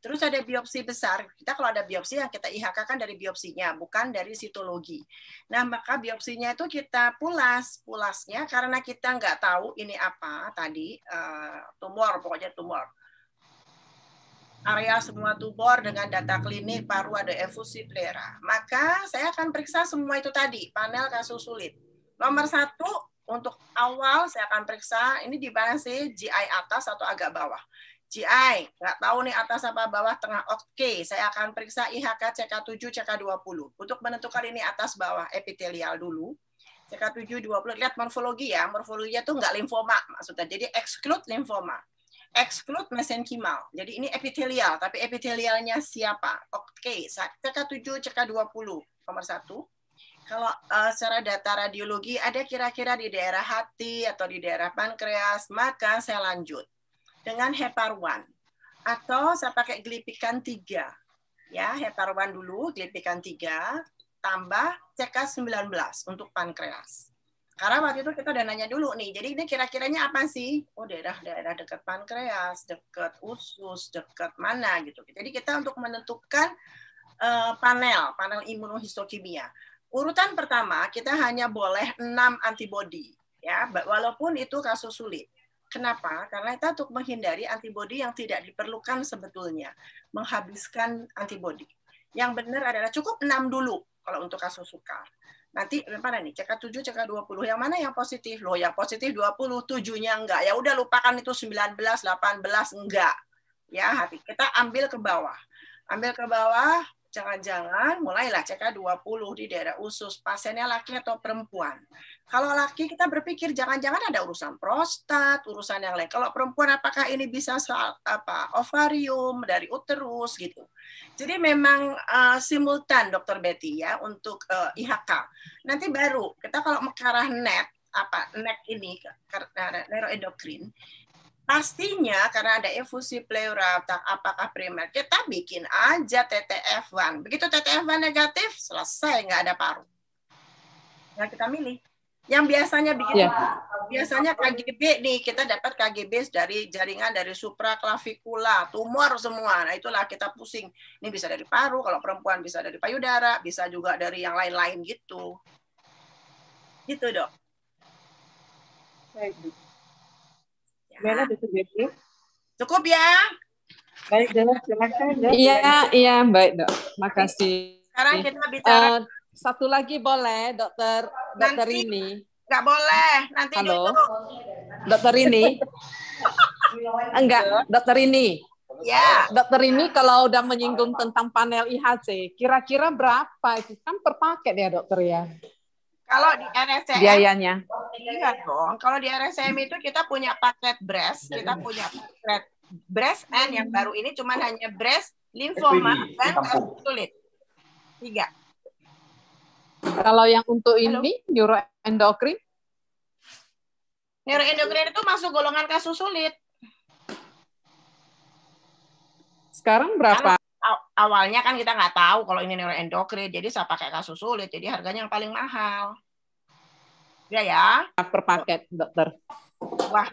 A: Terus ada biopsi besar. Kita kalau ada biopsi yang kita IHK kan dari biopsinya, bukan dari sitologi. Nah, maka biopsinya itu kita pulas. Pulasnya karena kita nggak tahu ini apa tadi, eh, tumor, pokoknya tumor area semua tubor dengan data klinik paru ada efusi plera. Maka saya akan periksa semua itu tadi, panel kasus sulit. Nomor satu, untuk awal saya akan periksa, ini di mana sih, GI atas atau agak bawah. GI, nggak tahu nih atas apa bawah, tengah, oke. Okay. Saya akan periksa IHK CK7, CK20. Untuk menentukan ini atas bawah, epitelial dulu. CK7, 20, lihat morfologi ya. Morfologinya tuh nggak limfoma maksudnya. Jadi exclude limfoma exclude mesenkimal. Jadi ini epitelial, tapi epitelialnya siapa? Oke, okay, CK7, CK20, nomor satu. Kalau uh, secara data radiologi ada kira-kira di daerah hati atau di daerah pankreas, maka saya lanjut dengan hepar atau saya pakai glipikan 3. Ya, hepar dulu, glipikan 3 tambah CK19 untuk pankreas. Karena waktu itu kita udah nanya dulu nih, jadi ini kira-kiranya apa sih? Oh daerah-daerah dekat pankreas, dekat usus, dekat mana gitu. Jadi kita untuk menentukan uh, panel, panel imunohistokimia. Urutan pertama kita hanya boleh 6 antibody ya, walaupun itu kasus sulit. Kenapa? Karena kita untuk menghindari antibody yang tidak diperlukan sebetulnya, menghabiskan antibody. Yang benar adalah cukup 6 dulu kalau untuk kasus sukar nanti mana nih CK7 CK20 yang mana yang positif loh yang positif 20 tujuhnya enggak ya udah lupakan itu 19 18 enggak ya hati kita ambil ke bawah ambil ke bawah jangan-jangan mulailah CK20 di daerah usus, pasiennya laki atau perempuan. Kalau laki kita berpikir jangan-jangan ada urusan prostat, urusan yang lain. Kalau perempuan apakah ini bisa soal apa ovarium dari uterus gitu. Jadi memang uh, simultan Dokter Betty ya untuk uh, eh, IHK. Nanti baru kita kalau mengarah net apa net ini karena neuroendokrin pastinya karena ada efusi pleura apakah primer kita bikin aja TTF1 begitu TTF1 negatif selesai nggak ada paru nah kita milih yang biasanya bikin yeah. biasanya KGB nih kita dapat KGB dari jaringan dari supraklavicula tumor semua nah itulah kita pusing ini bisa dari paru kalau perempuan bisa dari payudara bisa juga dari yang lain-lain gitu gitu dok Baik.
C: Dokter Betty? Cukup ya. Baik dok, silakan dok. Iya, iya baik dok. Makasih. Sekarang kita bicara. Uh, satu lagi boleh dokter dokter nanti, ini. Enggak boleh, nanti Halo. dulu. Dokter ini. enggak, dokter ini. Ya. Dokter ini kalau udah menyinggung tentang panel IHC, kira-kira berapa itu kan per paket ya dokter ya?
A: Kalau di RSCM biayanya. Iya dong. Kalau di RSCM itu kita punya paket breast, kita punya paket breast and yang baru ini cuma hanya breast, limfoma dan sulit.
C: Tiga. Kalau yang untuk ini neuroendokrin?
A: Neuroendokrin itu masuk golongan kasus sulit.
C: Sekarang berapa?
A: awalnya kan kita nggak tahu kalau ini neuroendokrin, jadi saya pakai kasus sulit, jadi harganya yang paling mahal. Iya ya
C: ya. Per paket, dokter. Wah,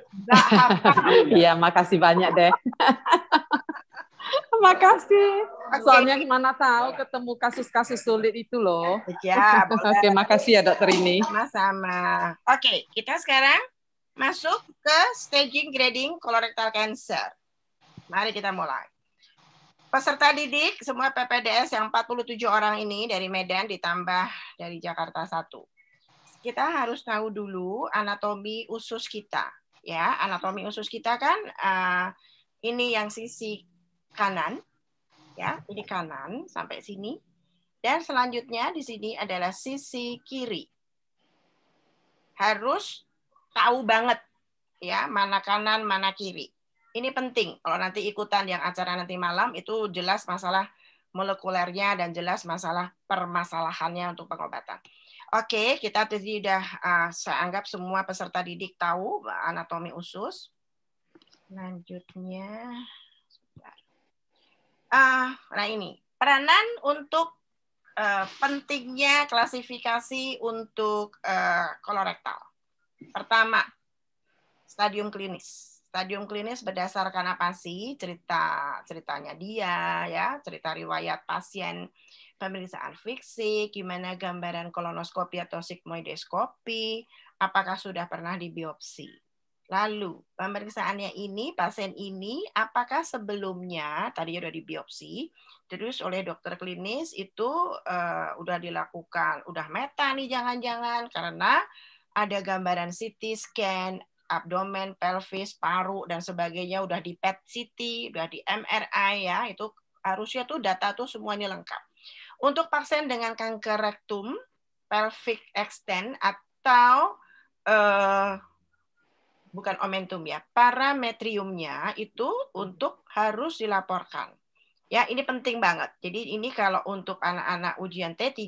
C: Iya, makasih banyak deh.
A: makasih. Okay. Soalnya
C: mana tahu ketemu kasus-kasus sulit itu loh. Ya, Oke, okay, makasih ya dokter ini.
A: Sama-sama. Oke, okay, kita sekarang masuk ke staging grading colorectal cancer. Mari kita mulai. Peserta didik semua PPDS yang 47 orang ini dari Medan ditambah dari Jakarta 1. Kita harus tahu dulu anatomi usus kita, ya. Anatomi usus kita kan uh, ini yang sisi kanan, ya. Ini kanan sampai sini. Dan selanjutnya di sini adalah sisi kiri. Harus tahu banget ya, mana kanan, mana kiri ini penting. Kalau nanti ikutan yang acara nanti malam itu jelas masalah molekulernya dan jelas masalah permasalahannya untuk pengobatan. Oke, kita tadi sudah uh, ah, saya anggap semua peserta didik tahu anatomi usus. Lanjutnya, uh, ah, nah ini peranan untuk uh, pentingnya klasifikasi untuk uh, kolorektal. Pertama, stadium klinis Stadium klinis berdasarkan apa sih? Cerita ceritanya dia ya, cerita riwayat pasien, pemeriksaan fiksi, gimana gambaran kolonoskopi atau sigmoidoskopi apakah sudah pernah di biopsi Lalu, pemeriksaannya ini, pasien ini, apakah sebelumnya, tadi sudah di biopsi terus oleh dokter klinis itu uh, udah dilakukan, udah meta nih jangan-jangan, karena ada gambaran CT scan, abdomen, pelvis, paru dan sebagainya udah di PET CT, udah di MRI ya, itu harusnya tuh data tuh semuanya lengkap. Untuk pasien dengan kanker rektum, pelvic extend atau eh, bukan omentum ya, parametriumnya itu untuk harus dilaporkan. Ya, ini penting banget. Jadi ini kalau untuk anak-anak ujian T3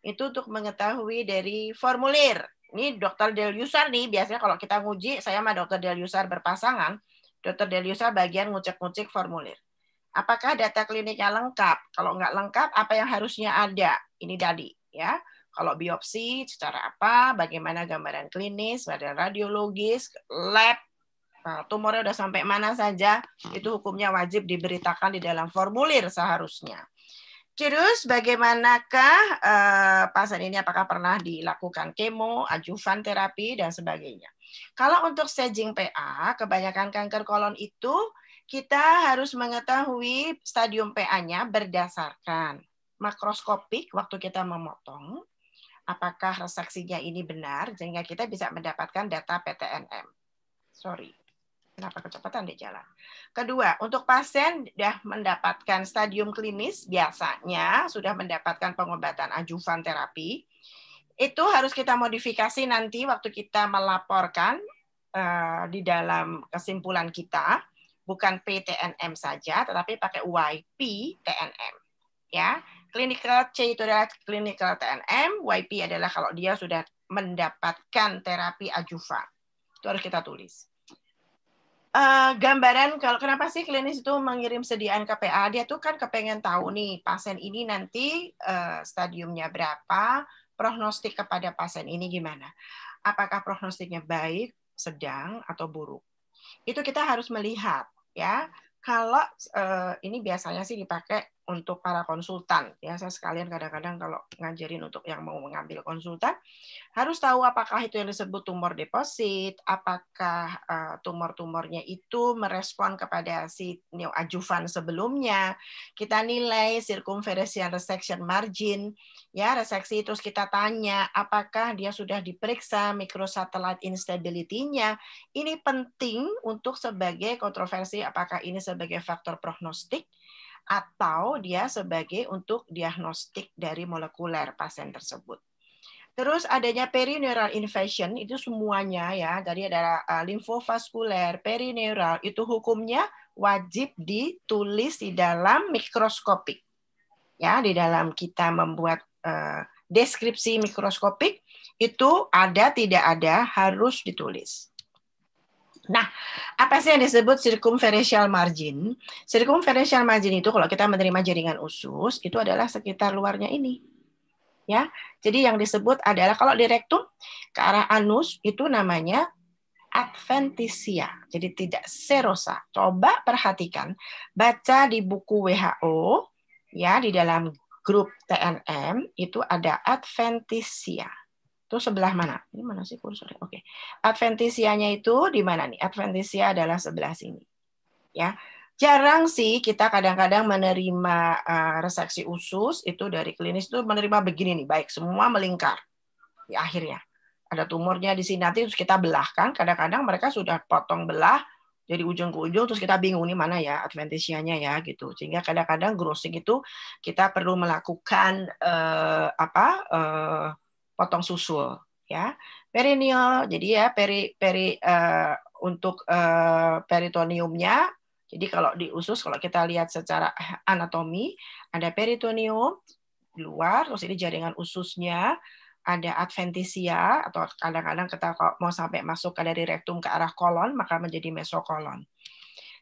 A: itu untuk mengetahui dari formulir ini dokter Deliusar nih biasanya kalau kita nguji saya sama dokter Deliusar berpasangan dokter Deliusar bagian ngucek-ngucek formulir apakah data kliniknya lengkap kalau nggak lengkap apa yang harusnya ada ini tadi ya kalau biopsi secara apa bagaimana gambaran klinis badan radiologis lab nah, tumornya udah sampai mana saja hmm. itu hukumnya wajib diberitakan di dalam formulir seharusnya Terus bagaimanakah uh, pasien ini apakah pernah dilakukan kemo, ajuvan terapi dan sebagainya. Kalau untuk staging PA, kebanyakan kanker kolon itu kita harus mengetahui stadium PA-nya berdasarkan makroskopik waktu kita memotong, apakah reseksinya ini benar sehingga kita bisa mendapatkan data PTNM. Sorry kenapa kecepatan dia jalan. Kedua, untuk pasien sudah mendapatkan stadium klinis biasanya sudah mendapatkan pengobatan ajuvan terapi. Itu harus kita modifikasi nanti waktu kita melaporkan uh, di dalam kesimpulan kita, bukan PTNM saja tetapi pakai YP TNM. Ya, clinical C itu adalah clinical TNM, YP adalah kalau dia sudah mendapatkan terapi ajuvan. Itu harus kita tulis uh, gambaran kalau kenapa sih klinis itu mengirim sediaan KPA? Dia tuh kan kepengen tahu nih pasien ini nanti uh, stadiumnya berapa, prognostik kepada pasien ini gimana? Apakah prognostiknya baik, sedang atau buruk? Itu kita harus melihat ya. Kalau uh, ini biasanya sih dipakai untuk para konsultan. Ya, saya sekalian kadang-kadang kalau ngajarin untuk yang mau mengambil konsultan, harus tahu apakah itu yang disebut tumor deposit, apakah eh, tumor-tumornya itu merespon kepada si neoadjuvan sebelumnya. Kita nilai circumferential resection margin, ya reseksi terus kita tanya apakah dia sudah diperiksa microsatellite instability-nya. Ini penting untuk sebagai kontroversi apakah ini sebagai faktor prognostik atau dia sebagai untuk diagnostik dari molekuler pasien tersebut. Terus adanya perineural invasion itu semuanya ya, dari ada eh, limfovaskuler, perineural itu hukumnya wajib ditulis di dalam mikroskopik. Ya, di dalam kita membuat eh, deskripsi mikroskopik itu ada tidak ada harus ditulis. Nah, apa sih yang disebut circumferential margin? Circumferential margin itu kalau kita menerima jaringan usus itu adalah sekitar luarnya ini. Ya. Jadi yang disebut adalah kalau di rektum ke arah anus itu namanya adventitia. Jadi tidak serosa. Coba perhatikan, baca di buku WHO ya di dalam grup TNM itu ada adventitia. Itu sebelah mana? Ini mana sih kursornya? Oke. Okay. Adventisianya itu di mana nih? Adventisia adalah sebelah sini. Ya. Jarang sih kita kadang-kadang menerima uh, eh, reseksi usus itu dari klinis itu menerima begini nih, baik semua melingkar di akhirnya. Ada tumornya di sini nanti terus kita belahkan. Kadang-kadang mereka sudah potong belah jadi ujung ke ujung terus kita bingung ini mana ya adventisianya ya gitu sehingga kadang-kadang grossing itu kita perlu melakukan uh, apa Uh, potong susul ya perineal jadi ya peri peri uh, untuk uh, eh, peritoneumnya jadi kalau di usus kalau kita lihat secara anatomi ada peritoneum di luar terus ini jaringan ususnya ada adventitia atau kadang-kadang kita mau sampai masuk ke dari rektum ke arah kolon maka menjadi mesokolon.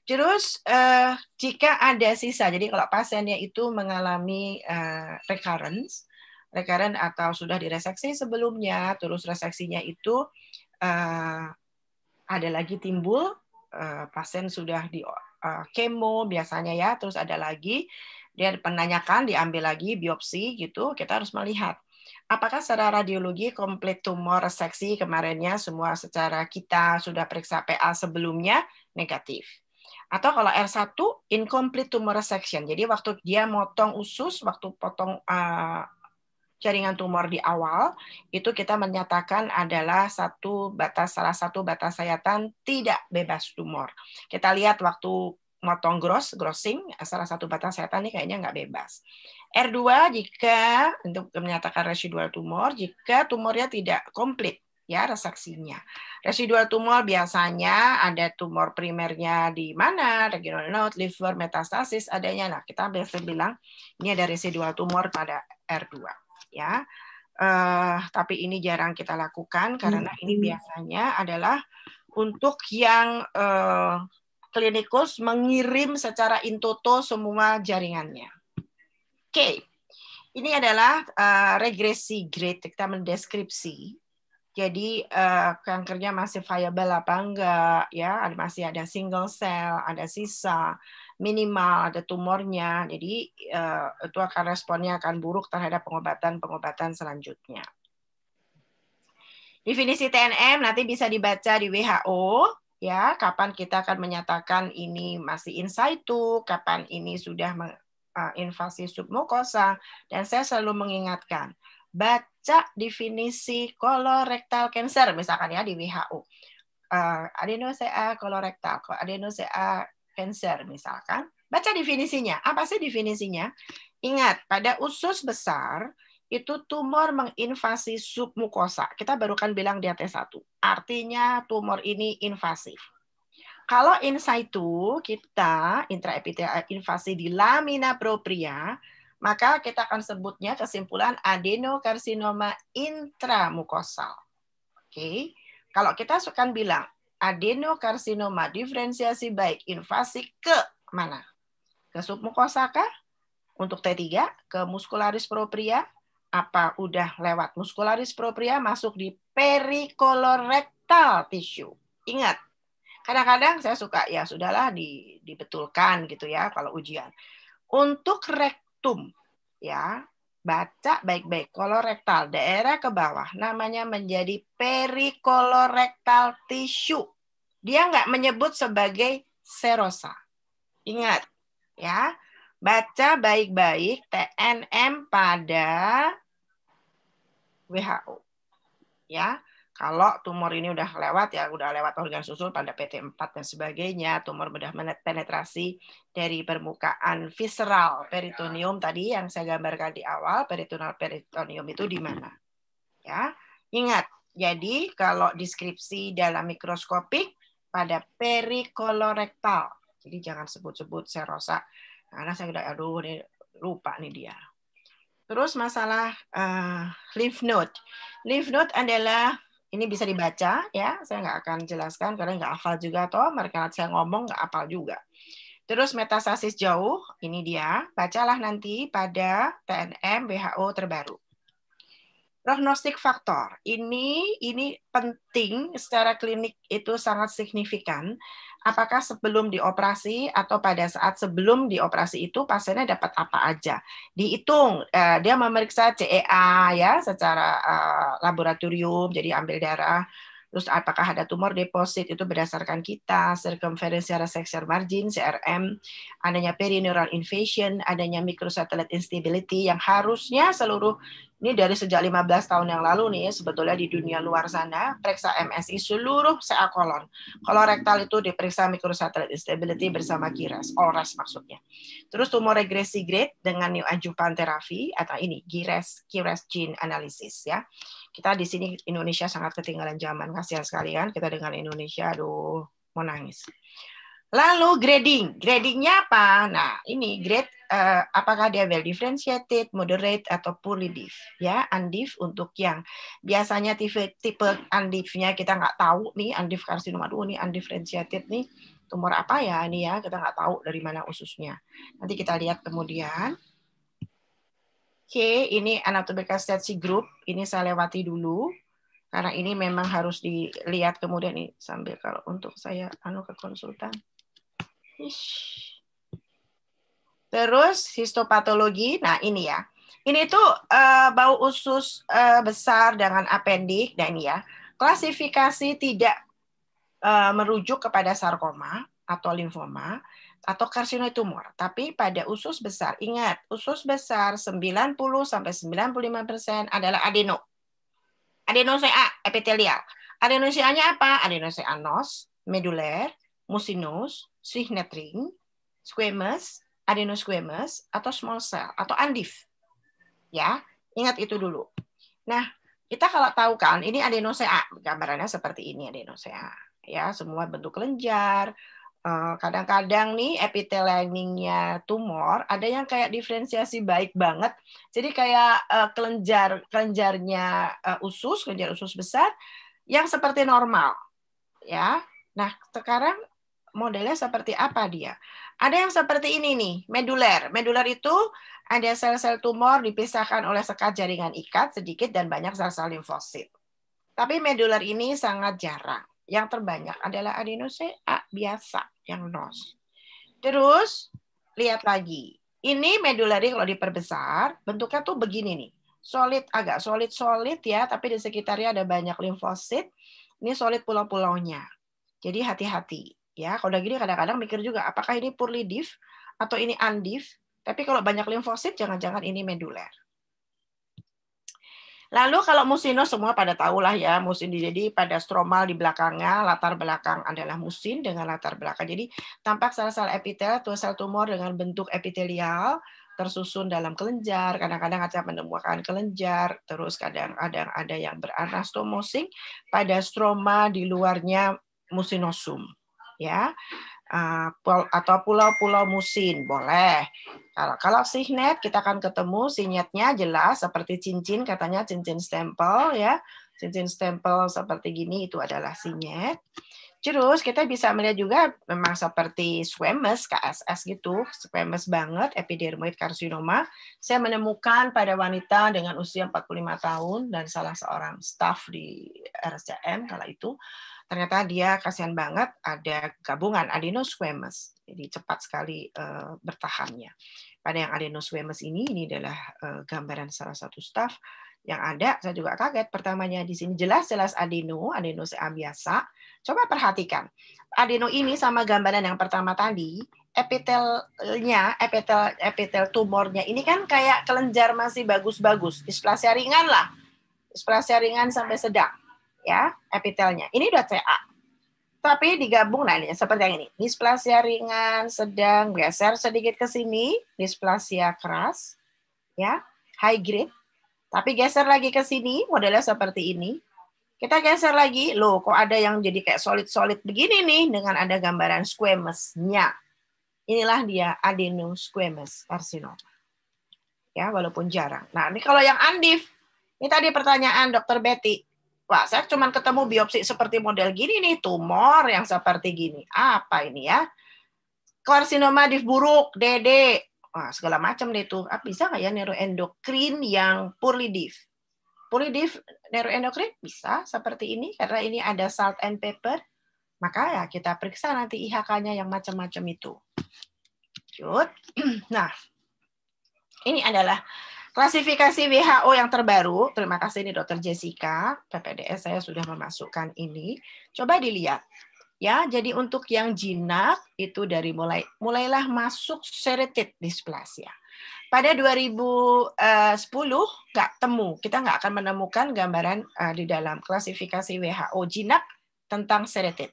A: Terus eh, jika ada sisa, jadi kalau pasiennya itu mengalami eh, recurrence, rekaren atau sudah direseksi sebelumnya, terus reseksinya itu uh, ada lagi timbul, uh, pasien sudah di uh, kemo biasanya ya, terus ada lagi dia penanyakan diambil lagi biopsi gitu, kita harus melihat apakah secara radiologi komplit tumor reseksi kemarinnya semua secara kita sudah periksa PA sebelumnya negatif. Atau kalau R1 incomplete tumor resection. Jadi waktu dia motong usus, waktu potong uh, jaringan tumor di awal itu kita menyatakan adalah satu batas salah satu batas sayatan tidak bebas tumor. Kita lihat waktu motong gross grossing salah satu batas sayatan ini kayaknya nggak bebas. R2 jika untuk menyatakan residual tumor jika tumornya tidak komplit ya reseksinya. Residual tumor biasanya ada tumor primernya di mana, regional node, liver, metastasis adanya. Nah, kita biasa bilang ini ada residual tumor pada R2 ya. Uh, tapi ini jarang kita lakukan karena ini biasanya adalah untuk yang uh, eh, klinikus mengirim secara intoto semua jaringannya. Oke, okay. ini adalah uh, regresi grade kita mendeskripsi. Jadi uh, kankernya masih viable apa enggak ya? Masih ada single cell, ada sisa minimal, ada tumornya. Jadi uh, itu akan responnya akan buruk terhadap pengobatan-pengobatan selanjutnya. Definisi TNM nanti bisa dibaca di WHO ya, kapan kita akan menyatakan ini masih in situ, kapan ini sudah eh, invasi submukosa dan saya selalu mengingatkan baca definisi kolorektal cancer misalkan ya di WHO. Uh, eh, adenosea kolorektal, adenosea cancer misalkan, baca definisinya. Apa sih definisinya? Ingat, pada usus besar itu tumor menginvasi submukosa. Kita baru kan bilang di atas satu. Artinya tumor ini invasif. Kalau in situ kita intraepitelial eh, invasi di lamina propria, maka kita akan sebutnya kesimpulan adenokarsinoma intramukosal. Oke. Okay? Kalau kita suka bilang adenokarsinoma diferensiasi baik invasi ke mana? Ke submukosa kah? untuk T3, ke muscularis propria, apa udah lewat muscularis propria masuk di perikolorektal tissue. Ingat, kadang-kadang saya suka ya sudahlah di, dibetulkan gitu ya kalau ujian. Untuk rektum ya Baca baik-baik. Kolorektal daerah ke bawah namanya menjadi perikolorektal tisu. Dia nggak menyebut sebagai serosa. Ingat ya, baca baik-baik TNM pada WHO. Ya. Kalau tumor ini udah lewat ya udah lewat organ susul pada PT4 dan sebagainya, tumor bedah penetrasi dari permukaan visceral peritoneum ya. tadi yang saya gambarkan di awal, peritoneal peritoneum itu di mana? Ya. Ingat, jadi kalau deskripsi dalam mikroskopik pada perikolorektal. Jadi jangan sebut-sebut serosa. Karena saya udah aduh ini lupa nih dia. Terus masalah uh, lymph node. Lymph node adalah ini bisa dibaca ya, saya nggak akan jelaskan karena nggak hafal juga toh, mereka saya ngomong nggak hafal juga. Terus metastasis jauh, ini dia, bacalah nanti pada TNM WHO terbaru. Prognostik faktor, ini ini penting secara klinik itu sangat signifikan apakah sebelum dioperasi atau pada saat sebelum dioperasi itu pasiennya dapat apa aja. Dihitung, uh, dia memeriksa CEA ya secara uh, laboratorium, jadi ambil darah, terus apakah ada tumor deposit itu berdasarkan kita circumferential resection margin CRM adanya perineural invasion adanya microsatellite instability yang harusnya seluruh ini dari sejak 15 tahun yang lalu nih sebetulnya di dunia luar sana periksa MSI seluruh CA kolon. Kolorektal itu diperiksa microsatellite instability bersama GIRES, ORAS e maksudnya. Terus tumor regresi grade dengan new adjuvant terapi atau ini GIRES, GIRES gene analysis ya. Kita di sini Indonesia sangat ketinggalan zaman, kasihan sekali kan kita dengan Indonesia aduh mau nangis. Lalu grading, gradingnya apa? Nah, ini grade uh, apakah dia well differentiated, moderate atau poorly diff? Ya, undiff untuk yang biasanya tipe tipe undiffnya kita nggak tahu nih, undiff karsinoma dulu nih undifferentiated nih tumor apa ya ini ya kita nggak tahu dari mana ususnya. Nanti kita lihat kemudian. Oke, okay, ini anatomical stasi group. Ini saya lewati dulu karena ini memang harus dilihat kemudian nih sambil kalau untuk saya anu ke konsultan. Terus histopatologi. Nah, ini ya. Ini tuh uh, bau usus uh, besar dengan apendik dan nah ya. Klasifikasi tidak uh, merujuk kepada sarkoma atau limfoma atau karsinoid tumor, tapi pada usus besar. Ingat, usus besar 90 sampai 95% adalah adeno. Adenosea epitelial. Adenosea-nya apa? Adenosea nos, meduler, musinus, Swignet ring, squamous, adenosquamous, atau small cell, atau ANDIF. Ya, ingat itu dulu. Nah, kita kalau tahu kan, ini adenosea, gambarannya seperti ini adenosea. Ya, semua bentuk kelenjar, eh, kadang-kadang nih epitel liningnya tumor, ada yang kayak diferensiasi baik banget. Jadi kayak eh, kelenjar kelenjarnya eh, usus, kelenjar usus besar yang seperti normal. Ya. Nah, sekarang modelnya seperti apa dia. Ada yang seperti ini nih, meduler. Meduler itu ada sel-sel tumor dipisahkan oleh sekat jaringan ikat sedikit dan banyak sel-sel limfosit. Tapi meduler ini sangat jarang. Yang terbanyak adalah adenosine A biasa, yang NOS. Terus, lihat lagi. Ini medulari kalau diperbesar, bentuknya tuh begini nih. Solid, agak solid-solid ya, tapi di sekitarnya ada banyak limfosit. Ini solid pulau-pulaunya. Jadi hati-hati ya kalau udah gini kadang-kadang mikir juga apakah ini purely div atau ini undiv tapi kalau banyak limfosit jangan-jangan ini meduler Lalu kalau musinus semua pada tahulah ya musin jadi pada stromal di belakangnya latar belakang adalah musin dengan latar belakang. Jadi tampak sel-sel epitel atau sel tumor dengan bentuk epitelial tersusun dalam kelenjar. Kadang-kadang ada menemukan kelenjar, terus kadang-kadang ada yang beranastomosing pada stroma di luarnya musinosum ya ah, atau pulau-pulau musin boleh. Kalau kalau signet kita akan ketemu signetnya jelas seperti cincin katanya cincin stempel ya. Cincin stempel seperti gini itu adalah signet Terus kita bisa melihat juga memang seperti squamous KSS gitu, squamous banget epidermoid karsinoma. Saya menemukan pada wanita dengan usia 45 tahun dan salah seorang staff di RSCM kala itu ternyata dia kasihan banget ada gabungan adenosquamous jadi cepat sekali uh, bertahannya pada yang adenosquamous ini ini adalah uh, gambaran salah satu staf yang ada saya juga kaget pertamanya di sini jelas-jelas adeno adeno CA biasa coba perhatikan adeno ini sama gambaran yang pertama tadi epitelnya epitel epitel tumornya ini kan kayak kelenjar masih bagus-bagus displasia ringan lah displasia ringan sampai sedang ya epitelnya. Ini udah CA. Tapi digabung nah ini, seperti yang ini. Displasia ringan, sedang, geser sedikit ke sini, displasia keras, ya, high grade. Tapi geser lagi ke sini, modelnya seperti ini. Kita geser lagi, loh kok ada yang jadi kayak solid-solid begini nih dengan ada gambaran squamous-nya. Inilah dia adenium squamous carcinoma. Ya, walaupun jarang. Nah, ini kalau yang andif, ini tadi pertanyaan Dokter Betty. Wah, saya cuma ketemu biopsi seperti model gini nih, tumor yang seperti gini. Apa ini ya? Karsinoma div buruk, dede Wah, segala macam deh tuh. Ah, bisa nggak ya neuroendokrin yang poorly div? Poorly div neuroendokrin bisa seperti ini karena ini ada salt and pepper. Maka ya kita periksa nanti IHK-nya yang macam-macam itu. Lanjut. Nah, ini adalah Klasifikasi WHO yang terbaru, terima kasih nih Dokter Jessica, PPDS saya sudah memasukkan ini. Coba dilihat. Ya, jadi untuk yang jinak itu dari mulai mulailah masuk serrated dysplasia. Pada 2010 eh, nggak temu, kita nggak akan menemukan gambaran eh, di dalam klasifikasi WHO jinak tentang serrated.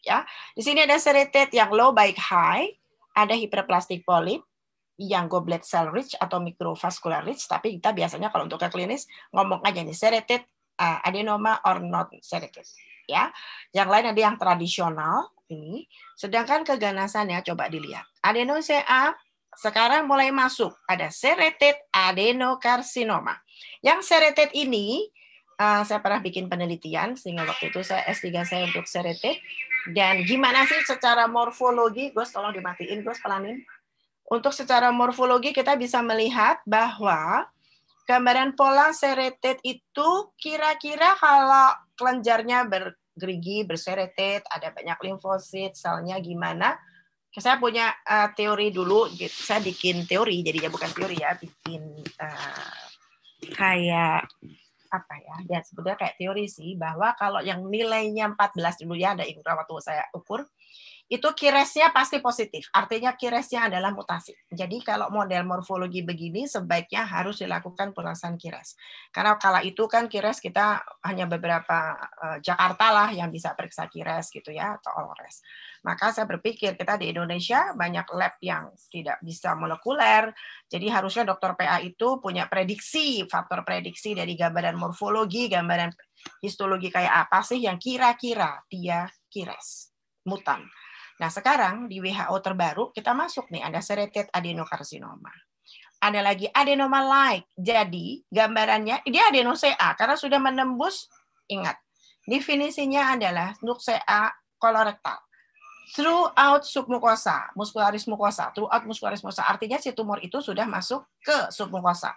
A: Ya, di sini ada serrated yang low baik high, ada hiperplastik polip, yang goblet cell rich atau mikrovascular rich, tapi kita biasanya kalau untuk ke klinis ngomong aja nih serrated uh, adenoma or not serrated. Ya, yang lain ada yang tradisional ini. Sedangkan keganasannya coba dilihat. Adeno CA sekarang mulai masuk ada serrated adenokarsinoma. Yang serrated ini uh, saya pernah bikin penelitian sehingga waktu itu saya S3 saya untuk serrated dan gimana sih secara morfologi Gus tolong dimatiin Gus pelanin untuk secara morfologi kita bisa melihat bahwa gambaran pola seretet itu kira-kira kalau kelenjarnya bergerigi, berseretet, ada banyak limfosit, selnya gimana. Saya punya uh, teori dulu, saya bikin teori, jadinya bukan teori ya, bikin uh, kayak apa ya, ya sebetulnya kayak teori sih, bahwa kalau yang nilainya 14 dulu ya, ada yang waktu saya ukur, itu kiresnya pasti positif. Artinya kiresnya adalah mutasi. Jadi kalau model morfologi begini sebaiknya harus dilakukan pulasan kires. Karena kala itu kan kires kita hanya beberapa eh, Jakarta lah yang bisa periksa kires gitu ya atau olores. Maka saya berpikir kita di Indonesia banyak lab yang tidak bisa molekuler. Jadi harusnya dokter PA itu punya prediksi, faktor prediksi dari gambaran morfologi, gambaran histologi kayak apa sih yang kira-kira dia kires mutan. Nah, sekarang di WHO terbaru kita masuk nih ada serated adenokarsinoma. Ada lagi adenoma like. Jadi, gambarannya dia CA karena sudah menembus ingat. Definisinya adalah CA kolorektal. Throughout submukosa, muskularis mukosa, throughout muskularis mukosa. Artinya si tumor itu sudah masuk ke submukosa.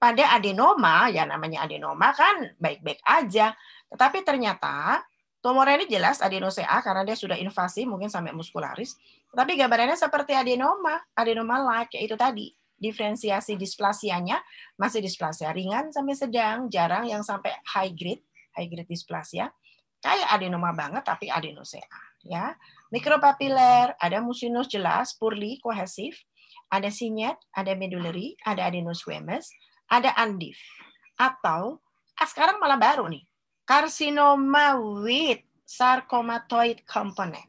A: Pada adenoma, ya namanya adenoma kan baik-baik aja. Tetapi ternyata Tumor ini jelas adenosea karena dia sudah invasi mungkin sampai muskularis. Tapi gambarannya seperti adenoma, adenoma like itu tadi diferensiasi displasianya masih displasia ringan sampai sedang, jarang yang sampai high grade, high grade displasia. Kayak adenoma banget tapi adenosea ya. Mikropapiler, ada musinus jelas, purli, kohesif, ada sinyet, ada medullary, ada adenosquamous, ada andif. Atau ah, sekarang malah baru nih, Karsinoma with sarcomatoid component.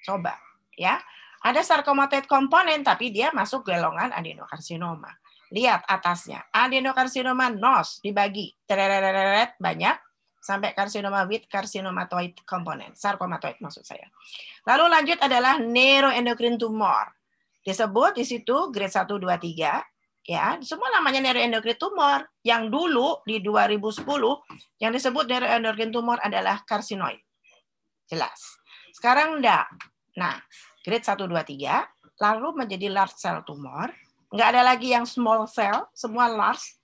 A: Coba ya. Ada sarcomatoid component tapi dia masuk golongan adenokarsinoma. Lihat atasnya. Adenokarsinoma nos dibagi. Tereret banyak sampai karsinoma with karsinomatoid component. Sarcomatoid maksud saya. Lalu lanjut adalah neuroendocrine tumor. Disebut di situ grade 1 2 3 ya semua namanya neuroendokrin tumor yang dulu di 2010 yang disebut neuroendokrin tumor adalah karsinoid jelas sekarang enggak nah grade 1 2 3 lalu menjadi large cell tumor enggak ada lagi yang small cell semua large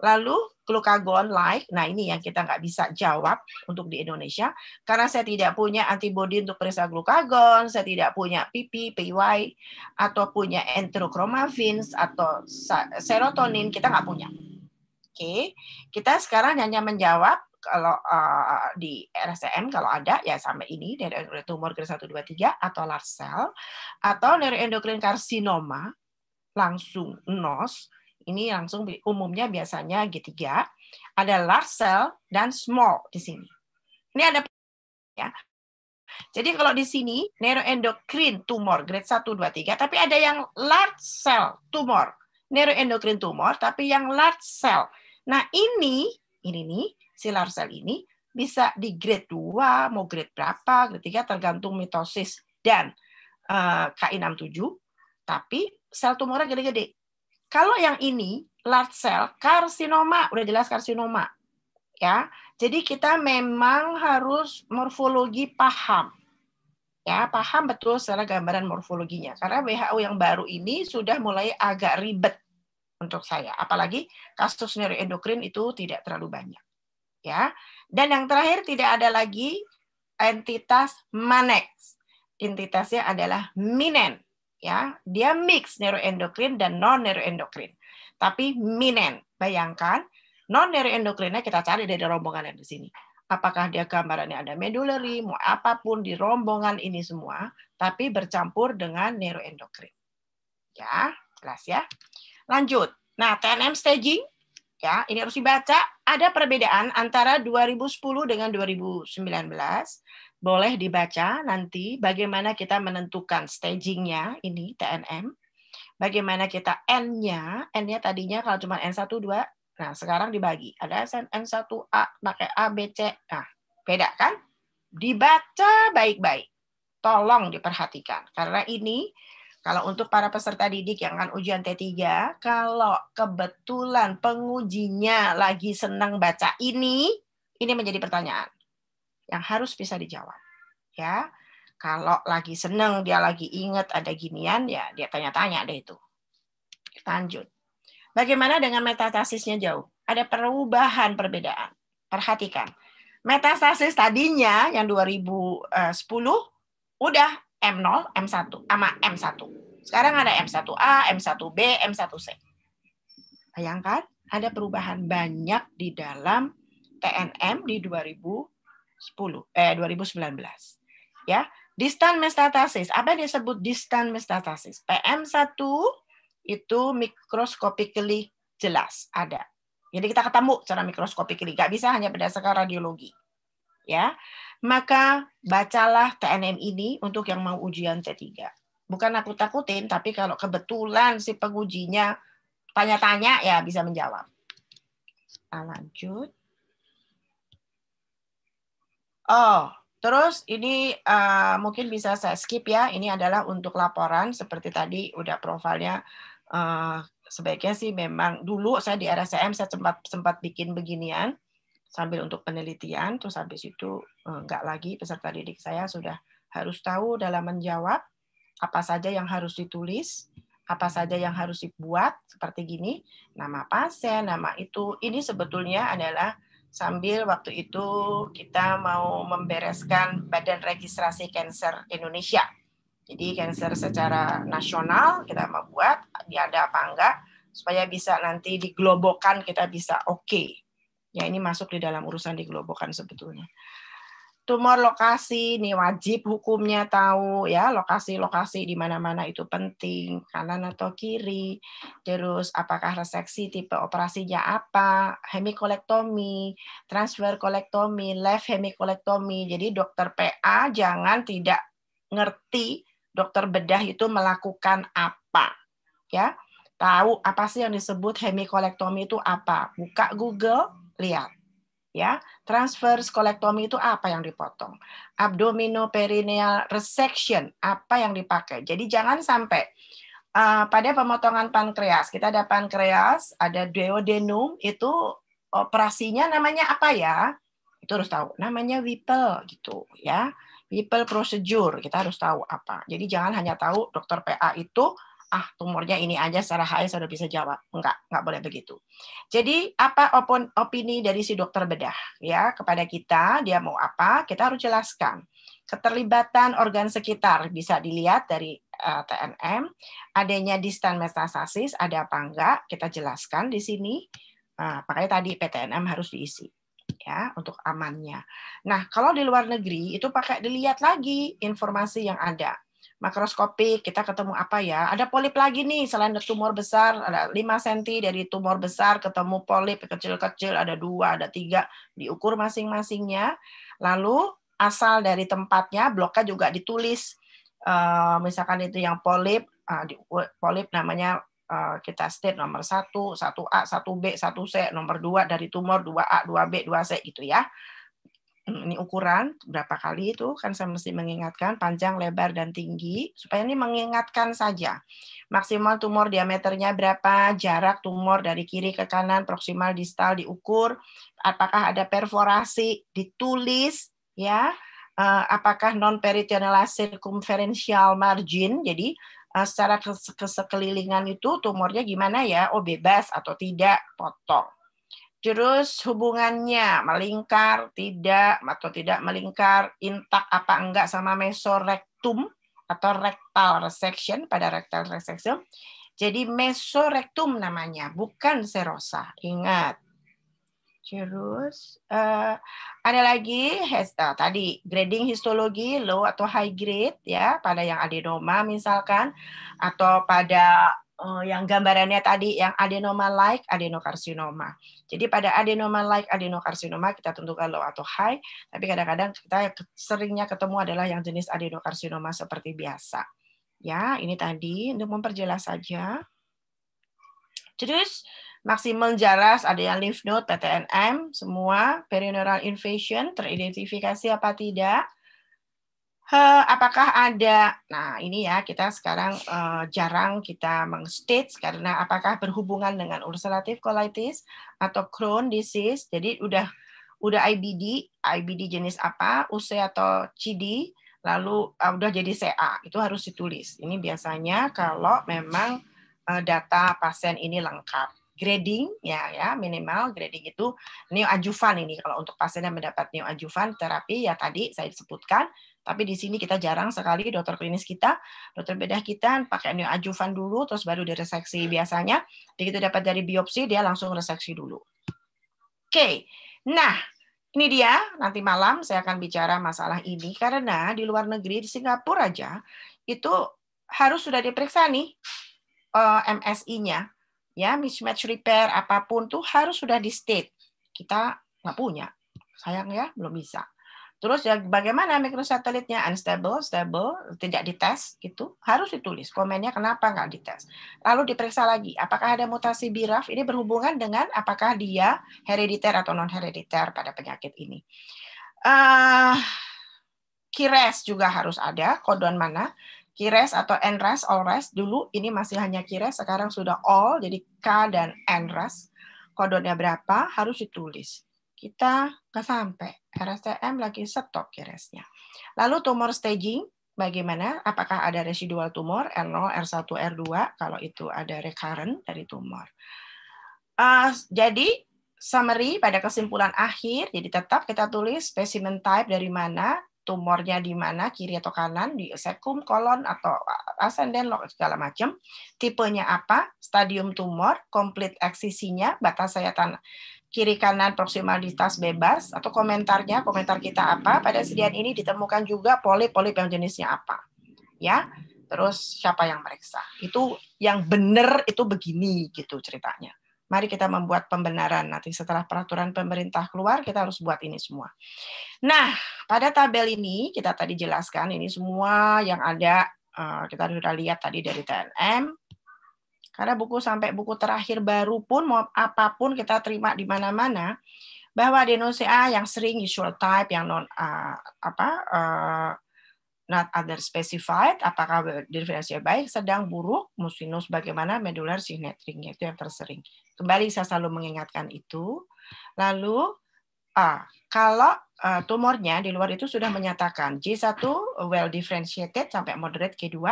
A: Lalu glukagon like, nah ini yang kita nggak bisa jawab untuk di Indonesia karena saya tidak punya antibodi untuk periksa glukagon, saya tidak punya PP, PY, atau punya enterochromaffins, atau serotonin kita nggak punya. Oke, okay. kita sekarang hanya menjawab kalau uh, di RSM kalau ada ya sampai ini dari tumor grade 1 2 3 atau large cell atau neuroendokrin karsinoma langsung NOS ini langsung umumnya biasanya G3, ada large cell dan small di sini. Ini ada ya. Jadi kalau di sini neuroendocrine tumor grade 1 2 3 tapi ada yang large cell tumor, neuroendocrine tumor tapi yang large cell. Nah, ini ini nih si large cell ini bisa di grade 2, mau grade berapa, grade 3 tergantung mitosis dan eh, uh, KI67 tapi sel tumornya gede-gede. Kalau yang ini large cell karsinoma, udah jelas karsinoma. Ya. Jadi kita memang harus morfologi paham. Ya, paham betul secara gambaran morfologinya. Karena WHO yang baru ini sudah mulai agak ribet untuk saya. Apalagi kasus neuroendokrin itu tidak terlalu banyak. Ya. Dan yang terakhir tidak ada lagi entitas manex. Entitasnya adalah minen ya dia mix neuroendokrin dan non neuroendokrin tapi minen bayangkan non neuroendokrinnya kita cari dari rombongan yang di sini apakah dia gambarannya ada medullary mau apapun di rombongan ini semua tapi bercampur dengan neuroendokrin ya jelas ya lanjut nah TNM staging ya ini harus dibaca ada perbedaan antara 2010 dengan 2019 boleh dibaca nanti bagaimana kita menentukan stagingnya ini TNM, bagaimana kita N-nya, N-nya tadinya kalau cuma N1, 2, nah sekarang dibagi. Ada N1A, pakai A, B, C, nah beda kan? Dibaca baik-baik. Tolong diperhatikan. Karena ini kalau untuk para peserta didik yang akan ujian T3, kalau kebetulan pengujinya lagi senang baca ini, ini menjadi pertanyaan yang harus bisa dijawab. Ya, kalau lagi seneng dia lagi inget ada ginian ya dia tanya-tanya deh itu. Lanjut. Bagaimana dengan metastasisnya jauh? Ada perubahan perbedaan. Perhatikan. Metastasis tadinya yang 2010 eh, udah M0, M1 sama M1. Sekarang ada M1A, M1B, M1C. Bayangkan ada perubahan banyak di dalam TNM di 2010 eh 2019. Ya, distant metastasis. Apa yang disebut distant metastasis? PM1 itu mikroskopically jelas ada. Jadi kita ketemu secara mikroskopikly, gak bisa hanya berdasarkan radiologi. Ya. Maka bacalah TNM ini untuk yang mau ujian T3. Bukan aku takutin, tapi kalau kebetulan si pengujinya tanya-tanya ya bisa menjawab. Nah, lanjut. Oh, terus ini uh, mungkin bisa saya skip ya. Ini adalah untuk laporan seperti tadi udah profilnya uh, sebaiknya sih memang dulu saya di RSM saya sempat sempat bikin beginian sambil untuk penelitian terus habis itu enggak eh, lagi peserta didik saya sudah harus tahu dalam menjawab apa saja yang harus ditulis apa saja yang harus dibuat seperti gini nama pasien nama itu ini sebetulnya adalah sambil waktu itu kita mau membereskan Badan Registrasi Kanker Indonesia. Jadi kanker secara nasional kita mau buat, dia ada apa enggak, supaya bisa nanti diglobokan kita bisa oke. Okay. Ya ini masuk di dalam urusan diglobokan sebetulnya tumor lokasi ini wajib hukumnya tahu ya lokasi-lokasi di mana-mana itu penting kanan atau kiri terus apakah reseksi tipe operasinya apa hemikolektomi transfer kolektomi left hemikolektomi jadi dokter PA jangan tidak ngerti dokter bedah itu melakukan apa ya tahu apa sih yang disebut hemikolektomi itu apa buka Google lihat ya. transfer kolektomi itu apa yang dipotong? Abdomino perineal resection apa yang dipakai? Jadi jangan sampai uh, pada pemotongan pankreas kita ada pankreas, ada duodenum itu operasinya namanya apa ya? Itu harus tahu. Namanya Whipple gitu ya. Whipple procedure kita harus tahu apa. Jadi jangan hanya tahu dokter PA itu ah tumornya ini aja secara HS sudah bisa jawab. Enggak, enggak boleh begitu. Jadi apa opon, opini dari si dokter bedah ya kepada kita, dia mau apa, kita harus jelaskan. Keterlibatan organ sekitar bisa dilihat dari uh, eh, TNM, adanya distan metastasis ada apa enggak, kita jelaskan di sini. Nah, makanya tadi PTNM harus diisi ya untuk amannya. Nah, kalau di luar negeri itu pakai dilihat lagi informasi yang ada makroskopik kita ketemu apa ya ada polip lagi nih selain tumor besar ada lima senti dari tumor besar ketemu polip kecil-kecil ada dua ada tiga diukur masing-masingnya lalu asal dari tempatnya bloknya juga ditulis eh, misalkan itu yang polip ah, polip namanya eh, kita state nomor satu satu a satu b satu c nomor dua dari tumor dua a dua b dua c gitu ya. Mm, ini ukuran berapa kali itu kan saya mesti mengingatkan panjang, lebar dan tinggi supaya ini mengingatkan saja. Maksimal tumor diameternya berapa, jarak tumor dari kiri ke kanan, proksimal distal diukur, apakah ada perforasi ditulis ya. Eh, apakah non peritoneal circumferential margin. Jadi eh, secara kesekelilingan itu tumornya gimana ya? Oh bebas atau tidak potong Jurus hubungannya melingkar tidak atau tidak melingkar, intak apa enggak sama mesorektum atau rectal resection pada rectal resection. Jadi mesorektum namanya, bukan serosa. Ingat. Jurus uh, eh, ada lagi has, uh, eh, tadi grading histologi low atau high grade ya pada yang adenoma misalkan atau pada uh, yang gambarannya tadi yang adenoma like adenokarsinoma. Jadi pada adenoma like adenokarsinoma kita tentukan low atau high, tapi kadang-kadang kita seringnya ketemu adalah yang jenis adenokarsinoma seperti biasa. Ya, ini tadi untuk memperjelas saja. Terus maksimal jaras ada yang lymph node PTNM semua perineural invasion teridentifikasi apa tidak? He, eh, apakah ada, nah ini ya kita sekarang uh, jarang kita mengstage karena apakah berhubungan dengan ulcerative colitis atau Crohn disease, jadi udah udah IBD, IBD jenis apa, UC atau CD, lalu uh, udah jadi CA, itu harus ditulis. Ini biasanya kalau memang uh, data pasien ini lengkap grading ya ya minimal grading itu neo ini kalau untuk pasien yang mendapat neo terapi ya tadi saya sebutkan tapi di sini kita jarang sekali dokter klinis kita, dokter bedah kita pakai neoadjuvan dulu, terus baru direseksi biasanya. Begitu dapat dari biopsi, dia langsung reseksi dulu. Oke, okay. nah ini dia, nanti malam saya akan bicara masalah ini karena di luar negeri di Singapura aja itu harus sudah diperiksa nih eh, MSI-nya, ya mismatch repair apapun tuh harus sudah di state. Kita nggak punya, sayang ya belum bisa. Terus ya bagaimana mikrosatelitnya unstable, stable, tidak dites gitu, harus ditulis komennya kenapa nggak dites. Lalu diperiksa lagi apakah ada mutasi BRAF ini berhubungan dengan apakah dia herediter atau non herediter pada penyakit ini. Uh, kires juga harus ada kodon mana Kires atau NRAS, ALRAS dulu ini masih hanya Kires, sekarang sudah ALL, jadi K dan NRAS. Kodonnya berapa harus ditulis kita nggak sampai. RSTM lagi stop kiresnya. Lalu tumor staging, bagaimana? Apakah ada residual tumor R0, R1, R2? Kalau itu ada recurrent dari tumor. Uh, jadi summary pada kesimpulan akhir, jadi tetap kita tulis specimen type dari mana, tumornya di mana, kiri atau kanan, di sekum, kolon, atau asenden, segala macam. Tipenya apa, stadium tumor, complete eksisinya, batas sayatan kiri kanan proximalitas bebas atau komentarnya komentar kita apa pada sediaan ini ditemukan juga polip polip yang jenisnya apa ya terus siapa yang meriksa itu yang benar itu begini gitu ceritanya mari kita membuat pembenaran nanti setelah peraturan pemerintah keluar kita harus buat ini semua nah pada tabel ini kita tadi jelaskan ini semua yang ada eh, kita sudah lihat tadi dari TNM karena buku sampai buku terakhir baru pun mau apapun kita terima di mana-mana bahwa A yang sering usual type yang non uh, apa uh, not other specified apakah diferensinya baik sedang buruk musinus bagaimana medular sinetring itu yang tersering kembali saya selalu mengingatkan itu lalu uh, kalau uh, tumornya di luar itu sudah menyatakan G 1 well differentiated sampai moderate G 2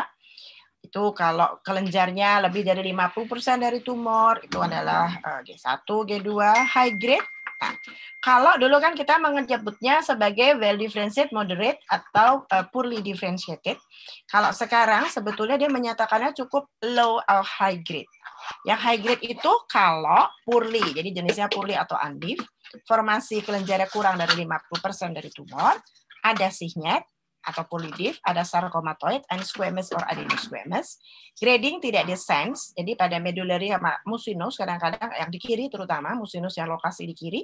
A: itu kalau kelenjarnya lebih dari 50% dari tumor itu hmm. adalah G1, eh, G2, high grade. Nah, kalau dulu kan kita menyebutnya sebagai well differentiated moderate atau eh, poorly differentiated. Kalau sekarang sebetulnya dia menyatakannya cukup low or high grade. Yang high grade itu kalau poorly, jadi jenisnya poorly atau undiff, formasi kelenjarnya kurang dari 50% dari tumor, ada signet, atau polidif, ada sarkomatoid, and squamous or adenosquamous. Grading tidak descends, jadi pada medullary sama musinus, kadang-kadang yang di kiri terutama, musinus yang lokasi di kiri,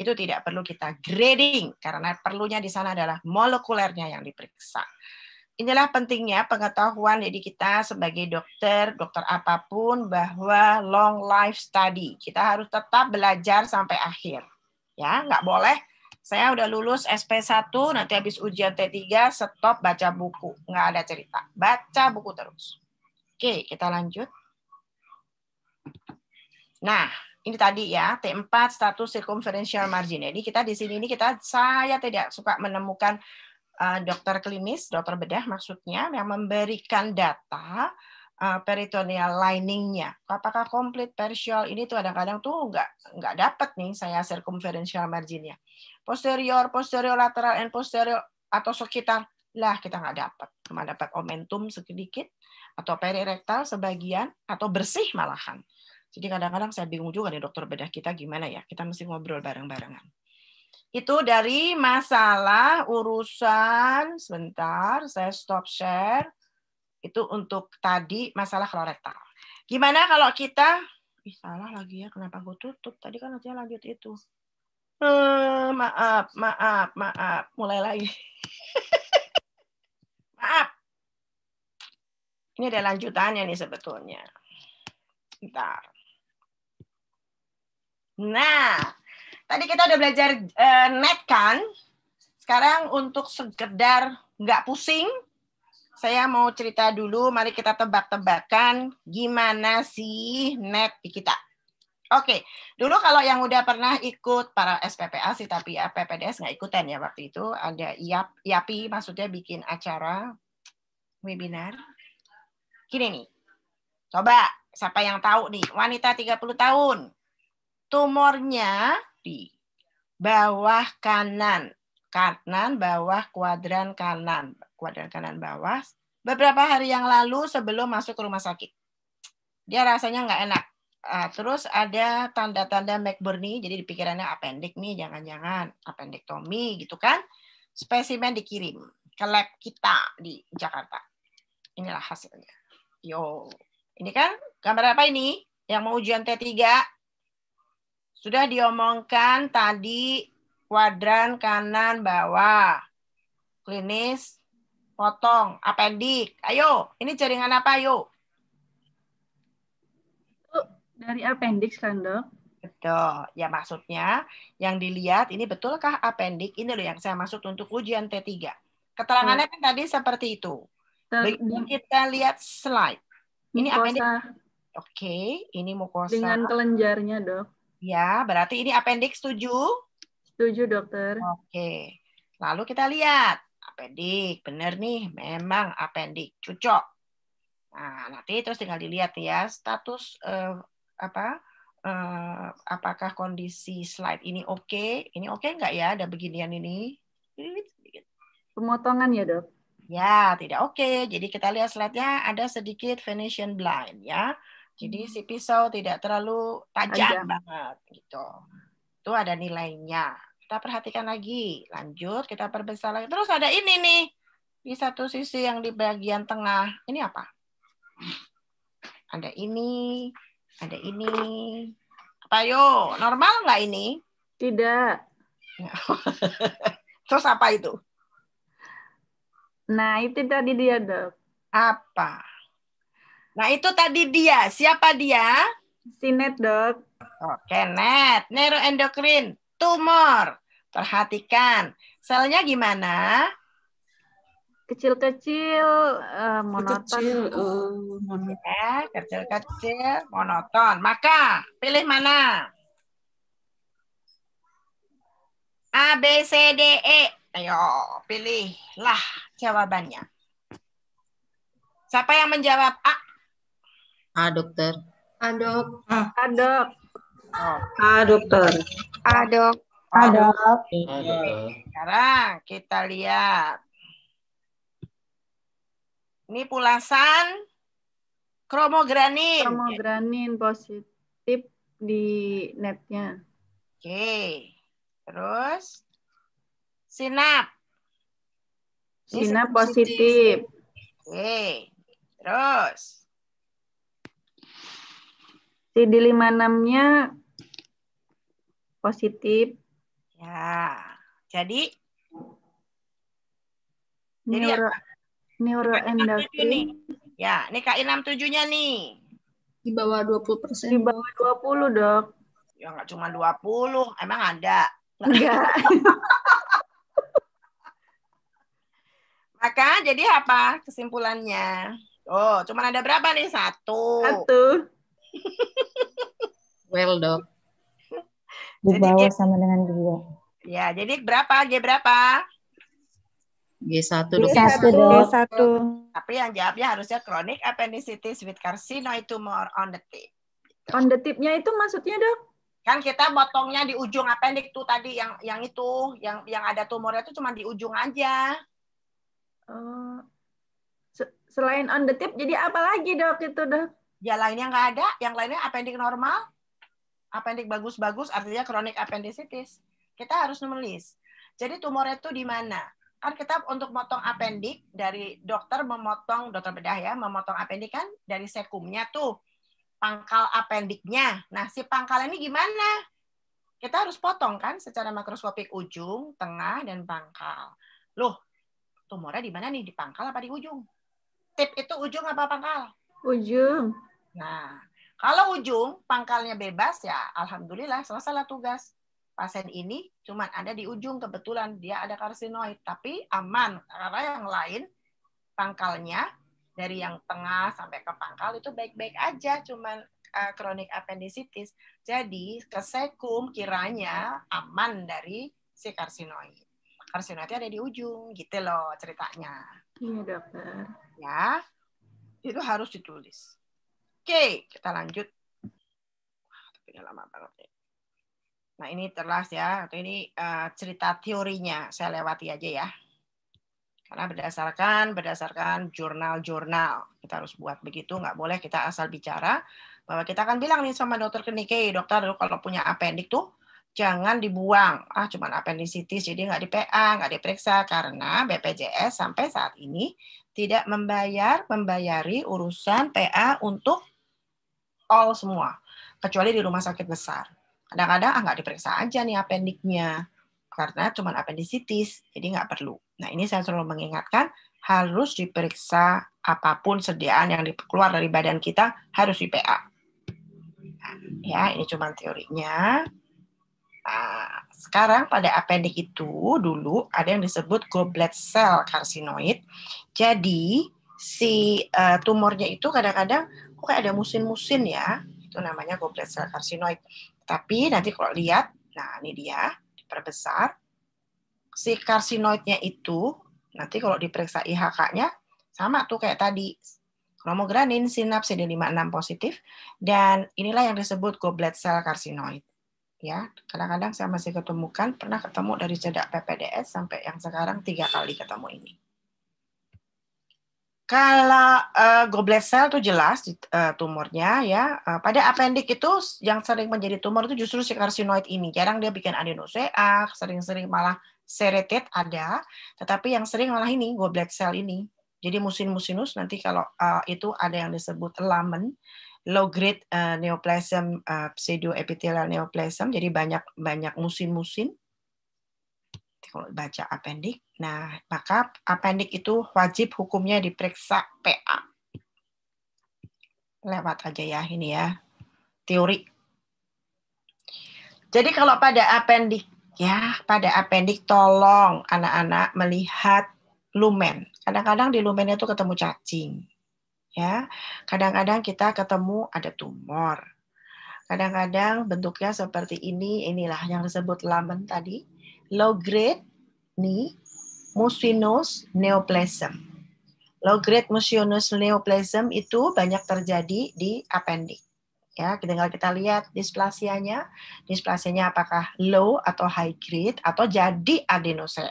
A: itu tidak perlu kita grading, karena perlunya di sana adalah molekulernya yang diperiksa. Inilah pentingnya pengetahuan jadi kita sebagai dokter, dokter apapun bahwa long life study. Kita harus tetap belajar sampai akhir. Ya, nggak boleh saya udah lulus SP1, nanti habis ujian T3, stop baca buku. Nggak ada cerita. Baca buku terus. Oke, kita lanjut. Nah, ini tadi ya, T4 status circumferential margin. Jadi kita di sini ini kita saya tidak suka menemukan eh, dokter klinis, dokter bedah maksudnya yang memberikan data uh, peritoneal liningnya. Apakah komplit partial ini tuh kadang-kadang tuh nggak nggak dapat nih saya circumferential marginnya posterior, posterior lateral, and posterior atau sekitar lah kita nggak dapat cuma dapat momentum sedikit atau perirektal sebagian atau bersih malahan jadi kadang-kadang saya bingung juga nih dokter bedah kita gimana ya kita mesti ngobrol bareng-barengan itu dari masalah urusan sebentar saya stop share itu untuk tadi masalah kolorektal gimana kalau kita Ih, salah lagi ya kenapa gue tutup tadi kan nanti lanjut itu Hmm, maaf, maaf, maaf. Mulai lagi. maaf. Ini ada lanjutannya nih sebetulnya. Bentar. Nah, tadi kita udah belajar uh, net kan? Sekarang untuk sekedar nggak pusing, saya mau cerita dulu. Mari kita tebak-tebakan gimana sih net kita. Oke, okay. dulu kalau yang udah pernah ikut para SPPA sih, tapi ya PPDS nggak ikutan ya waktu itu. Ada IAP, IAPI maksudnya bikin acara webinar. Gini nih, coba siapa yang tahu nih, wanita 30 tahun, tumornya di bawah kanan, kanan bawah kuadran kanan, kuadran kanan bawah. Beberapa hari yang lalu sebelum masuk ke rumah sakit, dia rasanya nggak enak Uh, terus ada tanda-tanda McBurney, jadi di pikirannya appendix nih, jangan-jangan Tommy gitu kan. Spesimen dikirim ke lab kita di Jakarta. Inilah hasilnya. Yo, ini kan gambar apa ini? Yang mau ujian T3 sudah diomongkan tadi kuadran kanan bawah. Klinis potong apendik. Ayo, ini jaringan apa? Yuk, dari appendix kan dok? Betul. Ya maksudnya yang dilihat ini betulkah appendix ini loh yang saya maksud untuk ujian T3. Keterangannya kan tadi seperti itu. Begitu kita lihat slide.
C: Ini mukosa. appendix. Oke,
A: okay, ini mukosa. Dengan kelenjarnya, Dok. Ya, berarti ini appendix 7? 7, Dokter. Oke. Okay. Lalu kita lihat appendix. Benar nih, memang appendix. cucok. Nah, nanti terus tinggal dilihat ya status uh, apa uh, apakah kondisi slide ini oke okay? ini oke okay nggak ya ada beginian ini pemotongan ya dok ya tidak oke okay. jadi kita lihat slide-nya ada sedikit Venetian blind ya jadi hmm. si pisau tidak terlalu tajam Ajam.
B: banget gitu
A: itu ada nilainya kita perhatikan lagi lanjut kita perbesar lagi terus ada ini nih di satu sisi yang di bagian tengah ini apa ada ini ada ini. Apa yo? Normal nggak ini? Tidak. Terus apa itu? Nah, itu tadi dia, Dok. Apa? Nah, itu tadi dia. Siapa dia? Sinet, Dok. Oke, net. Neuroendokrin. Tumor. Perhatikan. Selnya gimana?
E: kecil-kecil uh, monoton kecil, uh,
A: monoton. monoton maka pilih mana A B C D E ayo pilihlah jawabannya siapa yang menjawab A A dokter A dok A, dok
C: A dokter A dok A A, dok. A, dok.
A: Sekarang kita lihat ini pulasan kromogranin. Kromogranin positif di
E: netnya.
A: Oke. Terus sinap.
E: Sinap positif.
A: Oke. Okay. Terus
E: CD56-nya positif.
A: Ya. Jadi
E: Neuro. Jadi apa? neuroendokrin.
A: Ya, ini KI67-nya nih.
E: Di bawah 20 persen. Di bawah
A: 20, dok. Ya, nggak cuma 20. Emang ada? Enggak. Maka jadi apa kesimpulannya? Oh, cuma ada berapa nih? Satu. Satu.
C: well, dok. Di bawah sama dengan dua.
A: Ya, jadi berapa? G berapa?
C: G1 dong. G1, G1.
A: Tapi yang jawabnya harusnya kronik appendicitis with carcinoma itu more on the tip. On the tipnya itu maksudnya dok? kan kita potongnya di ujung appendix tuh tadi yang yang itu yang yang ada tumornya tuh cuma di ujung aja uh, se selain on the tip jadi apa lagi dok itu dok ya lainnya nggak ada yang lainnya appendix normal appendix bagus-bagus artinya kronik appendicitis kita harus menulis jadi tumornya tuh di mana kan kita untuk motong apendik dari dokter memotong dokter bedah ya memotong apendik kan dari sekumnya tuh pangkal apendiknya. Nah si pangkal ini gimana? Kita harus potong kan secara makroskopik ujung, tengah dan pangkal. Loh tumornya di mana nih di pangkal apa di ujung? Tip itu ujung apa pangkal? Ujung. Nah kalau ujung pangkalnya bebas ya alhamdulillah selesai lah tugas pasien ini cuma ada di ujung kebetulan dia ada karsinoid tapi aman karena yang lain pangkalnya dari yang tengah sampai ke pangkal itu baik-baik aja cuman eh, kronik uh, appendicitis jadi kesekum kiranya aman dari si karsinoid karsinoidnya ada di ujung gitu loh ceritanya iya dokter ya itu harus ditulis oke kita lanjut Wah, tapi lama banget ya Nah ini telas ya, atau ini uh, cerita teorinya saya lewati aja ya. Karena berdasarkan berdasarkan jurnal-jurnal kita harus buat begitu, nggak boleh kita asal bicara bahwa kita akan bilang nih sama dokter Kenike, dokter kalau punya appendik tuh jangan dibuang. Ah, cuman appendicitis jadi nggak di PA, nggak diperiksa karena BPJS sampai saat ini tidak membayar membayari urusan PA untuk all semua kecuali di rumah sakit besar kadang-kadang ah nggak diperiksa aja nih apendiknya karena cuma appendicitis jadi nggak perlu nah ini saya selalu mengingatkan harus diperiksa apapun sediaan yang dikeluar dari badan kita harus di PA nah, ya ini cuma teorinya nah, sekarang pada apendik itu dulu ada yang disebut goblet cell karsinoid jadi si uh, tumornya itu kadang-kadang kok kayak ada musin-musin ya itu namanya goblet cell karsinoid tapi nanti kalau lihat, nah ini dia, diperbesar. Si karsinoidnya itu, nanti kalau diperiksa IHK-nya, sama tuh kayak tadi. Kromogranin sinaps CD56 positif, dan inilah yang disebut goblet cell karsinoid. Ya, kadang-kadang saya masih ketemukan, pernah ketemu dari cedak PPDS sampai yang sekarang tiga kali ketemu ini. Kalau uh, goblet cell itu jelas uh, tumornya ya. Uh, pada apendik itu yang sering menjadi tumor itu justru si karsinoid ini. Jarang dia bikin adenosea, sering-sering malah seretet ada, tetapi yang sering malah ini goblet cell ini. Jadi musin-musinus nanti kalau uh, itu ada yang disebut lamen low grade uh, neoplasm uh, pseudoepithelial neoplasm. Jadi banyak banyak musin-musin baca appendix. Nah, maka appendix itu wajib hukumnya diperiksa PA. Lewat aja ya ini ya. Teori. Jadi kalau pada appendix ya, pada appendix tolong anak-anak melihat lumen. Kadang-kadang di lumen itu ketemu cacing. Ya. Kadang-kadang kita ketemu ada tumor. Kadang-kadang bentuknya seperti ini, inilah yang disebut lamen tadi low-grade ni mucinous neoplasm. Low-grade mucinous neoplasm itu banyak terjadi di appendix. Ya, tinggal kita lihat displasianya. Displasianya apakah low atau high grade atau jadi adenosea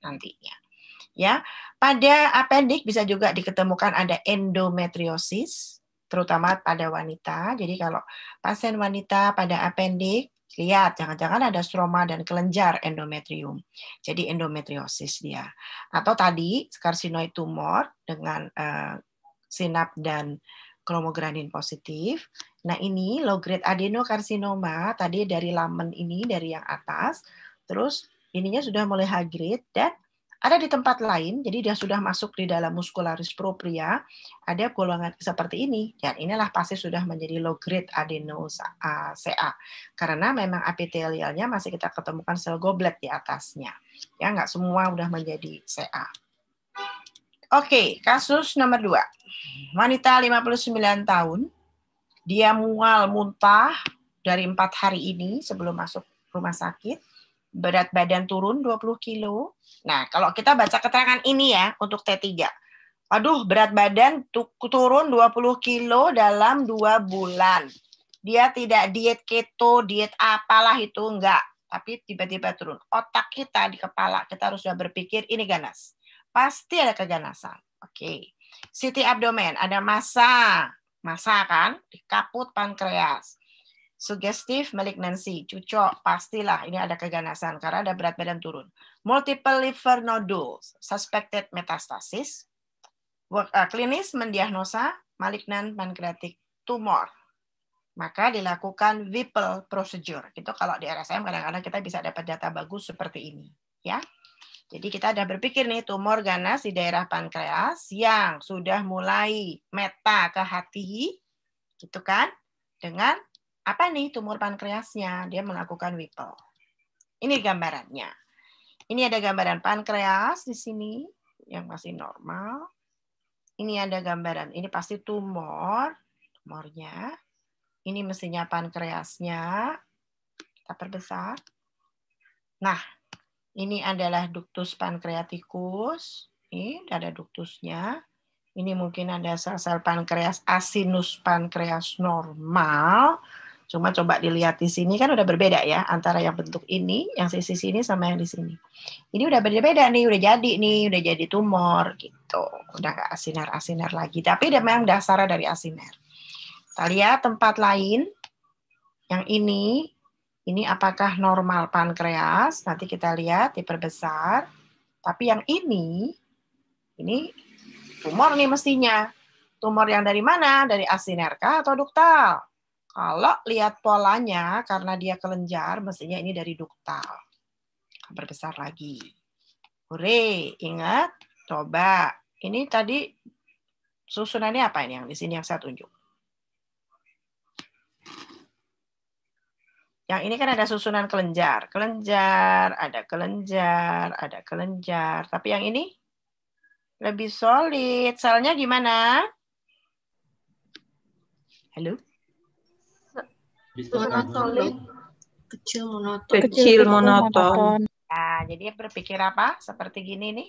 A: nantinya. Ya, pada appendix bisa juga diketemukan ada endometriosis terutama pada wanita. Jadi kalau pasien wanita pada appendix Lihat, jangan-jangan ada stroma dan kelenjar endometrium. Jadi endometriosis dia. Atau tadi karsinoid tumor dengan uh, sinap dan kromogranin positif. Nah, ini low grade adenokarsinoma tadi dari lamen ini dari yang atas, terus ininya sudah mulai high grade dan ada di tempat lain, jadi dia sudah masuk di dalam muscularis propria, ada golongan seperti ini, dan inilah pasti sudah menjadi low grade adenosa CA. Karena memang epitelialnya masih kita ketemukan sel goblet di atasnya. Ya, nggak semua sudah menjadi CA. Oke, kasus nomor dua. Wanita 59 tahun, dia mual muntah dari empat hari ini sebelum masuk rumah sakit berat badan turun 20 kilo. Nah, kalau kita baca keterangan ini ya untuk T3. Aduh, berat badan turun 20 kilo dalam dua bulan. Dia tidak diet keto, diet apalah itu enggak. Tapi tiba-tiba turun. Otak kita di kepala, kita harus sudah berpikir ini ganas. Pasti ada keganasan. Oke. Okay. Siti abdomen, ada masa. masakan kan? Di kaput pankreas Suggestive malignancy, cucok, pastilah ini ada keganasan karena ada berat badan turun. Multiple liver nodules, suspected metastasis. Eh, klinis mendiagnosa malignan pancreatic tumor. Maka dilakukan Whipple procedure. Itu kalau di RSM kadang-kadang kita bisa dapat data bagus seperti ini, ya. Jadi kita ada berpikir nih tumor ganas di daerah pankreas yang sudah mulai meta ke hati, gitu kan? Dengan apa nih tumor pankreasnya? Dia melakukan Whipple. Ini gambarannya. Ini ada gambaran pankreas di sini yang masih normal. Ini ada gambaran, ini pasti tumor, tumornya. Ini mestinya pankreasnya. Kita perbesar. Nah, ini adalah ductus pankreatikus. Ini ada duktusnya. Ini mungkin ada sel-sel pankreas asinus pankreas normal. Cuma coba dilihat di sini kan udah berbeda ya antara yang bentuk ini, yang sisi sini sama yang di sini. Ini udah berbeda beda nih, udah jadi nih, udah jadi tumor gitu. Udah nggak asinar-asinar lagi, tapi dia memang dasarnya dari asinar. Kita lihat tempat lain. Yang ini, ini apakah normal pankreas? Nanti kita lihat diperbesar. Tapi yang ini, ini tumor nih mestinya. Tumor yang dari mana? Dari asinerka atau duktal? Kalau lihat polanya, karena dia kelenjar, mestinya ini dari duktal. Berbesar lagi. Hore, ingat, coba. Ini tadi susunannya apa ini yang di sini yang saya tunjuk? Yang ini kan ada susunan kelenjar, kelenjar, ada kelenjar, ada kelenjar. Tapi yang ini lebih solid. Selnya gimana?
C: Halo? monoton.
A: kecil monoton kecil, monoton. nah jadi berpikir apa seperti gini nih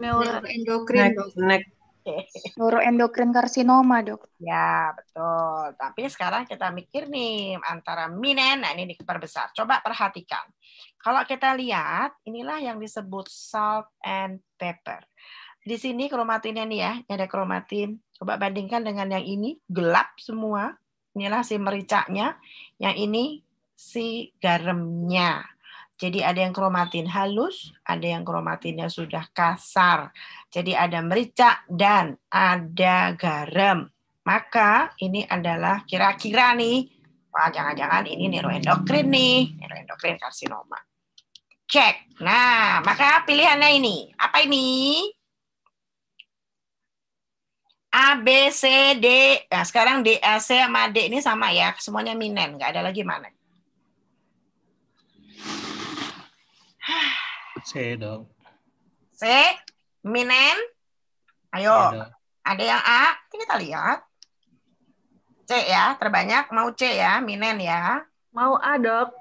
A: neuroendokrin neuroendokrin
E: Neuroendokrin karsinoma, dok.
A: Ya, betul. Tapi sekarang kita mikir nih, antara minen, nah ini diperbesar. Coba perhatikan. Kalau kita lihat, inilah yang disebut salt and pepper. Di sini kromatinnya nih ya, ini ada kromatin. Coba bandingkan dengan yang ini, gelap semua. Inilah si mericanya, Yang ini si garamnya. Jadi ada yang kromatin halus, ada yang kromatinnya sudah kasar. Jadi ada merica dan ada garam. Maka ini adalah kira-kira nih, wah jangan-jangan ini neuroendokrin nih, neuroendokrin karsinoma. Cek. Nah, maka pilihannya ini. Apa ini? A, B, C, D. Nah, sekarang D, A, C sama D ini sama ya. Semuanya minen, nggak ada lagi mana.
G: C dong.
A: C, minen. Ayo, ada yang A, kita ya. lihat. C ya, terbanyak. Mau C ya, minen ya. Mau A, dok.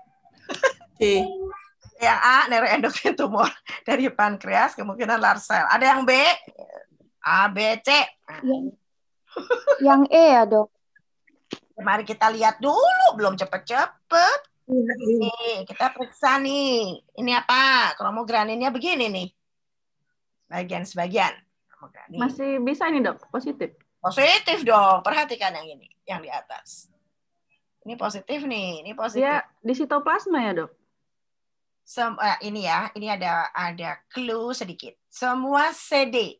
A: C. Iya. Yang A, neuroendocrine tumor dari pankreas, kemungkinan larsel Ada yang B, A B C. Yang, E ya dok. Mari kita lihat dulu, belum cepet-cepet. Ini iya, iya. kita periksa nih. Ini apa? Kromograninnya begini nih. Bagian-sebagian. Masih bisa ini dok, positif. Positif dong. Perhatikan yang ini, yang di atas. Ini positif nih, ini positif. Ya,
E: di sitoplasma ya dok?
A: Sem uh, ini ya, ini ada ada clue sedikit. Semua CD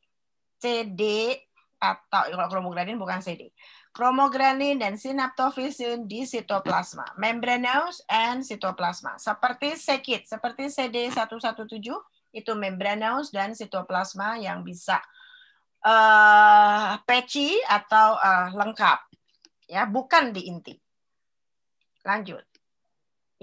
A: CD atau kalau kromogranin bukan CD. Kromogranin dan sinaptofisin di sitoplasma, membranous and sitoplasma. Seperti sekit, seperti CD117 itu membranous dan sitoplasma yang bisa uh, eh, peci atau uh, lengkap. Ya, bukan di inti. Lanjut.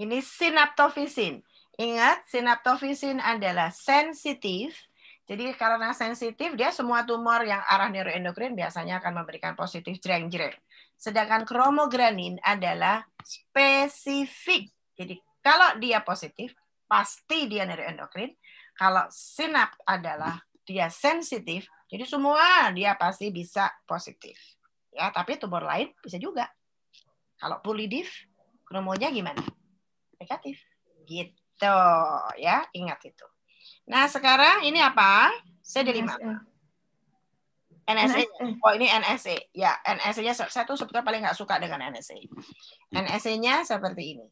A: Ini sinaptofisin. Ingat, sinaptofisin adalah sensitif jadi karena sensitif, dia semua tumor yang arah neuroendokrin biasanya akan memberikan positif jreng-jreng. Sedangkan kromogranin adalah spesifik. Jadi kalau dia positif, pasti dia neuroendokrin. Kalau sinap adalah dia sensitif, jadi semua dia pasti bisa positif. Ya, tapi tumor lain bisa juga. Kalau pulidif, kromonya gimana? Negatif. Gitu ya, ingat itu. Nah, sekarang ini apa? CD5. NSA. NSA. Oh, ini NSA. E. Ya, NSA-nya e saya tuh sebetulnya paling nggak suka dengan NSA. E. NSA-nya seperti ini.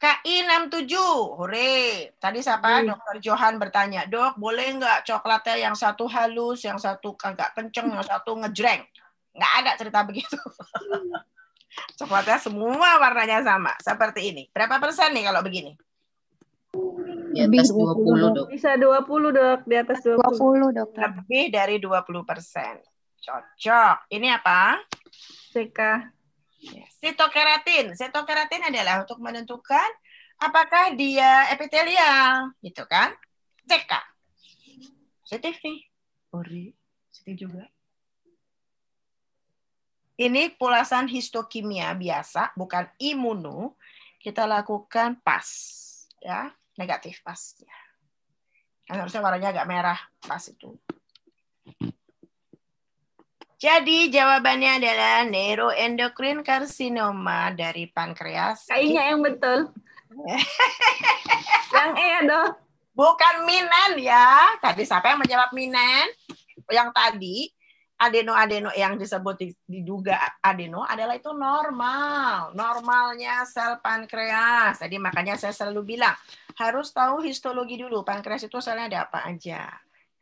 A: KI67, hore. Tadi siapa? Hmm. Dokter Johan bertanya, dok boleh nggak coklatnya yang satu halus, yang satu agak kenceng, yang satu ngejreng? Nggak ada cerita begitu. coklatnya semua warnanya sama, seperti ini. Berapa persen nih kalau begini? di atas dua puluh dok. Bisa dua
E: puluh dok, di atas dua puluh dok Lebih dari
A: dua puluh persen. Cocok. Ini apa? Sika. Sitokeratin. Sitokeratin adalah untuk menentukan apakah dia epitelial, gitu kan? CK. Positif nih. Ori. Positif juga. Ini pulasan histokimia biasa, bukan imuno. Kita lakukan pas, ya negatif pas ya. harusnya warnanya agak merah pas itu. Jadi jawabannya adalah neuroendokrin karsinoma dari pankreas. Kayaknya yang betul. yang E dong. Bukan minen ya. Tadi siapa yang menjawab minen, Yang tadi adeno-adeno yang disebut diduga adeno adalah itu normal, normalnya sel pankreas. Jadi makanya saya selalu bilang harus tahu histologi dulu pankreas itu selnya ada apa aja.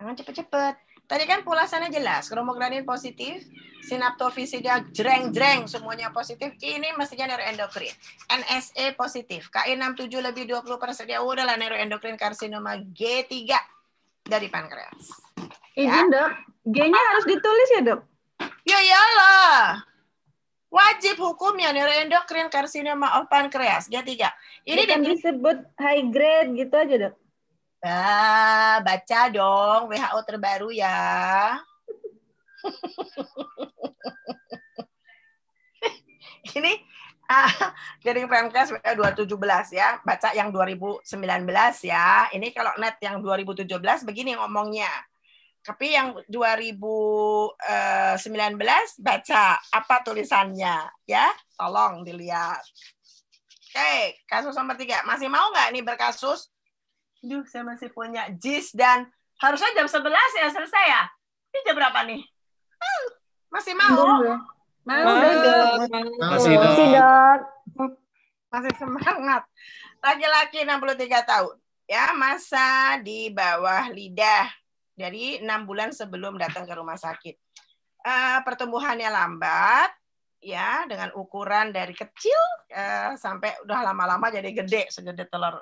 A: Jangan cepat-cepat. Tadi kan pulasannya jelas, kromogranin positif, sinaptofisida jreng-jreng semuanya positif. Ini mestinya neuroendokrin. NSA positif, KI67 lebih 20 persen. Ya udahlah neuroendokrin karsinoma G3 dari pankreas.
E: Izin ya. dok, G-nya harus
A: ditulis ya dok? Ya iyalah. Wajib hukumnya neuroendokrin karsinoma of pankreas dia tiga. Ini Bukan disebut high grade gitu aja dok? Nah, baca dong WHO terbaru ya. ini Ah, Garing Pemkes 2017 ya, baca yang 2019 ya. Ini kalau net yang 2017 begini ngomongnya. Tapi yang 2019 eh, baca apa tulisannya ya, tolong dilihat. Oke, kasus nomor tiga. Masih mau nggak Ini berkasus? Duh, saya masih punya JIS dan harusnya jam 11 ya selesai ya? Ini jam berapa nih? Hmm, masih mau? Belum, ya.
E: Masih, dok.
A: Masih, dok. Masih, Masih semangat. Laki-laki 63 tahun. Ya, masa di bawah lidah dari enam bulan sebelum datang ke rumah sakit. Uh, pertumbuhannya lambat, ya, dengan ukuran dari kecil uh, sampai udah lama-lama jadi gede, segede telur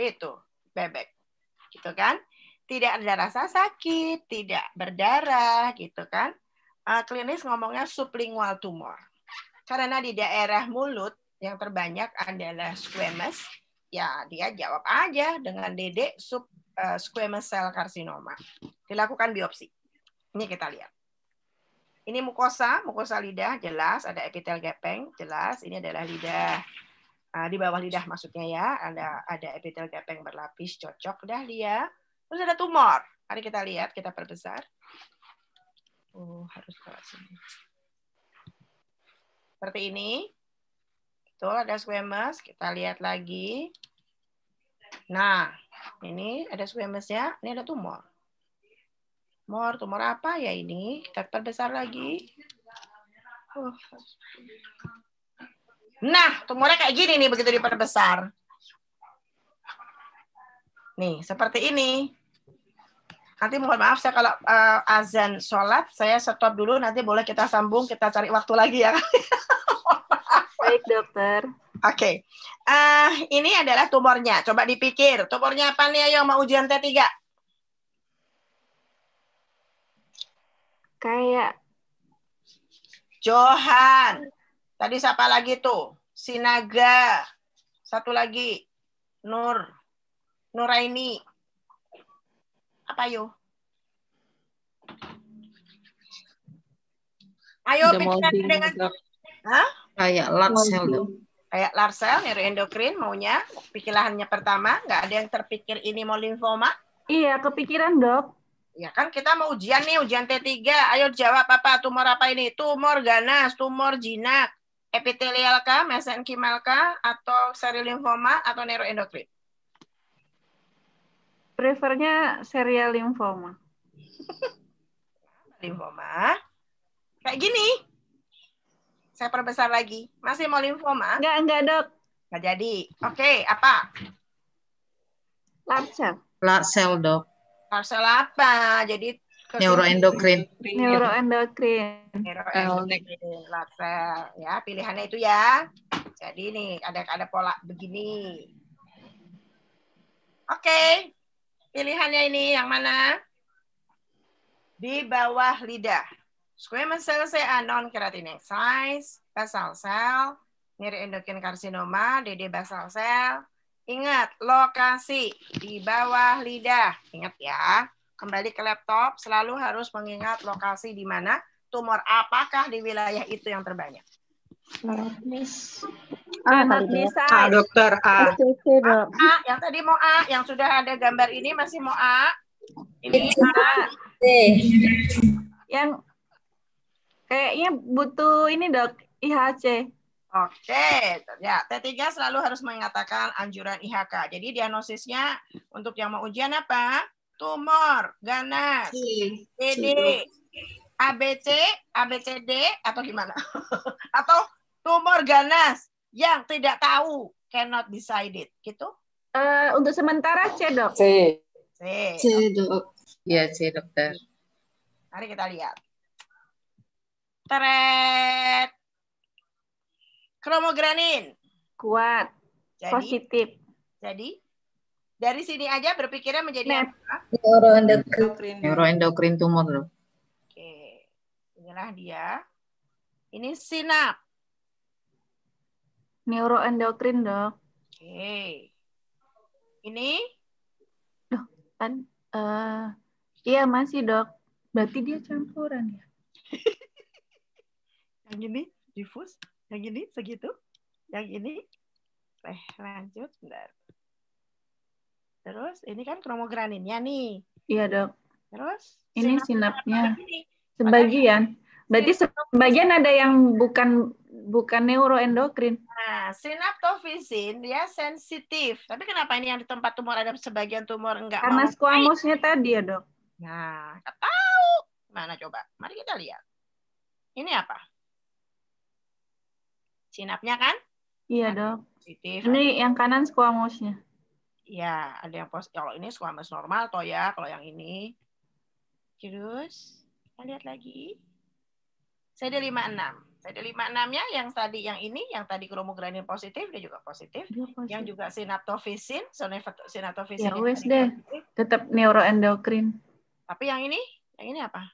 A: itu bebek, gitu kan? Tidak ada rasa sakit, tidak berdarah, gitu kan? uh, klinis ngomongnya sublingual tumor. Karena di daerah mulut yang terbanyak adalah squamous, ya dia jawab aja dengan DD sub uh, squamous cell carcinoma. Dilakukan biopsi. Ini kita lihat. Ini mukosa, mukosa lidah jelas, ada epitel gepeng jelas, ini adalah lidah eh, di bawah lidah maksudnya ya, ada ada epitel gepeng berlapis cocok dah dia. Terus ada tumor. Mari kita lihat, kita perbesar. Oh, harus ke sini. Seperti ini. itu ada squamous. Kita lihat lagi. Nah, ini ada ya Ini ada tumor. Tumor, tumor apa ya ini? Kita perbesar lagi. Oh, nah, tumornya kayak gini nih begitu diperbesar. Nih, seperti ini. Nanti mohon maaf saya kalau uh, azan sholat saya stop dulu nanti boleh kita sambung kita cari waktu lagi ya. Baik dokter. Oke, okay. uh, eh, ini adalah tumornya. Coba dipikir tumornya apa nih yang mau ujian T3? Kayak Johan. Tadi siapa lagi tuh? Sinaga. Satu lagi Nur. Nuraini. Apa yo? Ayo pikiran dengan Hah?
C: Kayak Larsel
A: Kayak Larsel neuroendokrin maunya pikirannya pertama, nggak ada yang terpikir ini mau limfoma? Iya, kepikiran, Dok. Ya kan kita mau ujian nih, ujian T3. Ayo jawab apa tumor apa ini? Tumor ganas, tumor jinak, epitelial kah, mesenkimal kah, atau seri limfoma atau neuroendokrin?
E: prefernya serial limfoma.
A: limfoma. Kayak gini. Saya perbesar lagi. Masih mau limfoma? Enggak, enggak, Dok. Enggak jadi. Oke, okay, apa? Large
C: cell. Dok.
A: Large cell apa? Jadi
C: neuroendokrin.
A: Neuroendokrin. Neuroendokrin. Large Ya, pilihannya itu ya. Jadi nih, ada ada pola begini. Oke, Pilihannya ini yang mana? Di bawah lidah. Squamous cell are ah, non-keratinine size, basal cell, near endokrin karsinoma, DD basal cell. Ingat, lokasi di bawah lidah. Ingat ya. Kembali ke laptop, selalu harus mengingat lokasi di mana tumor apakah di wilayah itu yang terbanyak.
C: Ah, A, ah, dokter A. A.
A: A. Yang tadi mau A, yang sudah ada gambar ini masih mau A. Ini iya. A. Eh. Yang
E: kayaknya butuh ini dok IHC.
A: Oke, ya T3 selalu harus mengatakan anjuran IHK. Jadi diagnosisnya untuk yang mau ujian apa? Tumor, ganas, PD, ABC, ABCD atau gimana? atau tumor ganas yang tidak tahu cannot decided gitu?
C: Uh, untuk sementara C dok. C. C. dok. Ya C dokter.
A: Mari kita lihat. Teret. Kromogranin. Kuat. Jadi, Positif. Jadi dari sini aja berpikirnya menjadi nah. apa?
C: Neuroendokrin. Neuroendokrin tumor.
A: Oke. Inilah dia. Ini sinap.
E: Neuroendokrin dok.
A: Oke. Okay. Ini?
E: Duh, kan? Uh, iya masih dok. Berarti dia campuran ya?
A: yang ini difus, yang ini segitu, yang ini. Eh, lanjut, bentar. Terus ini kan kromograninnya nih. Iya dok. Terus
E: ini sinapnya. Sebagian. Berarti sebagian ada yang bukan bukan neuroendokrin.
A: Nah, sinaptovisin dia sensitif. Tapi kenapa ini yang di tempat tumor ada sebagian tumor enggak? Karena squamousnya
E: tadi ya dok.
A: Nah, nggak tahu. Mana coba? Mari kita lihat. Ini apa? Sinapnya kan? Iya kan dok. sensitif Ini ada. yang
E: kanan squamousnya
A: Iya, ada yang pos. Kalau ini squamous normal toh ya, kalau yang ini. Terus, kita lihat lagi. Saya ada 56. Saya ada 56 ya yang tadi yang ini yang tadi kromogranin positif dia juga positif. Dia positif. Yang juga sinaptofisin, sinaptofisin. Ya wes deh. Tetap
E: neuroendokrin.
A: Tapi yang ini, yang ini apa?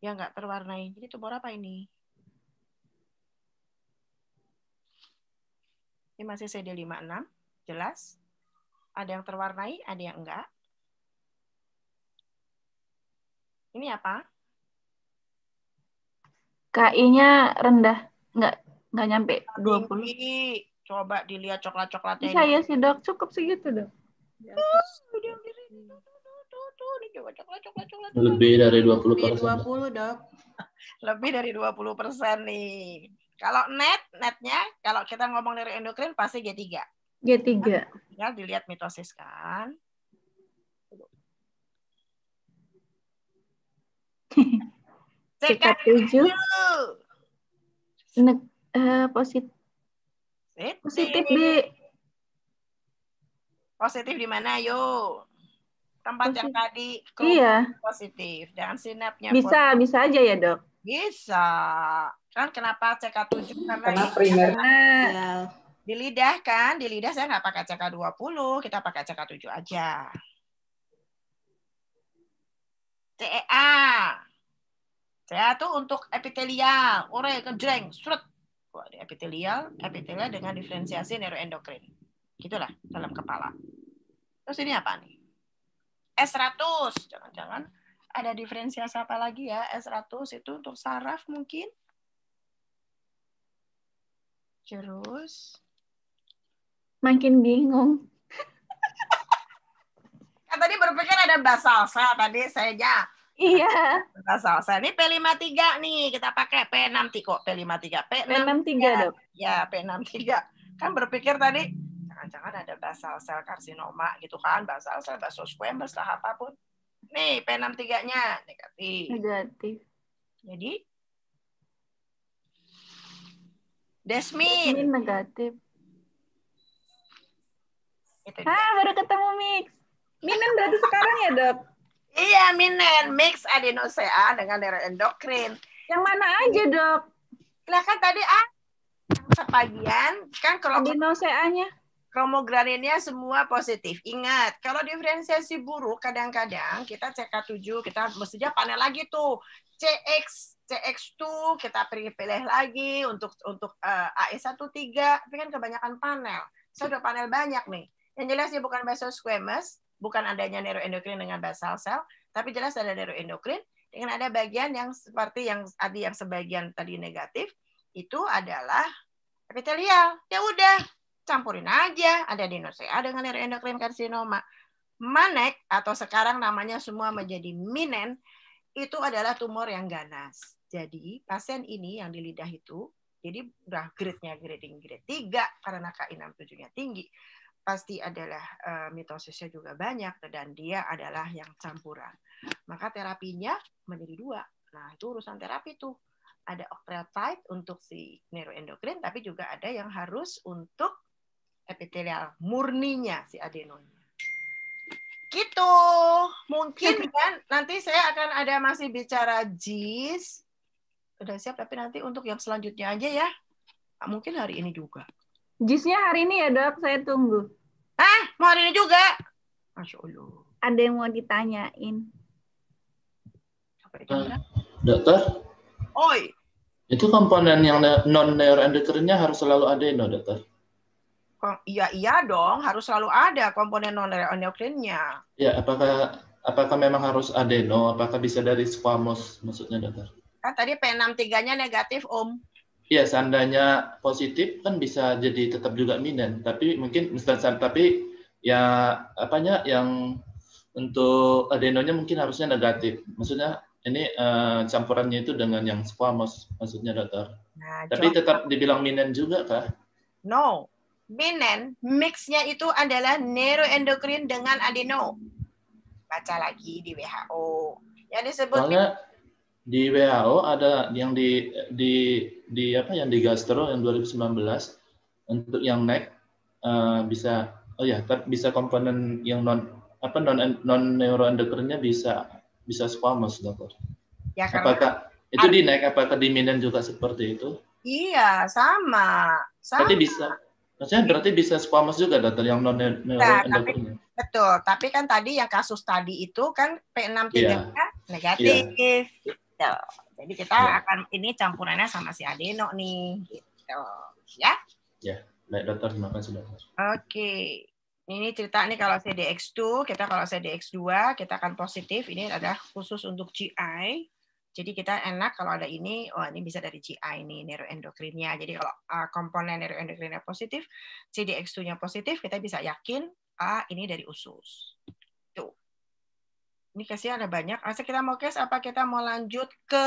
A: Yang nggak terwarnai. Jadi tumor apa ini? Ini masih CD56, jelas. Ada yang terwarnai, ada yang enggak. Ini apa?
E: KI-nya rendah, nggak nggak nyampe dua puluh.
A: Coba dilihat coklat-coklatnya. Bisa ya
C: sih dok, cukup segitu dok.
A: lebih dari 20 persen. Lebih 20 dok. Lebih dari 20 persen nih. Kalau net, netnya, kalau kita ngomong dari endokrin pasti G3.
E: G3. Nah,
A: tinggal dilihat mitosis kan
C: sikap tujuh. Ne uh, eh,
E: posit
A: positif. Positif di positif di mana yo Tempat positif. yang tadi iya. positif dan sinapnya bisa positif. bisa aja ya dok. Bisa. Kan kenapa CK7 karena, karena primer. Iya. Di lidah kan, di lidah saya nggak pakai CK20, kita pakai CK7 aja. CEA saya tuh untuk epitelial, ore kejreng, surut. Epitelial, epitelial dengan diferensiasi neuroendokrin. Gitulah dalam kepala. Terus ini apa nih? S100. Jangan-jangan ada diferensiasi apa lagi ya? S100 itu untuk saraf mungkin. Terus.
E: Makin bingung.
A: kan tadi berpikir ada basal sel tadi saya jah. Iya. Kita salsa. Ini P53 nih, kita pakai P63 kok, P53. P63, P63 dok. Ya, P63. Kan berpikir tadi, jangan-jangan ada basal sel karsinoma gitu kan, basal sel, basal squamous lah apapun. Nih, P63-nya negatif. Negatif. Jadi, Desmin. Desmin negatif. Itu ah, baru ketemu Mix. Minin berarti sekarang ya, Dok? Iya, Minen. Mix adenosea dengan neuroendokrin. Yang mana aja, dok? Lah kan tadi ah, sebagian kan kalau adenoseanya kromograninnya semua positif. Ingat, kalau diferensiasi buruk kadang-kadang kita CK7, kita mestinya panel lagi tuh CX CX2 kita pilih-pilih lagi untuk untuk uh, eh, AE13, tapi kan kebanyakan panel. Saya udah panel banyak nih. Yang jelas dia bukan squamous bukan adanya neuroendokrin dengan basal sel, tapi jelas ada neuroendokrin dengan ada bagian yang seperti yang tadi yang sebagian tadi negatif itu adalah epitelial. Ya udah, campurin aja ada dinosea dengan neuroendokrin karsinoma. Manek atau sekarang namanya semua menjadi minen itu adalah tumor yang ganas. Jadi pasien ini yang di lidah itu jadi udah grade-nya grading grade 3 karena KI67-nya tinggi pasti adalah uh, mitosisnya juga banyak dan dia adalah yang campuran. Maka terapinya menjadi dua. Nah, itu urusan terapi tuh. Ada octral untuk si neuroendokrin tapi juga ada yang harus untuk epitelial murninya si adenonya. Gitu. Mungkin kan nanti saya akan ada masih bicara JIS. sudah siap tapi nanti untuk yang selanjutnya aja ya. Mungkin hari ini juga. Jisnya hari ini ya dok, saya tunggu. Ah, mau hari ini juga?
H: Masya Allah.
E: Ada yang mau ditanyain? Uh,
H: dokter? Oi. Itu komponen yang non neuroendokrinnya harus selalu ada ya, no, dokter?
A: Iya iya dong, harus selalu ada komponen non neuroendokrinnya.
H: Ya, apakah apakah memang harus adeno? Apakah bisa dari squamous maksudnya dokter?
A: Kan tadi P63-nya negatif, Om.
H: Iya, seandainya positif kan bisa jadi tetap juga minen tapi mungkin misalnya tapi ya apanya yang untuk adenonya mungkin harusnya negatif maksudnya ini uh, campurannya itu dengan yang squamous maksudnya dokter nah, tapi tetap dibilang minen juga kah
A: no Minen, mixnya itu adalah neuroendokrin dengan adeno baca lagi di WHO yang disebut
H: Soalnya, di WHO ada yang di di di apa yang di gastro yang 2019 untuk yang neck uh, bisa oh ya bisa komponen yang non apa non non neuroendokrinnya bisa bisa squamous dokter.
A: Ya, apakah
H: kan itu di neck apakah di minen juga seperti itu?
A: Iya sama. sama. Berarti bisa
H: Maksudnya berarti bisa squamous juga dokter yang non iya, neuroendokrinnya. Nah,
A: betul, tapi kan tadi yang kasus tadi itu kan P63 yeah. negatif. Yeah gitu. Jadi kita ya. akan ini campurannya sama si Adeno nih gitu. Ya.
H: Ya, baik dokter terima kasih dokter.
A: Oke. Ini cerita nih kalau CDX2, kita kalau CDX2 kita akan positif. Ini adalah khusus untuk GI. Jadi kita enak kalau ada ini, oh ini bisa dari GI ini neuroendokrinnya. Jadi kalau uh, komponen neuroendokrinnya positif, CDX2-nya positif, kita bisa yakin ah ini dari usus. Ini kasih ada banyak. Asa kita mau case apa kita mau lanjut ke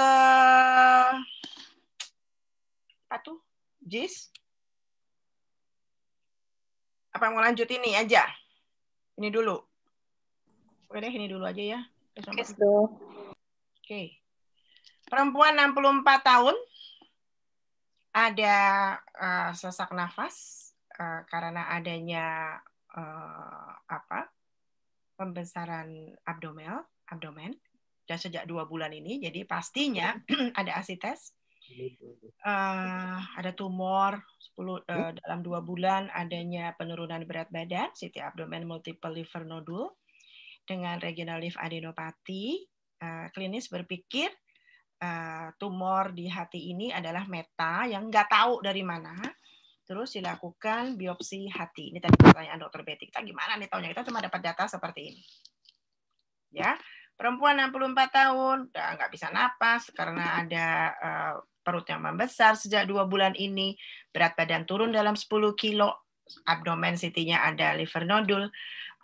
A: apa tuh? JIS? Apa mau lanjut ini aja? Ini dulu. Oke deh, ini dulu aja ya. Case Oke. Okay. Perempuan 64 tahun ada uh, sesak nafas uh, karena adanya uh, apa? pembesaran abdomen, abdomen dan sejak dua bulan ini, jadi pastinya ada asites, uh, eh, ada tumor 10, uh, eh, hmm? dalam dua bulan adanya penurunan berat badan, CT abdomen multiple liver nodule dengan regional leaf adenopati. Uh, klinis berpikir uh, tumor di hati ini adalah meta yang nggak tahu dari mana, Terus dilakukan biopsi hati. Ini tadi pertanyaan dokter Betty. Kita gimana nih tahunya? Kita cuma dapat data seperti ini. Ya, perempuan 64 tahun, udah nggak bisa napas karena ada uh, perut yang membesar sejak dua bulan ini. Berat badan turun dalam 10 kilo. Abdomen sitinya ada liver nodul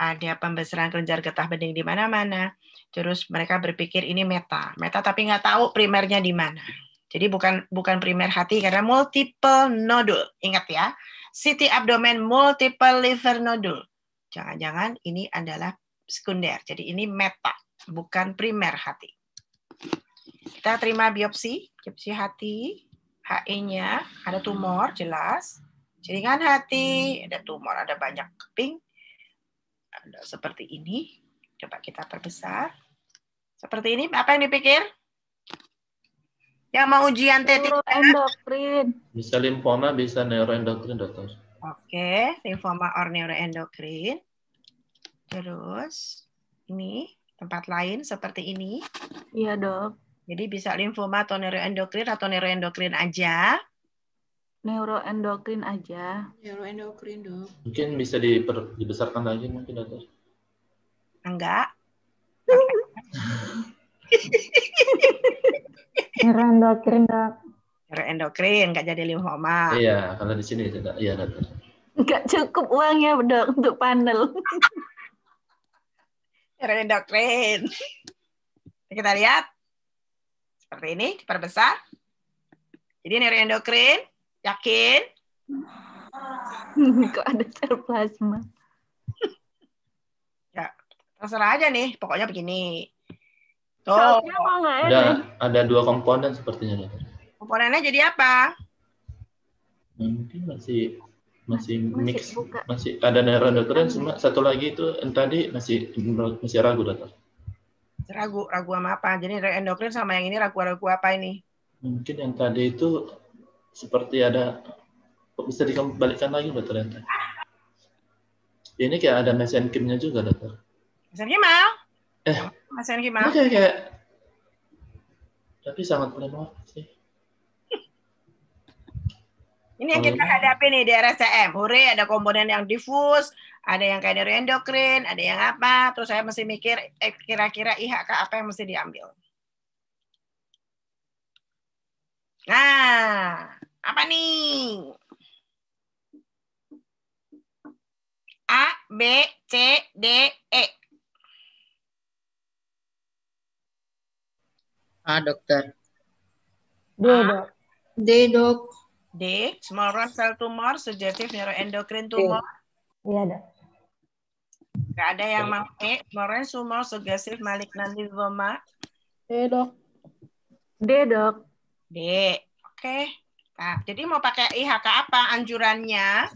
A: ada pembesaran kelenjar getah bening di mana-mana. Terus mereka berpikir ini meta, meta tapi nggak tahu primernya di mana jadi bukan bukan primer hati karena multiple nodul. Ingat ya, city abdomen multiple liver nodul. Jangan-jangan ini adalah sekunder. Jadi ini meta, bukan primer hati. Kita terima biopsi, biopsi hati, HE-nya ada tumor jelas. Jaringan hati, ada tumor, ada banyak keping. Ada seperti ini. Coba kita perbesar. Seperti ini, apa yang dipikir? Yang mau ujian tetik endokrin.
H: Bisa limfoma, bisa neuroendokrin, dokter.
A: Oke, limfoma or neuroendokrin. Terus ini tempat lain seperti ini. Iya, Dok. Jadi bisa limfoma atau neuroendokrin atau neuroendokrin aja. Neuroendokrin aja.
E: Neuroendokrin, Dok.
H: Mungkin bisa diper, dibesarkan lagi mungkin, Dokter.
E: Enggak. Neuroendokrin dok.
A: Neuroendokrin nggak jadi limfoma. Iya,
H: kalau di sini tidak. Iya dokter.
E: Nggak cukup uangnya dok untuk panel.
A: Neuroendokrin. Kita lihat seperti ini diperbesar. Jadi neuroendokrin yakin.
E: Kok ada sel
A: ya terserah aja nih. Pokoknya begini Oh, ada,
H: ada dua komponen sepertinya.
A: Komponennya jadi apa?
H: Mungkin masih masih, mix, masih ada neuron cuma satu lagi itu tadi masih masih ragu dokter.
A: Ragu, ragu sama apa? Jadi endokrin sama yang ini ragu-ragu apa ini?
H: Mungkin yang tadi itu seperti ada kok bisa dikembalikan lagi dokter Ini kayak ada mesenkimnya juga dokter.
A: Mesenchim mal? eh ngerasain gimana kayak, kayak
H: tapi sangat melemaah sih
A: ini yang kita hadapi nih di RSCM. Hore ada komponen yang difus, ada yang kayak dari endokrin, ada yang apa. Terus saya mesti mikir eh, kira-kira eh, IHK apa yang mesti diambil. Nah, apa nih? A, B, C, D, E. A ah, dokter. D ah. dok. D dok. D small cell tumor suggestive neuroendocrine tumor. Iya dok. Gak ada yang mau E small rod tumor suggestive malignant lymphoma. D dok. D dok. D. Oke. Okay. Nah, jadi mau pakai IHK apa anjurannya?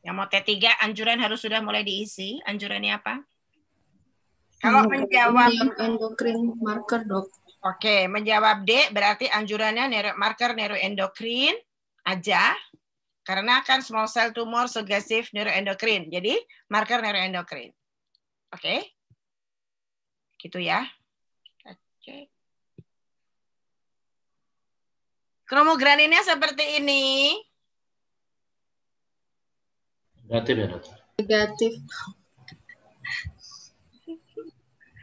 A: Yang mau T3 anjuran harus sudah mulai diisi. Anjurannya apa?
B: Kalau hmm, menjawab
A: endokrin marker dok. Oke, menjawab D berarti anjurannya marker neuroendokrin aja karena kan small cell tumor sugestif neuroendokrin. Jadi marker neuroendokrin. Oke. Gitu ya. Oke. cek. Kromograninnya seperti ini. Negatif ya, Dokter. Negatif.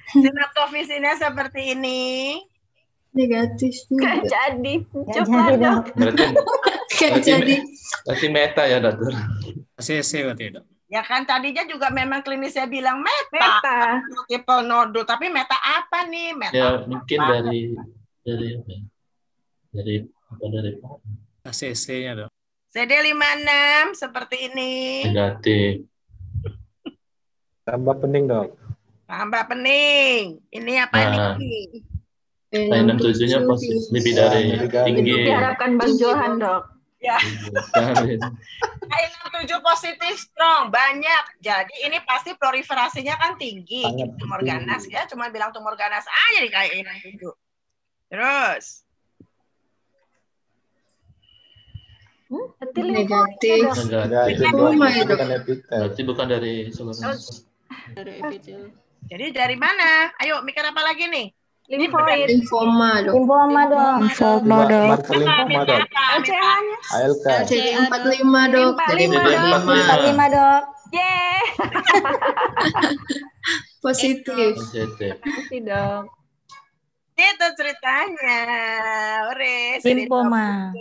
A: Sinar visinya seperti ini. Negatif. Gak jadi. Coba dong. Berarti, Gak jadi.
G: Masih meta ya dokter. Masih sih berarti dok.
A: Ya kan tadinya juga memang klinis klinisnya bilang meta, meta. multiple nodul tapi meta apa nih? Meta ya mungkin dari
G: dari dari apa ya? dari ACC-nya dok.
A: CD56 seperti ini.
G: Negatif. Tambah
F: pening dong.
A: Tambah pening. Ini apa nah, ini? Nah,
F: enam
E: tujuhnya positif lebih dari ya, tinggi. Itu
C: diharapkan
A: Bang iya. Johan dok. Ya.
C: enam
A: tujuh positif strong banyak. Jadi ini pasti proliferasinya kan tinggi. Banyak. Tumor ganas ya, cuma bilang tumor ganas aja di kayak enam tujuh. Terus. Hmm? Negatif. Negatif. Negatif. Negatif. Negatif. Negatif. Negatif. Negatif. Negatif.
H: Negatif. Negatif.
A: Negatif. Negatif. Negatif. Jadi dari mana? Ayo mikir apa lagi nih? Limfoid. Linfoma
C: dong. Linfoma dong. Linfoma dong. Linfoma
B: dong. LCH-nya. ALK. LCH
A: 45
C: dok. lima dok. 45 dok. Yeay. Positif. Positif.
A: Makasih dok. Itu ceritanya. Ore, linfoma.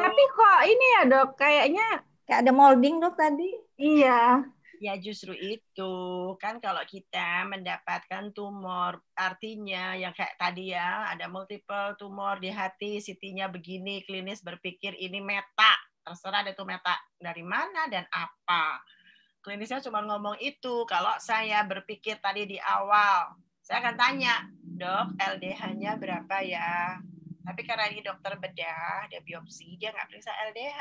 A: Tapi kok ini ya dok,
C: kayaknya kayak ada molding dok tadi. Iya.
A: Ya justru itu kan kalau kita mendapatkan tumor artinya yang kayak tadi ya ada multiple tumor di hati sitinya begini klinis berpikir ini meta terserah ada itu meta dari mana dan apa klinisnya cuma ngomong itu kalau saya berpikir tadi di awal saya akan tanya dok LDH-nya berapa ya tapi karena ini dokter bedah, dia biopsi, dia nggak periksa LDH.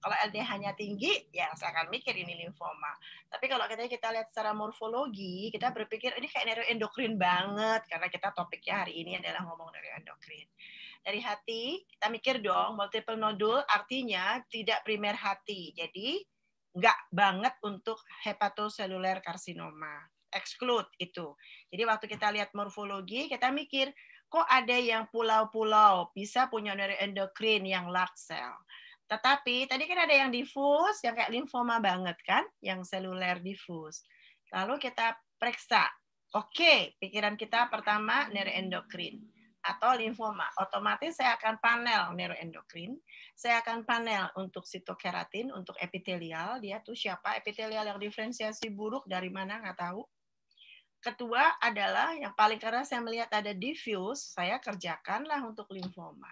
A: Kalau LDH-nya tinggi, ya saya akan mikir ini limfoma. Tapi kalau kita kita lihat secara morfologi, kita berpikir ini kayak neuroendokrin banget karena kita topiknya hari ini adalah ngomong neuroendokrin. Dari hati, kita mikir dong multiple nodule artinya tidak primer hati. Jadi nggak banget untuk hepatoseluler karsinoma exclude itu. Jadi waktu kita lihat morfologi, kita mikir kok ada yang pulau-pulau bisa punya endokrin yang large cell. Tetapi tadi kan ada yang difus, yang kayak limfoma banget kan, yang seluler difus. Lalu kita periksa. Oke, pikiran kita pertama neuroendokrin atau limfoma. Otomatis saya akan panel neuroendokrin, saya akan panel untuk sitokeratin, untuk epitelial, dia tuh siapa epitelial yang diferensiasi buruk dari mana nggak tahu. Kedua adalah yang paling karena saya melihat ada diffuse, saya kerjakanlah untuk limfoma.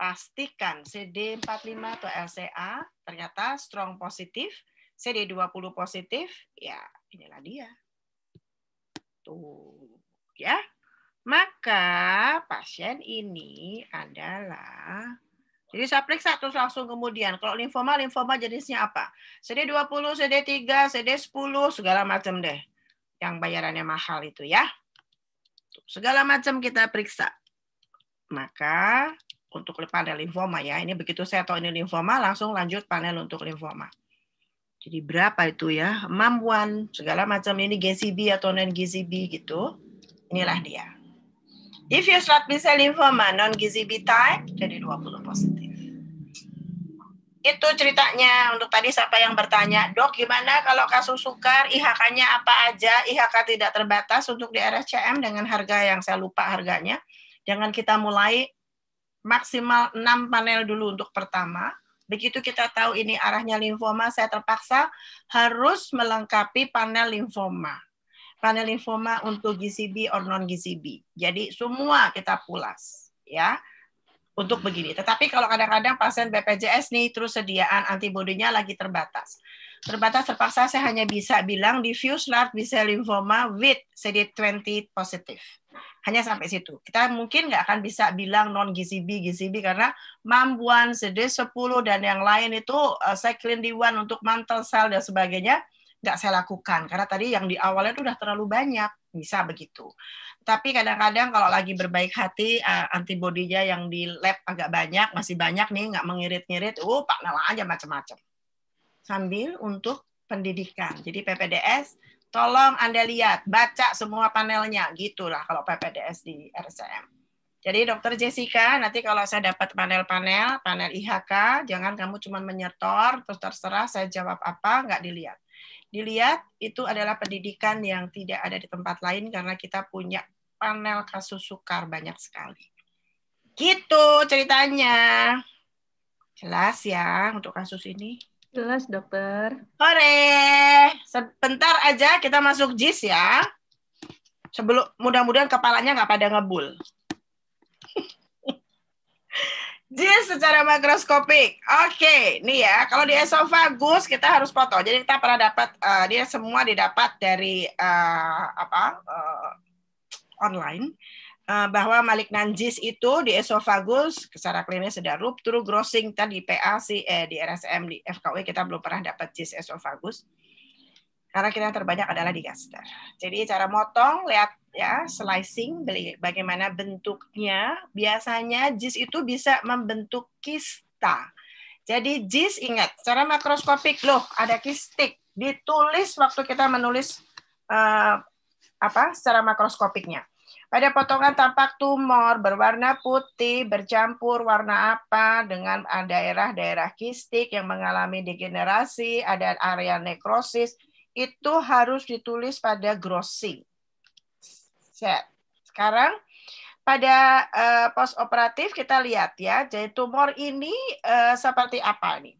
A: Pastikan CD45 atau LCA ternyata strong positif, CD20 positif, ya inilah dia. Tuh, ya. Maka pasien ini adalah jadi saya periksa terus langsung kemudian. Kalau limfoma, limfoma jenisnya apa? CD20, CD3, CD10, segala macam deh yang bayarannya mahal itu ya. Segala macam kita periksa. Maka untuk panel limfoma ya, ini begitu saya tahu ini limfoma, langsung lanjut panel untuk limfoma. Jadi berapa itu ya? Mampuan, segala macam ini GCB atau non GCB gitu. Inilah dia. if you slot bisa limfoma non GCB type jadi 20 positif itu ceritanya untuk tadi siapa yang bertanya, dok gimana kalau kasus sukar IHK-nya apa aja, IHK tidak terbatas untuk di RSCM dengan harga yang saya lupa harganya. Jangan kita mulai maksimal 6 panel dulu untuk pertama. Begitu kita tahu ini arahnya limfoma, saya terpaksa harus melengkapi panel limfoma. Panel limfoma untuk GCB or non-GCB. Jadi semua kita pulas. ya untuk begini. Tetapi kalau kadang-kadang pasien BPJS nih terus sediaan antibodinya lagi terbatas. Terbatas terpaksa saya hanya bisa bilang diffuse large B-cell lymphoma with CD20 positif. Hanya sampai situ. Kita mungkin nggak akan bisa bilang non GCB GCB karena mampuan CD10 dan yang lain itu uh, cyclin D1 untuk mantel sel dan sebagainya nggak saya lakukan karena tadi yang di awalnya itu udah terlalu banyak bisa begitu tapi kadang-kadang kalau lagi berbaik hati uh, antibodinya yang di lab agak banyak masih banyak nih nggak mengirit-ngirit uh pak nala aja macam-macam sambil untuk pendidikan jadi PPDS tolong anda lihat baca semua panelnya gitulah kalau PPDS di RCM jadi dokter Jessica nanti kalau saya dapat panel-panel panel IHK jangan kamu cuma menyetor terus terserah saya jawab apa nggak dilihat dilihat itu adalah pendidikan yang tidak ada di tempat lain karena kita punya panel kasus sukar banyak sekali. Gitu ceritanya. Jelas ya untuk kasus ini? Jelas, dokter. Oke, Sebentar aja kita masuk JIS ya. Sebelum mudah-mudahan kepalanya nggak pada ngebul. JIS secara makroskopik. Oke, okay, nih ya. Kalau di esofagus kita harus foto. Jadi kita pernah dapat uh, dia semua didapat dari uh, apa? Uh, online eh, bahwa Malik JIS itu di esofagus secara klinis sudah rupture grossing tadi PAC eh, di RSM di FKW kita belum pernah dapat JIS esofagus karena kita terbanyak adalah di gaster. Jadi cara motong lihat ya slicing bagaimana bentuknya. Biasanya JIS itu bisa membentuk kista. Jadi JIS ingat cara makroskopik loh ada kistik ditulis waktu kita menulis eh, apa secara makroskopiknya. Pada potongan tampak tumor berwarna putih bercampur warna apa dengan daerah-daerah kistik yang mengalami degenerasi, ada area nekrosis, itu harus ditulis pada grossing. Set. Sekarang pada uh, eh, post operatif kita lihat ya, jadi tumor ini uh, seperti apa nih?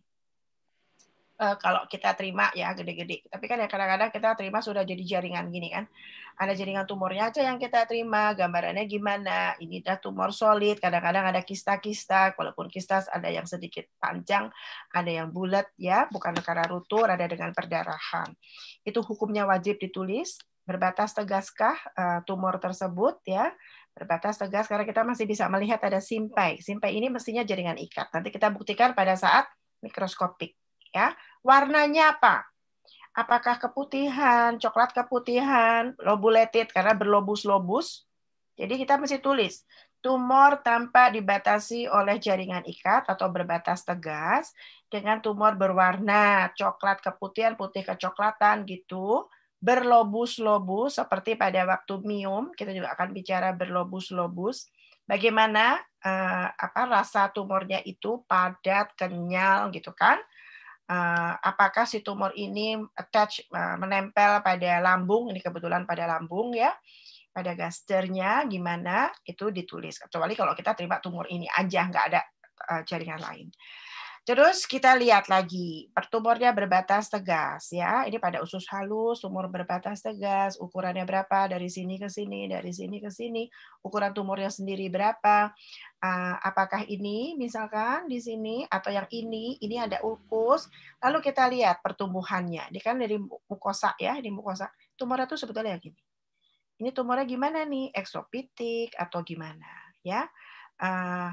A: uh, kalau kita terima ya gede-gede. Tapi kan ya kadang-kadang kita terima sudah jadi jaringan gini kan. Ada jaringan tumornya aja yang kita terima, gambarannya gimana. Ini dah tumor solid, kadang-kadang ada kista-kista, walaupun kista ada yang sedikit panjang, ada yang bulat ya, bukan karena rutur, ada dengan perdarahan. Itu hukumnya wajib ditulis. Berbatas tegaskah uh, eh, tumor tersebut ya? Berbatas tegas karena kita masih bisa melihat ada simpai. Simpai ini mestinya jaringan ikat. Nanti kita buktikan pada saat mikroskopik ya. Warnanya apa? Apakah keputihan, coklat keputihan, lobulated karena berlobus-lobus? Jadi kita mesti tulis tumor tanpa dibatasi oleh jaringan ikat atau berbatas tegas dengan tumor berwarna coklat keputihan, putih kecoklatan gitu, berlobus-lobus seperti pada waktu mium, kita juga akan bicara berlobus-lobus. Bagaimana eh, apa rasa tumornya itu padat, kenyal gitu kan? Eh, apakah si tumor ini attach eh, menempel pada lambung ini kebetulan pada lambung ya pada gasternya gimana itu ditulis kecuali kalau kita terima tumor ini aja nggak ada eh, jaringan lain Terus kita lihat lagi, pertumornya berbatas tegas ya. Ini pada usus halus, tumor berbatas tegas, ukurannya berapa dari sini ke sini, dari sini ke sini, ukuran tumornya sendiri berapa. Eh, apakah ini misalkan di sini atau yang ini, ini ada ulkus. Lalu kita lihat pertumbuhannya. Ini kan dari mukosa ya, di mukosa. tumor itu sebetulnya gini. Ini tumornya gimana nih? Eksopitik atau gimana ya? Eh,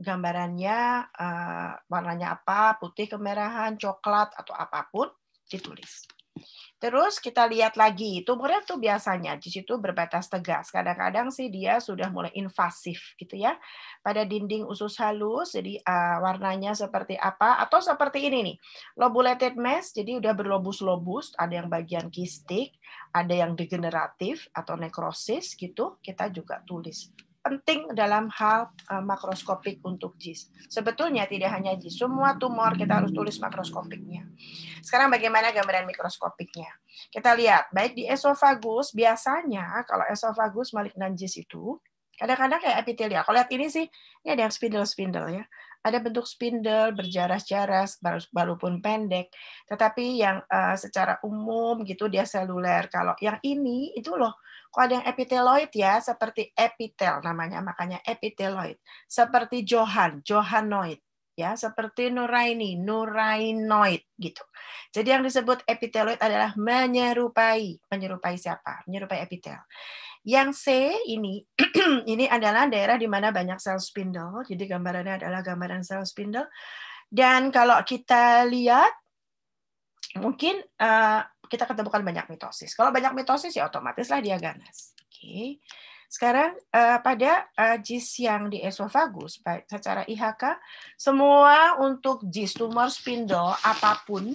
A: gambarannya uh, warnanya apa, putih, kemerahan, coklat atau apapun ditulis. Terus kita lihat lagi tumornya tuh biasanya di situ berbatas tegas. Kadang-kadang sih dia sudah mulai invasif gitu ya. Pada dinding usus halus jadi uh, warnanya seperti apa atau seperti ini nih. Lobulated mass jadi udah berlobus-lobus, ada yang bagian kistik, ada yang degeneratif atau nekrosis gitu, kita juga tulis penting dalam hal eh, makroskopik untuk JIS. Sebetulnya tidak hanya JIS, semua tumor kita harus tulis makroskopiknya. Sekarang bagaimana gambaran mikroskopiknya? Kita lihat, baik di esofagus, biasanya kalau esofagus malignan JIS itu, kadang-kadang kayak epitelia. Kalau lihat ini sih, ini ada yang spindle-spindle ya ada bentuk spindle berjaras-jaras walaupun pendek tetapi yang uh, secara umum gitu dia seluler kalau yang ini itu loh kok ada yang epiteloid ya seperti epitel namanya makanya epiteloid seperti johan johanoid ya seperti nuraini, nurainoid gitu. Jadi yang disebut epiteloid adalah menyerupai, menyerupai siapa? Menyerupai epitel. Yang C ini ini adalah daerah di mana banyak sel spindle. Jadi gambarannya adalah gambaran sel spindle. Dan kalau kita lihat mungkin uh, kita ketemukan banyak mitosis. Kalau banyak mitosis ya otomatislah dia ganas. Oke. Okay. Sekarang uh, pada uh, JIS yang di esofagus baik secara IHK semua untuk JIS tumor spindle apapun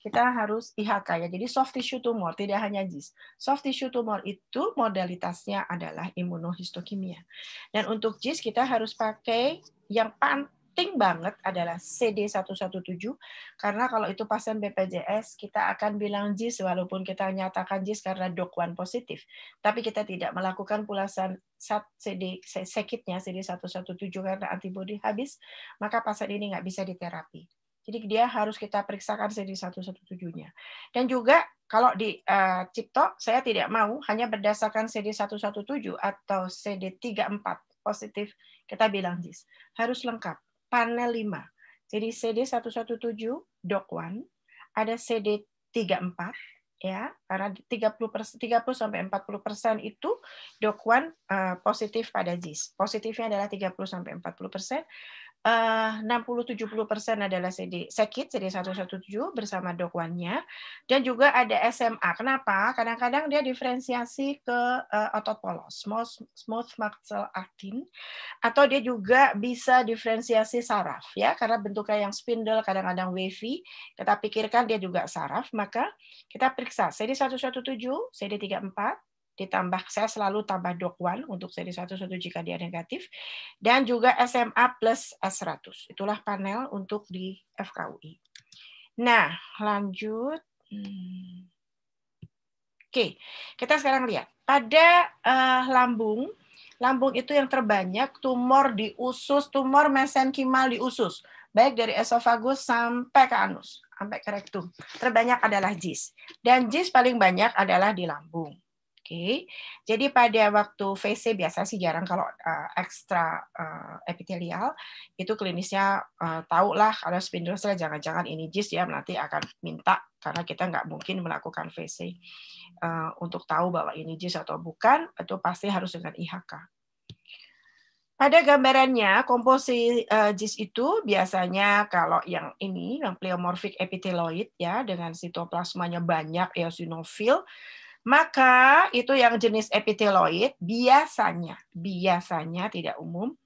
A: kita harus IHK ya. Jadi soft tissue tumor tidak hanya JIS. Soft tissue tumor itu modalitasnya adalah imunohistokimia. Dan untuk JIS kita harus pakai yang pan penting banget adalah CD117 karena kalau itu pasien BPJS kita akan bilang JIS walaupun kita nyatakan JIS karena DOC1 positif tapi kita tidak melakukan pulasan CD sekitnya CD117 karena antibodi habis maka pasien ini nggak bisa diterapi. Jadi dia harus kita periksakan CD117-nya. Dan juga kalau di uh, Cipto saya tidak mau hanya berdasarkan CD117 atau CD34 positif kita bilang JIS. Harus lengkap panel 5. Jadi CD 117 DOC 1 ada CD 34 ya karena 30 30 sampai 40 persen itu 1 uh, eh, positif pada JIS. Positifnya adalah 30 sampai 40 persen. Eh, uh, 60-70% adalah CD sakit CD 117 bersama dokwannya, dan juga ada SMA. Kenapa? Kadang-kadang dia diferensiasi ke uh, otot polos, smooth, smooth muscle actin atau dia juga bisa diferensiasi saraf ya karena bentuknya yang spindle kadang-kadang wavy. Kita pikirkan dia juga saraf, maka kita periksa CD 117, CD 34 ditambah saya selalu tambah dokwan untuk seri 11 jika dia negatif dan juga SMA plus S100. Itulah panel untuk di FKUI. Nah, lanjut. Hmm. Oke, kita sekarang lihat. Pada uh, lambung, lambung itu yang terbanyak tumor di usus, tumor mesenkimal di usus, baik dari esofagus sampai ke anus, sampai ke rektum. Terbanyak adalah JIS. Dan JIS paling banyak adalah di lambung. Oke, jadi pada waktu VC biasa sih jarang kalau uh, ekstra uh, eh, epitelial itu klinisnya uh, eh, tahu lah kalau cell jangan-jangan ini JIS ya nanti akan minta karena kita nggak mungkin melakukan VC uh, untuk tahu bahwa ini JIS atau bukan itu pasti harus dengan IHK. Pada gambarannya, komposisi uh, JIS itu biasanya kalau yang ini, yang pleomorphic epitheloid ya, dengan sitoplasmanya banyak eosinofil, maka itu yang jenis epiteloid biasanya, biasanya tidak umum,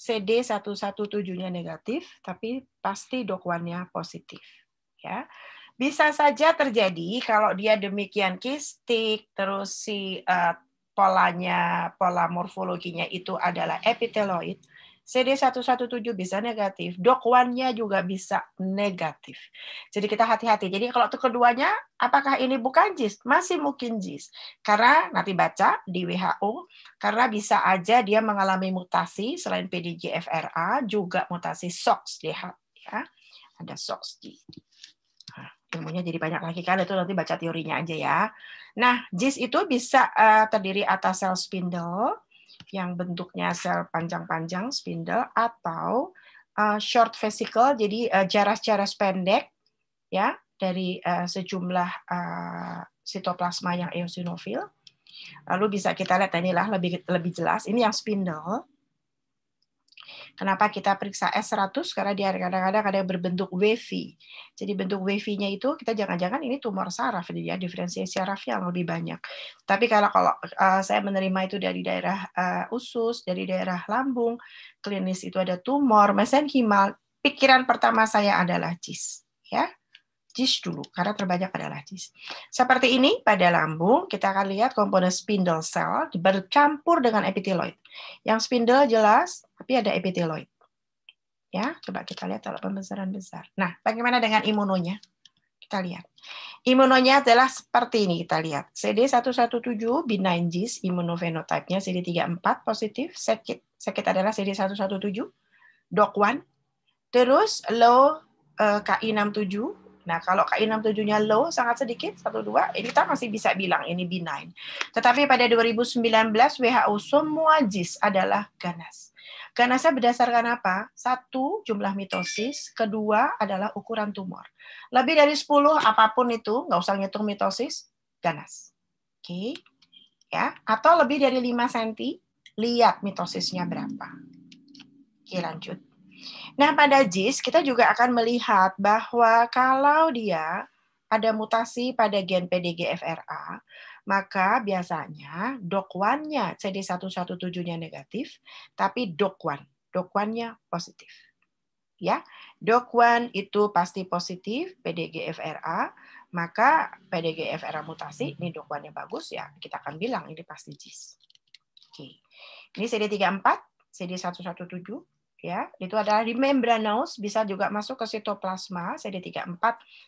A: CD117-nya negatif, tapi pasti dokuannya positif. Ya, bisa saja terjadi kalau dia demikian kistik, terus si uh, polanya, pola morfologinya itu adalah epiteloid, CD117 bisa negatif, dokwannya nya juga bisa negatif. Jadi kita hati-hati. Jadi kalau itu keduanya, apakah ini bukan JIS? Masih mungkin JIS. Karena nanti baca di WHO, karena bisa aja dia mengalami mutasi selain PDGFRA, juga mutasi SOX Ya. Ada SOX di ilmunya jadi banyak lagi kan itu nanti baca teorinya aja ya. Nah, JIS itu bisa uh, terdiri atas sel spindle, yang bentuknya sel panjang-panjang spindle atau uh, short vesicle jadi eh, jaras-jaras pendek ya dari uh, sejumlah uh, sitoplasma yang eosinofil. Lalu bisa kita lihat nah, inilah lebih lebih jelas ini yang spindle Kenapa kita periksa S100? Karena dia kadang-kadang ada yang berbentuk wavy. Jadi bentuk wavy-nya itu kita jangan-jangan ini tumor saraf jadi ya, diferensiasi saraf yang lebih banyak. Tapi kalau kalau uh, saya menerima itu dari daerah uh, usus, dari daerah lambung, klinis itu ada tumor, mesen himal, pikiran pertama saya adalah cis, ya. JIS dulu, karena terbanyak adalah JIS. Seperti ini pada lambung, kita akan lihat komponen spindle cell bercampur dengan epiteloid. Yang spindle jelas, tapi ada epiteloid. Ya, coba kita lihat kalau pembesaran besar. Nah, bagaimana dengan imunonya? Kita lihat. Imunonya adalah seperti ini kita lihat. CD117 benign GIS imunofenotype-nya CD34 positif, sakit. Sakit adalah CD117, DOC1. Terus low eh, KI67 Nah, kalau k 67 nya low sangat sedikit dua ini kita masih bisa bilang ini benign. Tetapi pada 2019 WHO semua JIS adalah ganas. Ganasnya berdasarkan apa? Satu, jumlah mitosis. Kedua adalah ukuran tumor. Lebih dari 10 apapun itu, nggak usah ngitung mitosis, ganas. Oke. Okay. Ya, atau lebih dari 5 cm, lihat mitosisnya berapa. Oke, okay, lanjut. Nah, pada JIS kita juga akan melihat bahwa kalau dia ada mutasi pada gen PDGFRA, maka biasanya DOC1-nya CD117-nya negatif, tapi DOC1, DOC1-nya positif. Ya, DOC1 itu pasti positif PDGFRA, maka PDGFRA mutasi, ini DOC1-nya bagus ya, kita akan bilang ini pasti JIS. Oke. Ini CD34, CD117, ya. Itu adalah di membranous bisa juga masuk ke sitoplasma CD34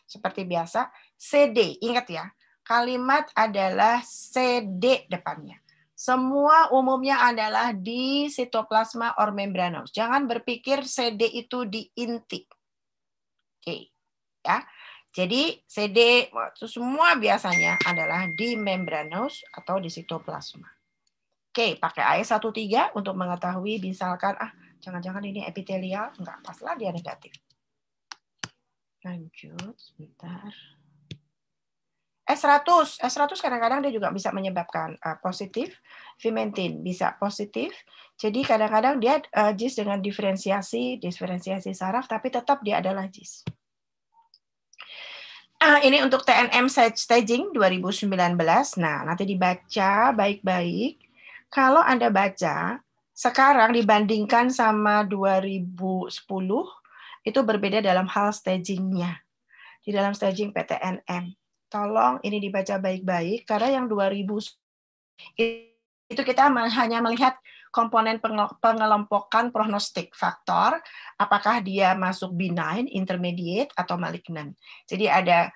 A: seperti biasa. CD, ingat ya. Kalimat adalah CD depannya. Semua umumnya adalah di sitoplasma or membranous. Jangan berpikir CD itu di inti. Oke. Okay. Ya. Jadi CD itu semua biasanya adalah di membranous atau di sitoplasma. Oke, pakai AS13 untuk mengetahui misalkan ah Jangan-jangan ini epitelial? Enggak, pas lah dia negatif.
B: Lanjut, sebentar.
A: S100, S100 kadang-kadang dia juga bisa menyebabkan uh, positif, vimentin bisa positif. Jadi kadang-kadang dia uh, JIS dengan diferensiasi, diferensiasi saraf, tapi tetap dia adalah GIS. Uh, ah, ini untuk TNM staging 2019. Nah, nanti dibaca baik-baik. Kalau Anda baca, sekarang dibandingkan sama 2010 itu berbeda dalam hal stagingnya di dalam staging PTNM. Tolong ini dibaca baik-baik karena yang 2000 itu kita hanya melihat komponen pengelompokan prognostik faktor apakah dia masuk benign, intermediate atau malignant. Jadi ada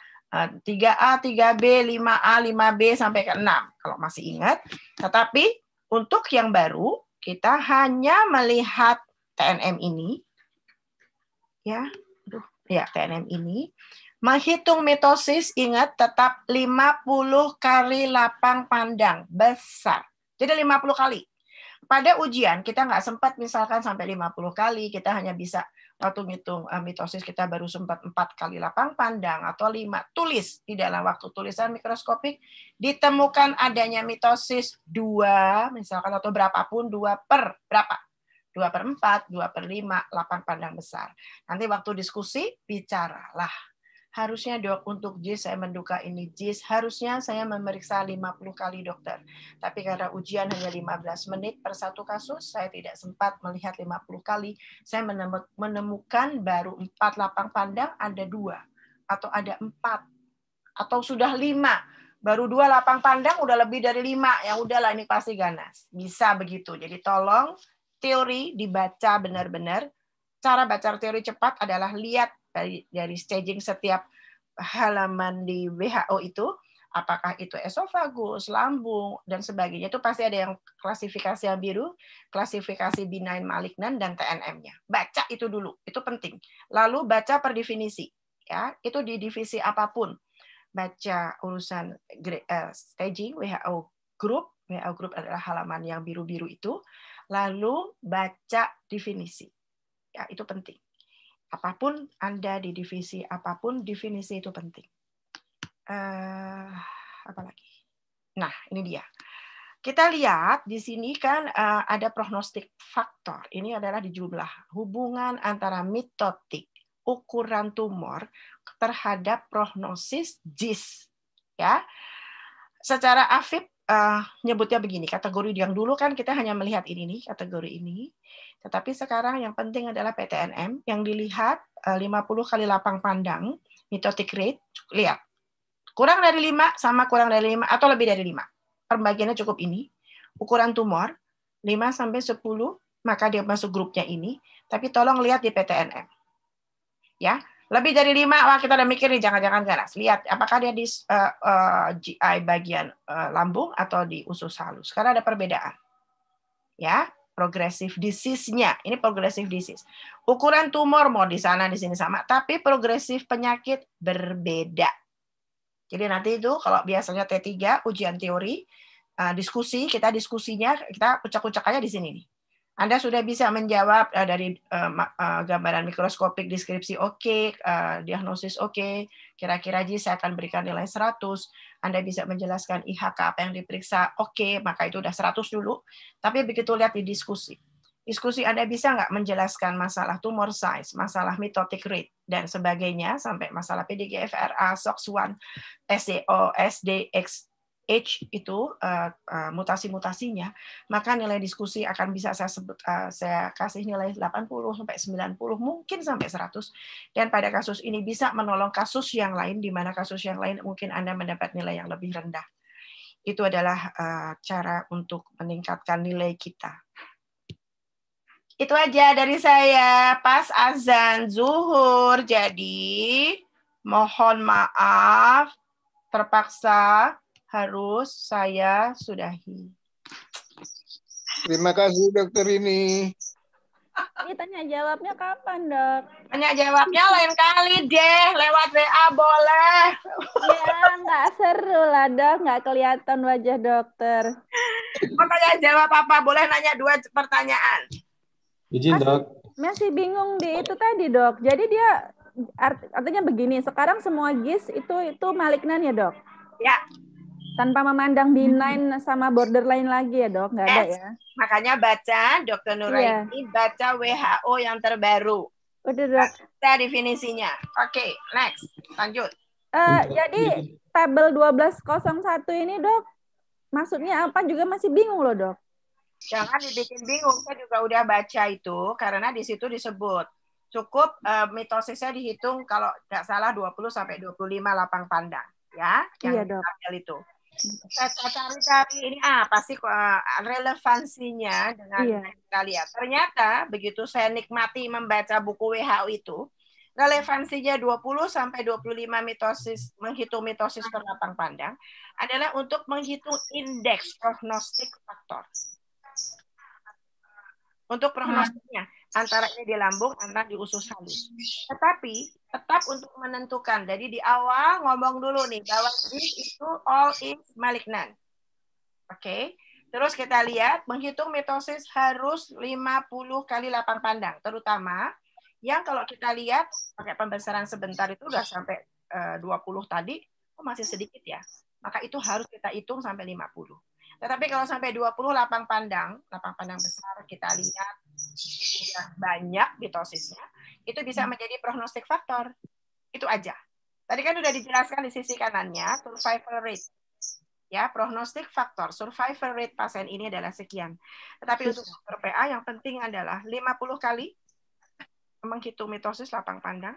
A: 3A, 3B, 5A, 5B sampai ke 6 kalau masih ingat. Tetapi untuk yang baru kita hanya melihat TNM ini, ya, aduh, ya TNM ini, menghitung mitosis ingat tetap 50 kali lapang pandang besar. Jadi 50 kali. Pada ujian kita nggak sempat misalkan sampai 50 kali, kita hanya bisa atau itu eh, mitosis kita baru sempat empat kali lapang pandang atau lima tulis di dalam waktu tulisan mikroskopik ditemukan adanya mitosis dua misalkan atau berapapun dua per berapa dua per empat dua per lima lapang pandang besar nanti waktu diskusi bicaralah harusnya dok untuk JIS saya menduka ini JIS, harusnya saya memeriksa 50 kali dokter. Tapi karena ujian hanya 15 menit per satu kasus, saya tidak sempat melihat 50 kali. Saya menemukan baru empat lapang pandang ada dua atau ada empat atau sudah lima baru dua lapang pandang udah lebih dari lima ya udahlah ini pasti ganas bisa begitu jadi tolong teori dibaca benar-benar cara baca teori cepat adalah lihat dari dari staging setiap halaman di WHO itu apakah itu esofagus, lambung dan sebagainya itu pasti ada yang klasifikasi yang biru, klasifikasi benign, malignan dan TNM-nya. Baca itu dulu, itu penting. Lalu baca per definisi ya, itu di divisi apapun. Baca urusan eh, staging WHO group, WHO group adalah halaman yang biru-biru itu, lalu baca definisi. Ya, itu penting apapun Anda di divisi apapun, definisi itu penting. Uh, eh, apalagi? Nah, ini dia. Kita lihat di sini kan uh, ada prognostik faktor. Ini adalah di jumlah hubungan antara mitotik ukuran tumor terhadap prognosis JIS ya. Secara afib uh, nyebutnya begini, kategori yang dulu kan kita hanya melihat ini nih, kategori ini. Tetapi sekarang yang penting adalah PTNM yang dilihat 50 eh, kali lapang pandang, mitotic rate, lihat. Kurang dari 5 sama kurang dari 5 atau lebih dari 5. Pembagiannya cukup ini. Ukuran tumor 5 sampai 10 maka dia masuk grupnya ini, tapi tolong lihat di PTNM. Ya, lebih dari 5 wah kita udah mikir nih jangan-jangan ganas. Lihat apakah dia di uh, eh, uh, eh, GI bagian uh, lambung atau di usus halus. Karena ada perbedaan. Ya, progresif disease-nya. Ini progressive disease. Ukuran tumor mau di sana di sini sama, tapi progresif penyakit berbeda. Jadi nanti itu kalau biasanya T3 ujian teori, eh, diskusi, kita diskusinya kita kucak-kucakannya di sini nih. Anda sudah bisa menjawab uh, dari uh, uh, gambaran mikroskopik, deskripsi oke, okay, uh, diagnosis oke, okay. kira-kira Ji saya akan berikan nilai 100. Anda bisa menjelaskan IHK apa yang diperiksa oke, okay, maka itu sudah 100 dulu. Tapi begitu lihat di diskusi, diskusi Anda bisa nggak menjelaskan masalah tumor size, masalah mitotic rate, dan sebagainya, sampai masalah PDGFRA, SOX1, SDO, SDX, H itu eh, eh, mutasi-mutasinya, maka nilai diskusi akan bisa saya sebut eh, saya kasih nilai 80 sampai 90 mungkin sampai 100 dan pada kasus ini bisa menolong kasus yang lain di mana kasus yang lain mungkin Anda mendapat nilai yang lebih rendah. Itu adalah cara untuk meningkatkan nilai kita. Itu aja dari saya pas azan zuhur. Jadi mohon maaf terpaksa harus saya sudahi.
C: Terima kasih dokter ini.
E: Ini tanya jawabnya kapan, Dok? Tanya jawabnya lain kali deh, lewat WA boleh. Ya, nggak seru lah, Dok. Nggak kelihatan wajah dokter.
A: Mau tanya jawab apa? Boleh nanya dua pertanyaan. Izin, Dok. Masih bingung di
E: itu tadi, Dok. Jadi dia
A: art, artinya begini, sekarang
E: semua GIS itu itu malignan ya, Dok? Ya tanpa memandang di hmm. 9 sama borderline lagi ya dok nggak ada ya
A: makanya baca dokter Nuraini yeah. baca WHO yang terbaru udah dok kita definisinya oke okay, next lanjut uh, jadi tabel 1201 ini dok maksudnya
E: apa juga masih bingung loh dok
A: jangan dibikin bingung saya juga udah baca itu karena di situ disebut cukup uh, mitosisnya dihitung kalau nggak salah 20 sampai 25 lapang pandang ya yang iya, dok. itu saya cari-cari ini apa ah, sih ah, relevansinya dengan iya. kita lihat. Ternyata begitu saya nikmati membaca buku WHO itu, relevansinya 20 sampai 25 mitosis menghitung mitosis terlapang pandang adalah untuk menghitung indeks prognostik faktor. Untuk iya. prognostiknya. Hmm antara ini di lambung, antara di usus halus. Tetapi tetap untuk menentukan. Jadi di awal ngomong dulu nih bahwa this itu all is malignant. Oke. Okay? Terus kita lihat menghitung mitosis harus 50 kali 8 pandang, terutama yang kalau kita lihat pakai pembesaran sebentar itu udah sampai 20 eh, tadi, oh masih sedikit ya. Maka itu harus kita hitung sampai 50. Tetapi kalau sampai 20 lapang pandang, lapang pandang besar kita lihat banyak mitosisnya, itu bisa hmm. menjadi prognostik faktor. Itu aja. Tadi kan sudah dijelaskan di sisi kanannya, survival rate. Ya, prognostik faktor, survival rate pasien ini adalah sekian. Tetapi untuk dokter PA yang penting adalah 50 kali menghitung mitosis lapang pandang.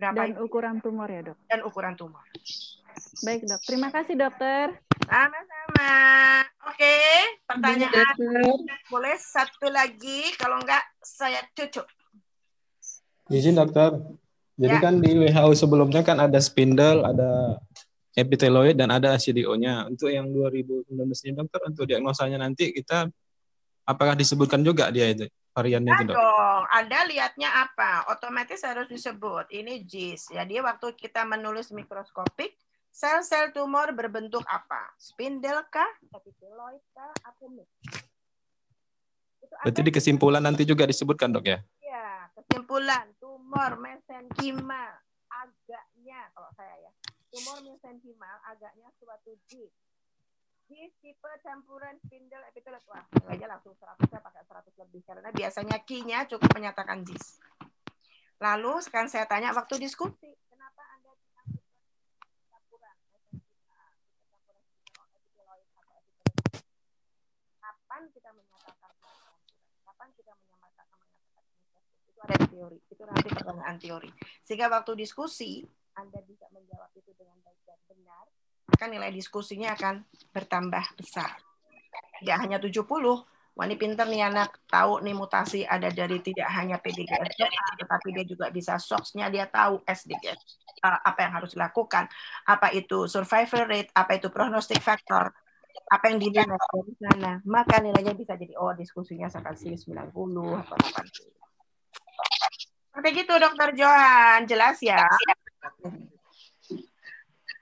A: Berapa dan
E: ukuran tumor ya, Dok?
A: Dan ukuran tumor. Baik dok, terima kasih dokter. Sama-sama. Oke, pertanyaan boleh satu lagi, kalau enggak saya cucuk
F: Izin dokter. Jadi ya. kan di WHO sebelumnya kan ada spindle, ada epiteloid dan ada CDO-nya. Untuk yang 2019 ini dokter untuk diagnosanya nanti kita apakah disebutkan juga dia itu variannya itu dok?
A: dong. Anda lihatnya apa? Otomatis harus disebut. Ini GIS. Jadi ya, waktu kita menulis mikroskopik Sel-sel tumor berbentuk apa? Spindle kah? epiteloid kah? Apa nih?
F: Berarti di kesimpulan nanti juga disebutkan
B: dok ya?
A: Iya, kesimpulan tumor mesenkima agaknya kalau saya ya. Tumor mesenkima agaknya suatu jis. Jis tipe campuran spindel epitelet. Wah, aja langsung 100 saya pakai 100 lebih karena biasanya key-nya cukup menyatakan jis. Lalu sekarang saya tanya waktu diskusi kapan kita menyatakan kapan kita menyatakan itu ada teori itu nanti pertanyaan teori sehingga waktu diskusi anda bisa menjawab itu dengan baik dan benar maka nilai diskusinya akan bertambah besar tidak hanya 70 Wani ini pinter nih anak, tahu nih mutasi ada dari tidak hanya PDGS, tetapi dia juga bisa soksnya dia tahu SDGS, eh, apa yang harus dilakukan, apa itu survival rate, apa itu prognostic factor, apa yang dinilai iya. dari sana maka nilainya bisa jadi oh diskusinya sekitar 90 atau 80 seperti gitu dokter Johan jelas ya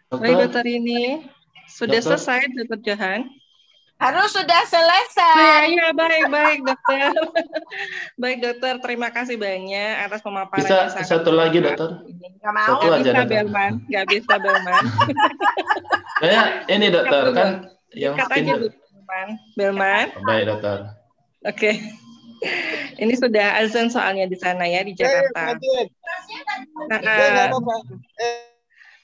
A: dokter, baik dokter ini sudah dokter. selesai dokter Johan
C: harus sudah selesai. Ya, baik baik dokter. baik dokter, terima kasih banyak atas pemaparan. Bisa satu
H: lagi dokter.
C: Gak mau. Satu gak bisa Belman, gak bisa Belman.
H: Saya ini dokter kan yang katanya aja
C: Belman. Belman. Baik, dokter. Oke. Okay. Ini sudah azan soalnya di sana ya di eh, Jakarta. Nah,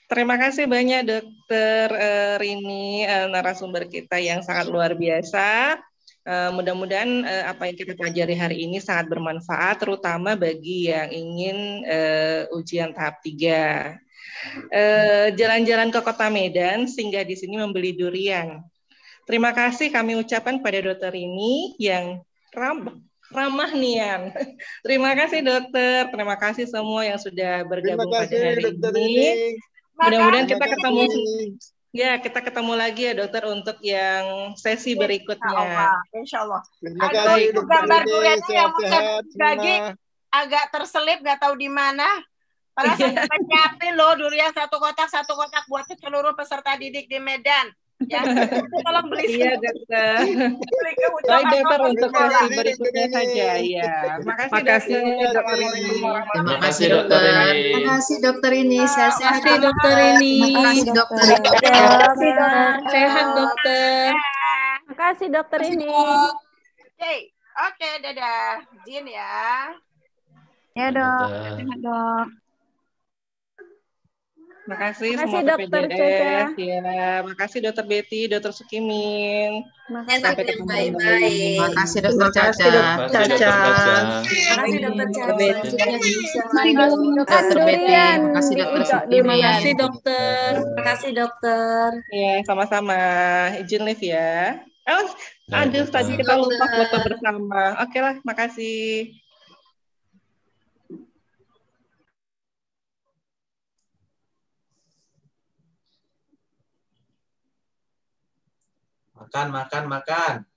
C: terima kasih banyak dokter Rini narasumber kita yang sangat luar biasa. mudah-mudahan apa yang kita pelajari hari ini sangat bermanfaat terutama bagi yang ingin ujian tahap 3. Jalan-jalan ke Kota Medan sehingga di sini membeli durian. Terima kasih kami ucapkan pada dokter ini yang ramah ramah nian. Terima kasih dokter, terima kasih semua yang sudah bergabung kasih, pada hari dokter ini. Mudah-mudahan kita ketemu Ya, kita ketemu lagi ya dokter untuk yang sesi berikutnya. Allah, insya Allah. Ada itu gambar duriannya yang bagi
A: agak terselip, nggak tahu di mana. Padahal saya nyiapin loh durian satu kotak, satu kotak buat seluruh peserta didik di Medan
C: ya tolong beli iya dokter
A: beli baik dokter untuk kasih berikutnya saja ya
C: makasih makasih dokter ini terima kasih dokter ini terima dokter ini sehat dokter ini makasih dokter ini sehat dokter
E: terima kasih dokter ini
A: oke oke dadah jin ya
E: ya dok sehat dok
C: Makasih, Makasih semua dokter Cece. Ya. Makasih dokter Betty, dokter Sukimin. Makasih. Sampai ketemu bye Makasih dokter Caca. Makasih dokter Caca. Makasih dokter Caca. Makasih dokter Betty. Makasih dokter Sukimin. Makasih dokter. Makasih dokter. Iya, sama-sama. Izin live ya. Oh,
A: nah, aduh tadi nah. kita lupa foto
C: bersama. Oke lah, makasih.
B: makan, makan, makan.